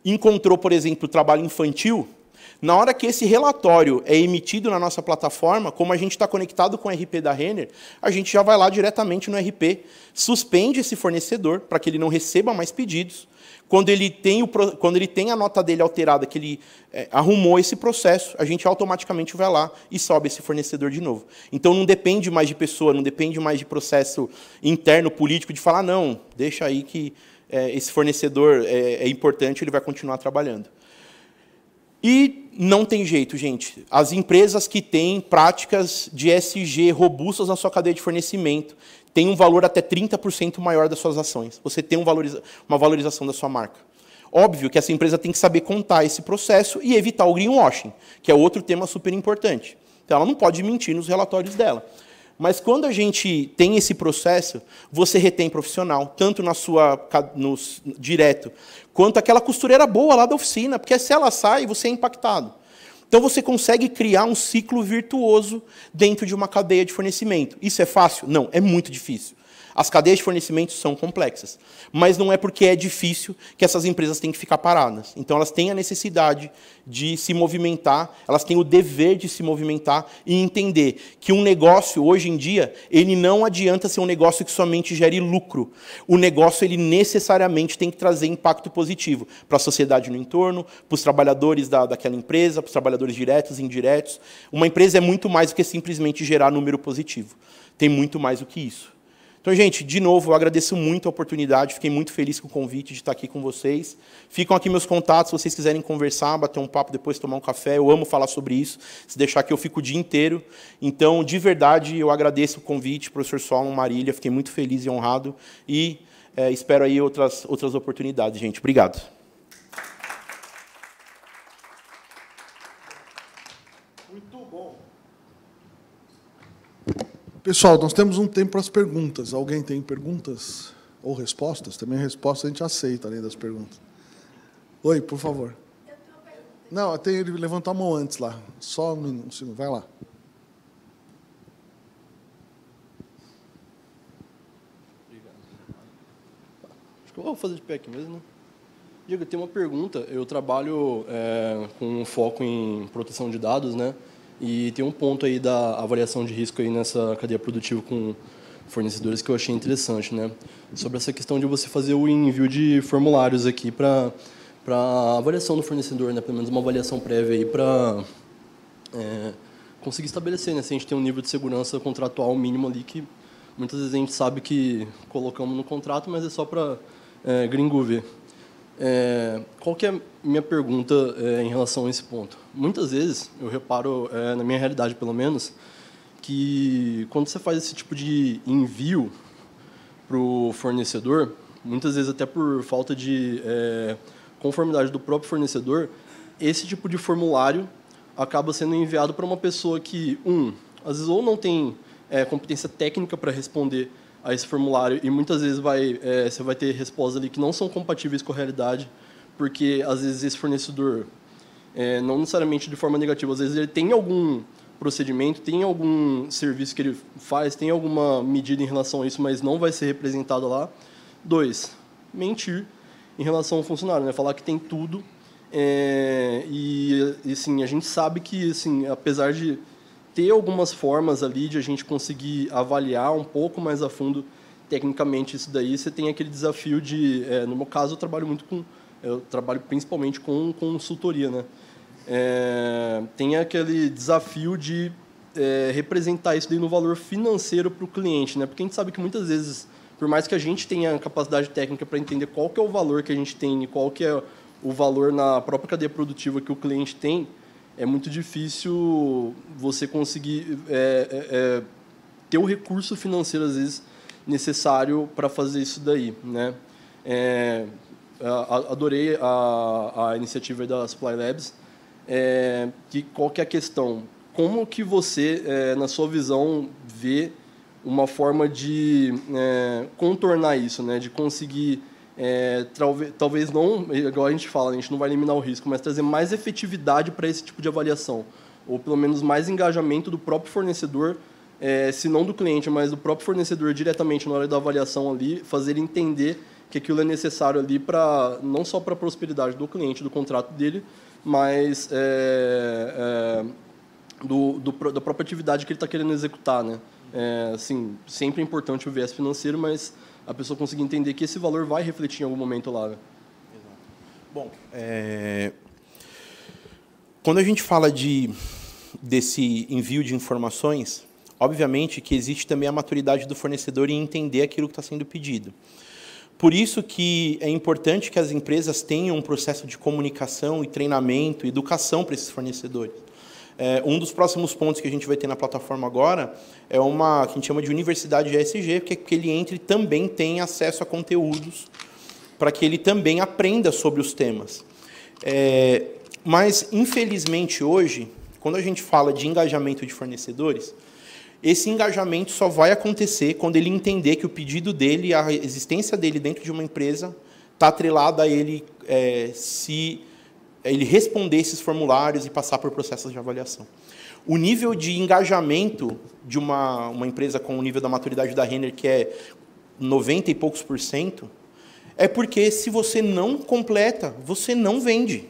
encontrou, por exemplo, trabalho infantil, na hora que esse relatório é emitido na nossa plataforma, como a gente está conectado com o RP da Renner, a gente já vai lá diretamente no RP, suspende esse fornecedor para que ele não receba mais pedidos. Quando ele tem, o, quando ele tem a nota dele alterada, que ele é, arrumou esse processo, a gente automaticamente vai lá e sobe esse fornecedor de novo. Então não depende mais de pessoa, não depende mais de processo interno político de falar, não, deixa aí que é, esse fornecedor é, é importante, ele vai continuar trabalhando. E não tem jeito, gente. As empresas que têm práticas de SG robustas na sua cadeia de fornecimento têm um valor até 30% maior das suas ações. Você tem um valoriza uma valorização da sua marca. Óbvio que essa empresa tem que saber contar esse processo e evitar o greenwashing, que é outro tema super importante. Então, ela não pode mentir nos relatórios dela. Mas quando a gente tem esse processo, você retém profissional, tanto na sua no, direto, quanto aquela costureira boa lá da oficina, porque se ela sai, você é impactado. Então você consegue criar um ciclo virtuoso dentro de uma cadeia de fornecimento. Isso é fácil? Não, é muito difícil. As cadeias de fornecimento são complexas, mas não é porque é difícil que essas empresas têm que ficar paradas. Então elas têm a necessidade de se movimentar, elas têm o dever de se movimentar e entender que um negócio hoje em dia, ele não adianta ser um negócio que somente gere lucro. O negócio ele necessariamente tem que trazer impacto positivo para a sociedade no entorno, para os trabalhadores da, daquela empresa, para os trabalhadores diretos e indiretos. Uma empresa é muito mais do que simplesmente gerar número positivo. Tem muito mais do que isso. Então, gente, de novo, eu agradeço muito a oportunidade, fiquei muito feliz com o convite de estar aqui com vocês. Ficam aqui meus contatos, se vocês quiserem conversar, bater um papo depois, tomar um café. Eu amo falar sobre isso, se deixar que eu fico o dia inteiro. Então, de verdade, eu agradeço o convite, professor Solon, Marília, fiquei muito feliz e honrado. E é, espero aí outras, outras oportunidades, gente. Obrigado. Pessoal, nós temos um tempo para as perguntas. Alguém tem perguntas ou respostas? Também resposta a gente aceita além das perguntas. Oi, por favor. Não, tem ele levantou a mão antes lá. Só um segundo, vai lá. Acho que eu vou fazer de pé aqui mesmo. Né? Diego, tem uma pergunta. Eu trabalho é, com foco em proteção de dados, né? E tem um ponto aí da avaliação de risco aí nessa cadeia produtiva com fornecedores que eu achei interessante, né? Sobre essa questão de você fazer o envio de formulários aqui para para avaliação do fornecedor, né? Pelo menos uma avaliação prévia aí para é, conseguir estabelecer, né? Se a gente tem um nível de segurança contratual mínimo ali que muitas vezes a gente sabe que colocamos no contrato, mas é só para é, gringo ver. É, qual que é a minha pergunta é, em relação a esse ponto? Muitas vezes eu reparo, é, na minha realidade pelo menos, que quando você faz esse tipo de envio para o fornecedor, muitas vezes até por falta de é, conformidade do próprio fornecedor, esse tipo de formulário acaba sendo enviado para uma pessoa que, um, às vezes ou não tem é, competência técnica para responder a esse formulário e muitas vezes vai, é, você vai ter respostas ali que não são compatíveis com a realidade, porque às vezes esse fornecedor, é, não necessariamente de forma negativa, às vezes ele tem algum procedimento, tem algum serviço que ele faz, tem alguma medida em relação a isso, mas não vai ser representado lá. Dois, mentir em relação ao funcionário, né? falar que tem tudo. É, e, e, assim, a gente sabe que, assim, apesar de ter algumas formas ali de a gente conseguir avaliar um pouco mais a fundo tecnicamente isso daí. Você tem aquele desafio de, é, no meu caso, eu trabalho muito com, eu trabalho principalmente com consultoria, né? É, tem aquele desafio de é, representar isso daí no valor financeiro para o cliente, né? Porque a gente sabe que muitas vezes, por mais que a gente tenha capacidade técnica para entender qual que é o valor que a gente tem e qual que é o valor na própria cadeia produtiva que o cliente tem, é muito difícil você conseguir é, é, é, ter o recurso financeiro, às vezes, necessário para fazer isso daí. Né? É, adorei a, a iniciativa da Supply Labs. É, que, qual que é a questão? Como que você, é, na sua visão, vê uma forma de é, contornar isso, né? de conseguir é, talvez, talvez não, igual a gente fala, né, a gente não vai eliminar o risco, mas trazer mais efetividade para esse tipo de avaliação, ou pelo menos mais engajamento do próprio fornecedor, é, se não do cliente, mas do próprio fornecedor diretamente na hora da avaliação ali, fazer ele entender que aquilo é necessário ali para não só para a prosperidade do cliente, do contrato dele, mas é, é do, do, da própria atividade que ele está querendo executar, né? É, assim, sempre é importante o viés financeiro, mas a pessoa conseguir entender que esse valor vai refletir em algum momento lá. Né? Exato. Bom, é... quando a gente fala de, desse envio de informações, obviamente que existe também a maturidade do fornecedor em entender aquilo que está sendo pedido. Por isso que é importante que as empresas tenham um processo de comunicação e treinamento, educação para esses fornecedores. É, um dos próximos pontos que a gente vai ter na plataforma agora é uma que a gente chama de universidade ESG, que é que ele entre também tem acesso a conteúdos para que ele também aprenda sobre os temas. É, mas, infelizmente, hoje, quando a gente fala de engajamento de fornecedores, esse engajamento só vai acontecer quando ele entender que o pedido dele, a existência dele dentro de uma empresa, está atrelada a ele é, se é ele responder esses formulários e passar por processos de avaliação. O nível de engajamento de uma, uma empresa com o nível da maturidade da Renner, que é 90 e poucos por cento, é porque se você não completa, você não vende.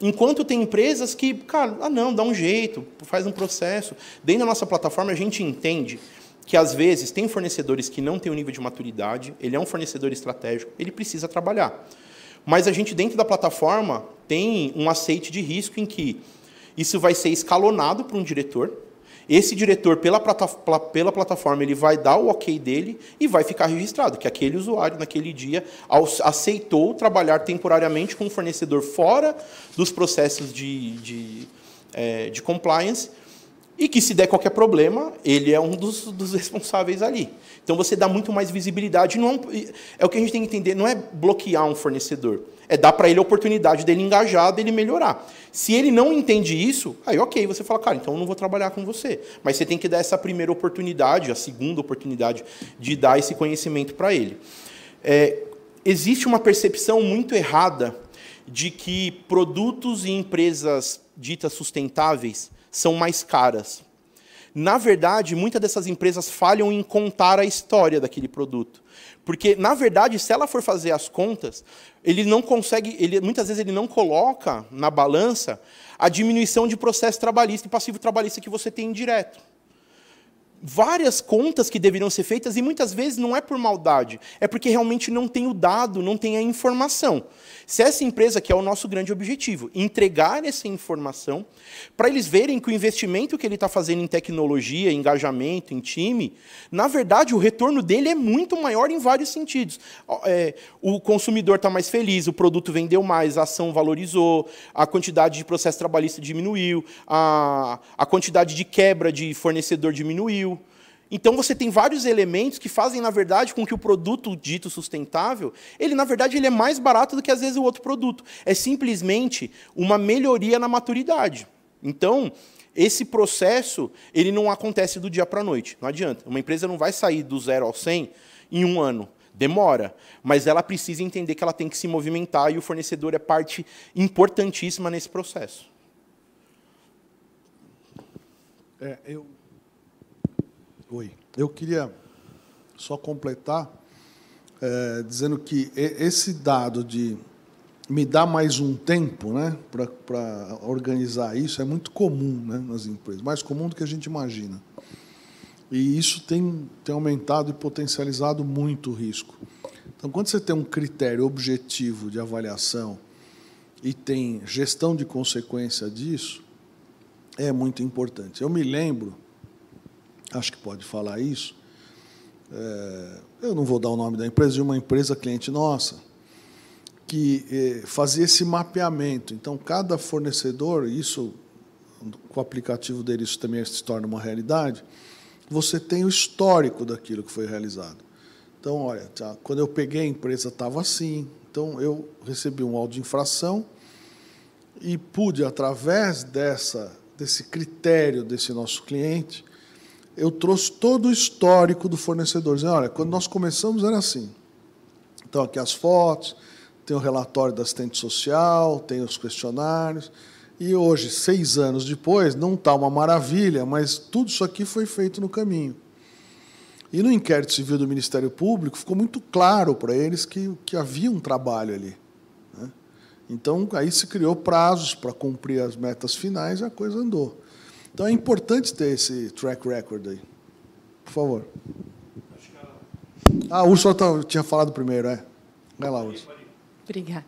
Enquanto tem empresas que, cara, ah não, dá um jeito, faz um processo. Dentro da nossa plataforma a gente entende que às vezes tem fornecedores que não têm o nível de maturidade, ele é um fornecedor estratégico, ele precisa trabalhar. Mas a gente, dentro da plataforma, tem um aceite de risco em que isso vai ser escalonado para um diretor. Esse diretor, pela, pela plataforma, ele vai dar o ok dele e vai ficar registrado que aquele usuário, naquele dia, aceitou trabalhar temporariamente com um fornecedor fora dos processos de, de, é, de compliance e que se der qualquer problema, ele é um dos, dos responsáveis ali. Então você dá muito mais visibilidade. Não, é, é o que a gente tem que entender, não é bloquear um fornecedor. É dar para ele a oportunidade dele engajar, dele melhorar. Se ele não entende isso, aí ok, você fala, cara, então eu não vou trabalhar com você. Mas você tem que dar essa primeira oportunidade, a segunda oportunidade de dar esse conhecimento para ele. É, existe uma percepção muito errada de que produtos e empresas ditas sustentáveis são mais caras. Na verdade, muitas dessas empresas falham em contar a história daquele produto. Porque, na verdade, se ela for fazer as contas, ele não consegue, ele, muitas vezes ele não coloca na balança a diminuição de processo trabalhista e passivo trabalhista que você tem indireto. Várias contas que deveriam ser feitas, e muitas vezes não é por maldade, é porque realmente não tem o dado, não tem a informação. Se essa empresa, que é o nosso grande objetivo, entregar essa informação para eles verem que o investimento que ele está fazendo em tecnologia, engajamento, em time, na verdade o retorno dele é muito maior em vários sentidos. É, o consumidor está mais feliz, o produto vendeu mais, a ação valorizou, a quantidade de processo trabalhista diminuiu, a, a quantidade de quebra de fornecedor diminuiu. Então você tem vários elementos que fazem, na verdade, com que o produto dito sustentável, ele na verdade ele é mais barato do que às vezes o outro produto. É simplesmente uma melhoria na maturidade. Então, esse processo ele não acontece do dia para a noite. Não adianta. Uma empresa não vai sair do zero ao 100 em um ano. Demora, mas ela precisa entender que ela tem que se movimentar e o fornecedor é parte importantíssima nesse processo. É, eu Oi. Eu queria só completar é, dizendo que esse dado de me dar mais um tempo né, para organizar isso é muito comum né, nas empresas, mais comum do que a gente imagina. E isso tem, tem aumentado e potencializado muito o risco. Então, quando você tem um critério objetivo de avaliação e tem gestão de consequência disso, é muito importante. Eu me lembro acho que pode falar isso. É, eu não vou dar o nome da empresa, de uma empresa cliente nossa, que é, fazia esse mapeamento. Então, cada fornecedor, isso com o aplicativo dele, isso também se torna uma realidade, você tem o histórico daquilo que foi realizado. Então, olha, tá, quando eu peguei a empresa estava assim, então eu recebi um áudio de infração e pude, através dessa, desse critério desse nosso cliente, eu trouxe todo o histórico do fornecedor, dizendo, olha, quando nós começamos era assim. Então, aqui as fotos, tem o relatório da assistente social, tem os questionários. E hoje, seis anos depois, não está uma maravilha, mas tudo isso aqui foi feito no caminho. E no inquérito civil do Ministério Público ficou muito claro para eles que, que havia um trabalho ali. Né? Então, aí se criou prazos para cumprir as metas finais e a coisa andou. Então é importante ter esse track record aí. Por favor. Ah, o Ursula tinha falado primeiro, é. Vai lá, Ursula. Obrigada.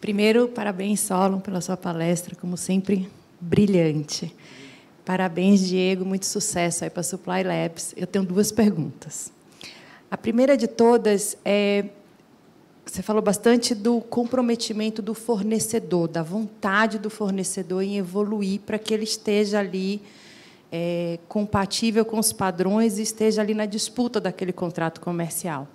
Primeiro, parabéns, Solon, pela sua palestra, como sempre, brilhante. Parabéns, Diego, muito sucesso aí para a Supply Labs. Eu tenho duas perguntas. A primeira de todas é você falou bastante do comprometimento do fornecedor, da vontade do fornecedor em evoluir para que ele esteja ali é, compatível com os padrões e esteja ali na disputa daquele contrato comercial.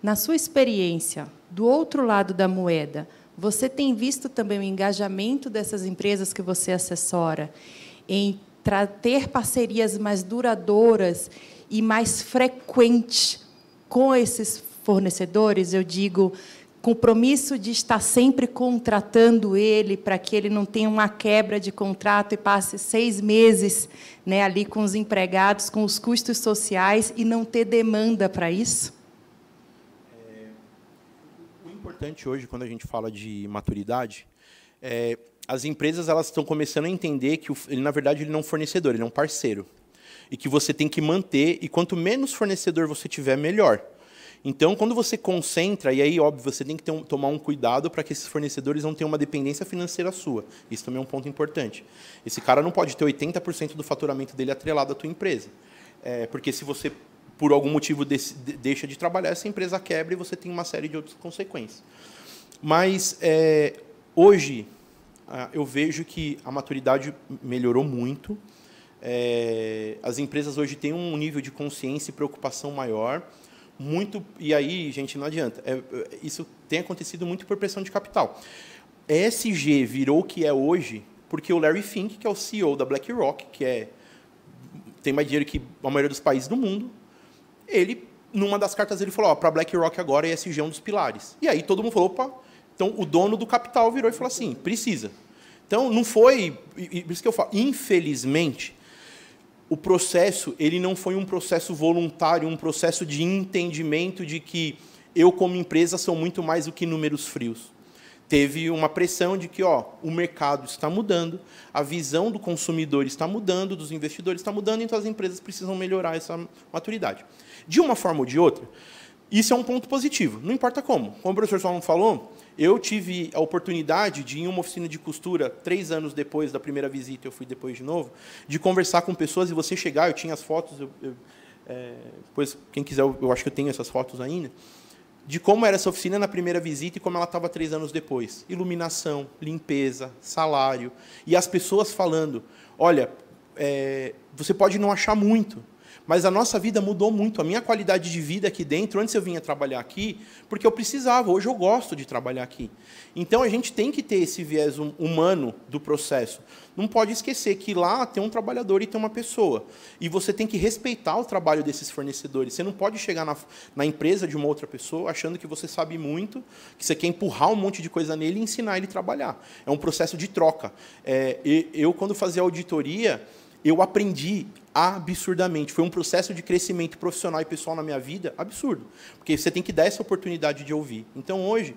Na sua experiência, do outro lado da moeda, você tem visto também o engajamento dessas empresas que você assessora em ter parcerias mais duradouras e mais frequentes com esses fornecedores, eu digo compromisso de estar sempre contratando ele para que ele não tenha uma quebra de contrato e passe seis meses né, ali com os empregados, com os custos sociais e não ter demanda para isso? É, o importante hoje, quando a gente fala de maturidade, é, as empresas elas estão começando a entender que ele, na verdade, ele não é um fornecedor, ele é um parceiro. E que você tem que manter, e quanto menos fornecedor você tiver, melhor. Então, quando você concentra, e aí, óbvio, você tem que um, tomar um cuidado para que esses fornecedores não tenham uma dependência financeira sua. Isso também é um ponto importante. Esse cara não pode ter 80% do faturamento dele atrelado à tua empresa. É, porque se você, por algum motivo, deixa de trabalhar, essa empresa quebra e você tem uma série de outras consequências. Mas, é, hoje, eu vejo que a maturidade melhorou muito. É, as empresas hoje têm um nível de consciência e preocupação maior muito. E aí, gente, não adianta. É, é, isso tem acontecido muito por pressão de capital. ESG virou o que é hoje porque o Larry Fink, que é o CEO da BlackRock, que é tem mais dinheiro que a maioria dos países do mundo, ele numa das cartas ele falou, ó, para BlackRock agora ESG é um dos pilares. E aí todo mundo falou, opa, então o dono do capital virou e falou assim, precisa. Então não foi, por isso que eu falo, infelizmente, o processo ele não foi um processo voluntário, um processo de entendimento de que eu como empresa sou muito mais do que números frios. Teve uma pressão de que ó, o mercado está mudando, a visão do consumidor está mudando, dos investidores está mudando, então as empresas precisam melhorar essa maturidade. De uma forma ou de outra, isso é um ponto positivo, não importa como. Como o professor Solon falou, eu tive a oportunidade de, em uma oficina de costura, três anos depois da primeira visita, eu fui depois de novo, de conversar com pessoas e você chegar, eu tinha as fotos, eu, eu, é, quem quiser, eu, eu acho que eu tenho essas fotos ainda, de como era essa oficina na primeira visita e como ela estava três anos depois. Iluminação, limpeza, salário. E as pessoas falando: olha, é, você pode não achar muito, mas a nossa vida mudou muito. A minha qualidade de vida aqui dentro, antes eu vinha trabalhar aqui, porque eu precisava, hoje eu gosto de trabalhar aqui. Então a gente tem que ter esse viés hum, humano do processo. Não pode esquecer que lá tem um trabalhador e tem uma pessoa. E você tem que respeitar o trabalho desses fornecedores. Você não pode chegar na, na empresa de uma outra pessoa achando que você sabe muito, que você quer empurrar um monte de coisa nele e ensinar ele a trabalhar. É um processo de troca. É, eu, quando fazia auditoria, eu aprendi absurdamente. Foi um processo de crescimento profissional e pessoal na minha vida absurdo. Porque você tem que dar essa oportunidade de ouvir. Então, hoje,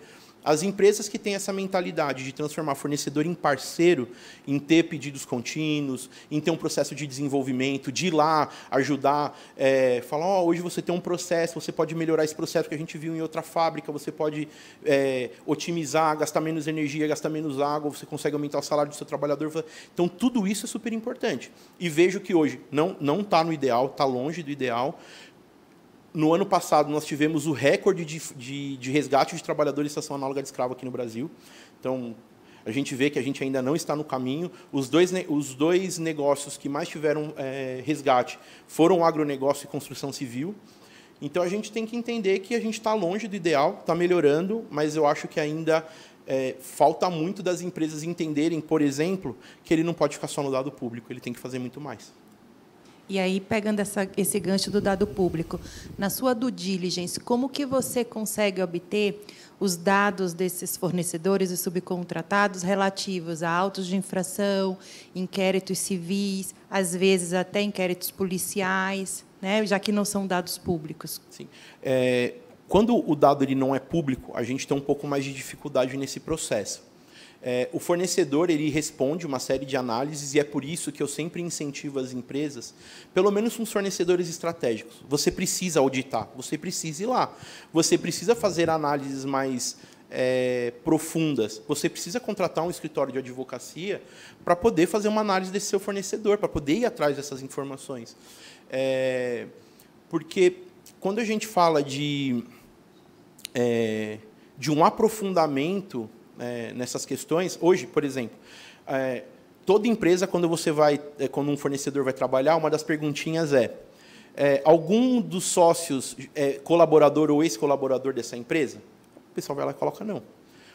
as empresas que têm essa mentalidade de transformar fornecedor em parceiro, em ter pedidos contínuos, em ter um processo de desenvolvimento, de ir lá ajudar, é, falar, oh, hoje você tem um processo, você pode melhorar esse processo que a gente viu em outra fábrica, você pode é, otimizar, gastar menos energia, gastar menos água, você consegue aumentar o salário do seu trabalhador. Então, tudo isso é super importante. E vejo que hoje não está no ideal, está longe do ideal, no ano passado, nós tivemos o recorde de, de, de resgate de trabalhadores em estação análoga de escravo aqui no Brasil. Então, a gente vê que a gente ainda não está no caminho. Os dois, os dois negócios que mais tiveram é, resgate foram o agronegócio e construção civil. Então, a gente tem que entender que a gente está longe do ideal, está melhorando, mas eu acho que ainda é, falta muito das empresas entenderem, por exemplo, que ele não pode ficar só no dado público, ele tem que fazer muito mais. E aí, pegando essa, esse gancho do dado público, na sua due diligence, como que você consegue obter os dados desses fornecedores e subcontratados relativos a autos de infração, inquéritos civis, às vezes até inquéritos policiais, né? já que não são dados públicos? Sim. É, quando o dado ele não é público, a gente tem um pouco mais de dificuldade nesse processo. É, o fornecedor ele responde uma série de análises e é por isso que eu sempre incentivo as empresas, pelo menos uns fornecedores estratégicos. Você precisa auditar, você precisa ir lá, você precisa fazer análises mais é, profundas. Você precisa contratar um escritório de advocacia para poder fazer uma análise desse seu fornecedor, para poder ir atrás dessas informações. É, porque quando a gente fala de, é, de um aprofundamento é, nessas questões. Hoje, por exemplo, é, toda empresa, quando você vai, é, quando um fornecedor vai trabalhar, uma das perguntinhas é, é, algum dos sócios é colaborador ou ex-colaborador dessa empresa? O pessoal vai lá e coloca não.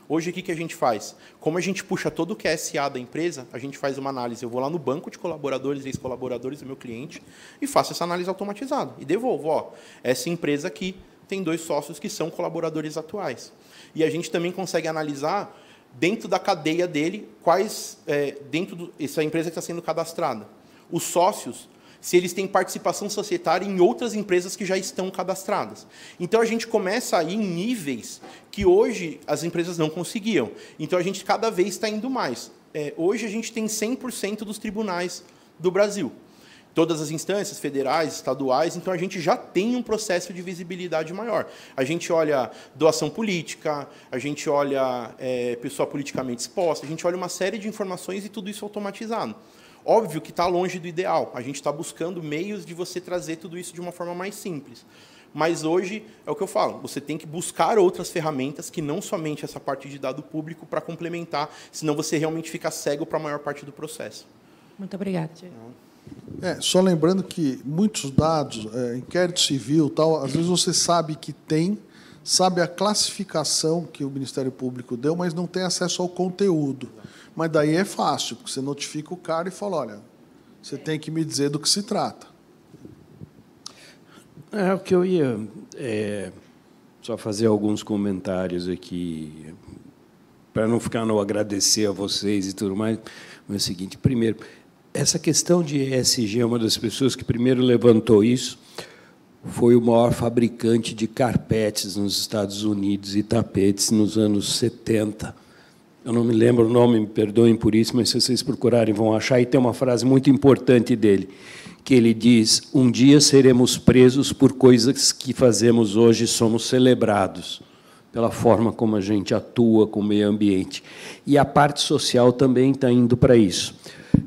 Hoje, o que, que a gente faz? Como a gente puxa todo o que é SA da empresa, a gente faz uma análise. Eu vou lá no banco de colaboradores e ex-colaboradores do meu cliente e faço essa análise automatizada. E devolvo, ó, essa empresa aqui tem dois sócios que são colaboradores atuais. E a gente também consegue analisar dentro da cadeia dele quais é, dentro dessa empresa que está sendo cadastrada. Os sócios se eles têm participação societária em outras empresas que já estão cadastradas. Então a gente começa a ir em níveis que hoje as empresas não conseguiam. Então a gente cada vez está indo mais. É, hoje a gente tem 100% dos tribunais do Brasil todas as instâncias federais, estaduais, então a gente já tem um processo de visibilidade maior. A gente olha doação política, a gente olha é, pessoa politicamente exposta, a gente olha uma série de informações e tudo isso automatizado. Óbvio que está longe do ideal, a gente está buscando meios de você trazer tudo isso de uma forma mais simples. Mas hoje é o que eu falo, você tem que buscar outras ferramentas que não somente essa parte de dado público para complementar, senão você realmente fica cego para a maior parte do processo. Muito obrigado, Então, é, só lembrando que muitos dados, é, inquérito civil, tal, às vezes você sabe que tem, sabe a classificação que o Ministério Público deu, mas não tem acesso ao conteúdo. Mas daí é fácil, porque você notifica o cara e fala, olha, você tem que me dizer do que se trata. É, o que eu ia é, só fazer alguns comentários aqui, para não ficar no agradecer a vocês e tudo mais, mas é o seguinte, primeiro, essa questão de ESG, uma das pessoas que primeiro levantou isso foi o maior fabricante de carpetes nos Estados Unidos e tapetes nos anos 70. Eu não me lembro o nome, me perdoem por isso, mas se vocês procurarem vão achar. E tem uma frase muito importante dele, que ele diz: Um dia seremos presos por coisas que fazemos hoje, somos celebrados pela forma como a gente atua com o meio ambiente. E a parte social também está indo para isso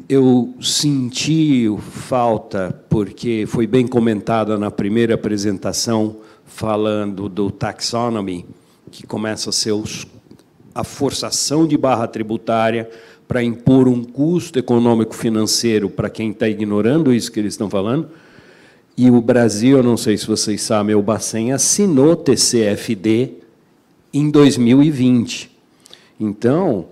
eu senti falta, porque foi bem comentada na primeira apresentação, falando do taxonomy, que começa a ser os, a forçação de barra tributária para impor um custo econômico financeiro para quem está ignorando isso que eles estão falando. E o Brasil, eu não sei se vocês sabem, o Bacen assinou TCFD em 2020. Então,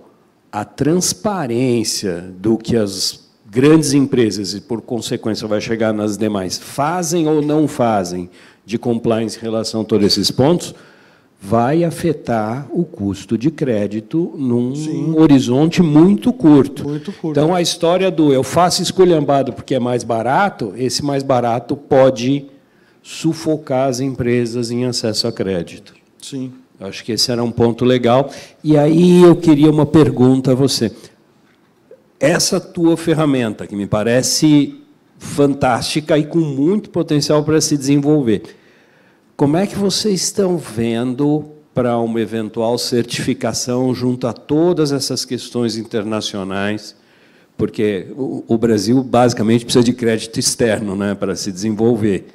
a transparência do que as grandes empresas, e por consequência vai chegar nas demais, fazem ou não fazem de compliance em relação a todos esses pontos, vai afetar o custo de crédito num Sim. horizonte muito curto. muito curto. Então, a história do eu faço esculhambado porque é mais barato, esse mais barato pode sufocar as empresas em acesso a crédito. Sim. Acho que esse era um ponto legal. E aí eu queria uma pergunta a você. Essa tua ferramenta, que me parece fantástica e com muito potencial para se desenvolver, como é que vocês estão vendo para uma eventual certificação junto a todas essas questões internacionais? Porque o Brasil basicamente precisa de crédito externo né, para se desenvolver.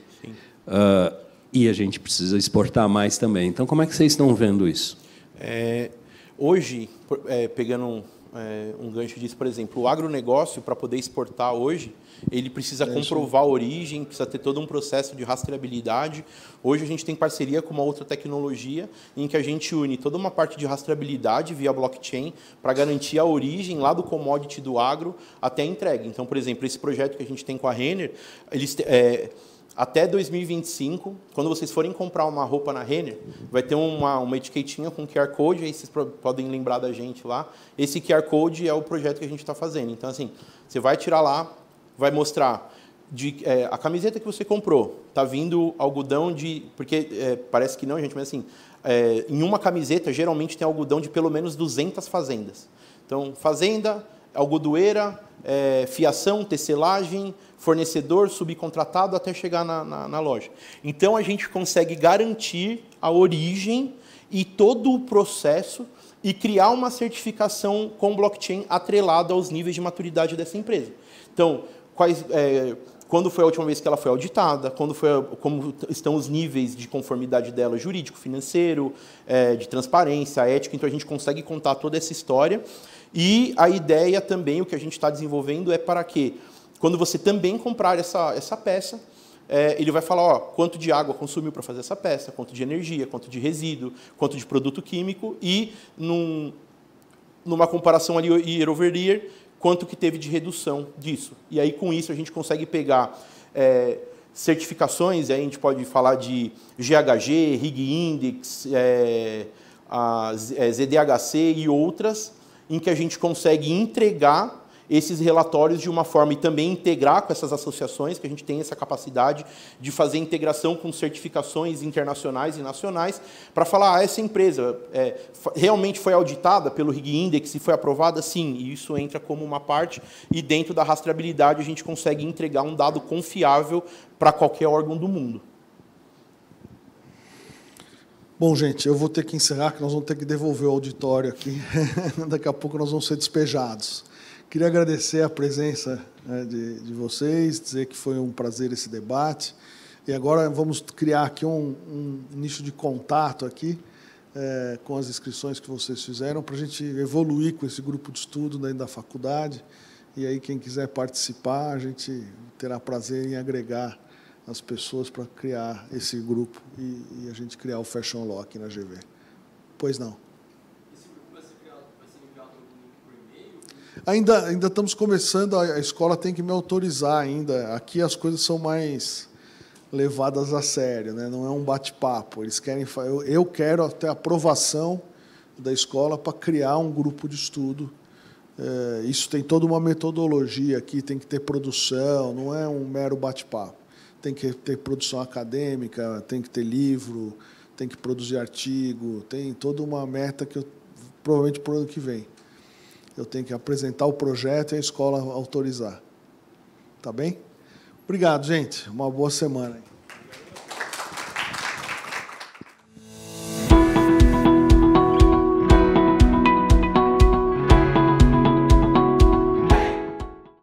Uh, e a gente precisa exportar mais também. Então, como é que vocês estão vendo isso? É, hoje, é, pegando um, é, um, gancho disso, por exemplo, o agronegócio, para poder exportar hoje, ele precisa comprovar a origem, precisa ter todo um processo de rastreabilidade. Hoje a gente tem parceria com uma outra tecnologia em que a gente une toda uma parte de rastreabilidade via blockchain para garantir a origem lá do commodity do agro até a entrega. Então, por exemplo, esse projeto que a gente tem com a Renner, eles... É, até 2025, quando vocês forem comprar uma roupa na Renner, vai ter uma, uma etiquetinha com QR Code, aí vocês podem lembrar da gente lá. Esse QR Code é o projeto que a gente está fazendo. Então, assim, você vai tirar lá, vai mostrar de, é, a camiseta que você comprou, Está vindo algodão de. Porque é, parece que não, gente, mas assim, é, em uma camiseta geralmente tem algodão de pelo menos 200 fazendas. Então, fazenda, algodoeira, é, fiação, tecelagem, fornecedor, subcontratado, até chegar na, na, na loja. Então a gente consegue garantir a origem e todo o processo e criar uma certificação com blockchain atrelada aos níveis de maturidade dessa empresa. Então, quais, é, quando foi a última vez que ela foi auditada, quando foi, como estão os níveis de conformidade dela jurídico, financeiro, é, de transparência, ética. Então, a gente consegue contar toda essa história. E a ideia também, o que a gente está desenvolvendo, é para que quando você também comprar essa, essa peça, é, ele vai falar ó, quanto de água consumiu para fazer essa peça, quanto de energia, quanto de resíduo, quanto de produto químico e, num, numa comparação ali year over year, quanto que teve de redução disso. E aí, com isso, a gente consegue pegar é, certificações, aí a gente pode falar de GHG, RIG Index, é, ZDHC é, e outras, em que a gente consegue entregar esses relatórios de uma forma e também integrar com essas associações, que a gente tem essa capacidade de fazer integração com certificações internacionais e nacionais, para falar, ah, essa empresa é, realmente foi auditada pelo RIG Index e foi aprovada? Sim, e isso entra como uma parte, e dentro da rastreabilidade a gente consegue entregar um dado confiável para qualquer órgão do mundo. Bom, gente, eu vou ter que encerrar, que nós vamos ter que devolver o auditório aqui. Daqui a pouco nós vamos ser despejados. Queria agradecer a presença né, de, de, vocês, dizer que foi um prazer esse debate. E agora vamos criar aqui um, um nicho de contato aqui é, com as inscrições que vocês fizeram para a gente evoluir com esse grupo de estudo dentro da faculdade. E aí quem quiser participar, a gente terá prazer em agregar as pessoas para criar esse grupo e, e a gente criar o Fashion Lock na GV. Pois não. Ainda, ainda estamos começando, a escola tem que me autorizar ainda. Aqui as coisas são mais levadas a sério, né? não é um bate-papo. Eles querem, eu, eu quero até aprovação da escola para criar um grupo de estudo. É, isso tem toda uma metodologia aqui, tem que ter produção, não é um mero bate-papo. Tem que ter produção acadêmica, tem que ter livro, tem que produzir artigo, tem toda uma meta que eu provavelmente para o ano que vem eu tenho que apresentar o projeto e a escola autorizar. Tá bem? Obrigado, gente. Uma boa semana.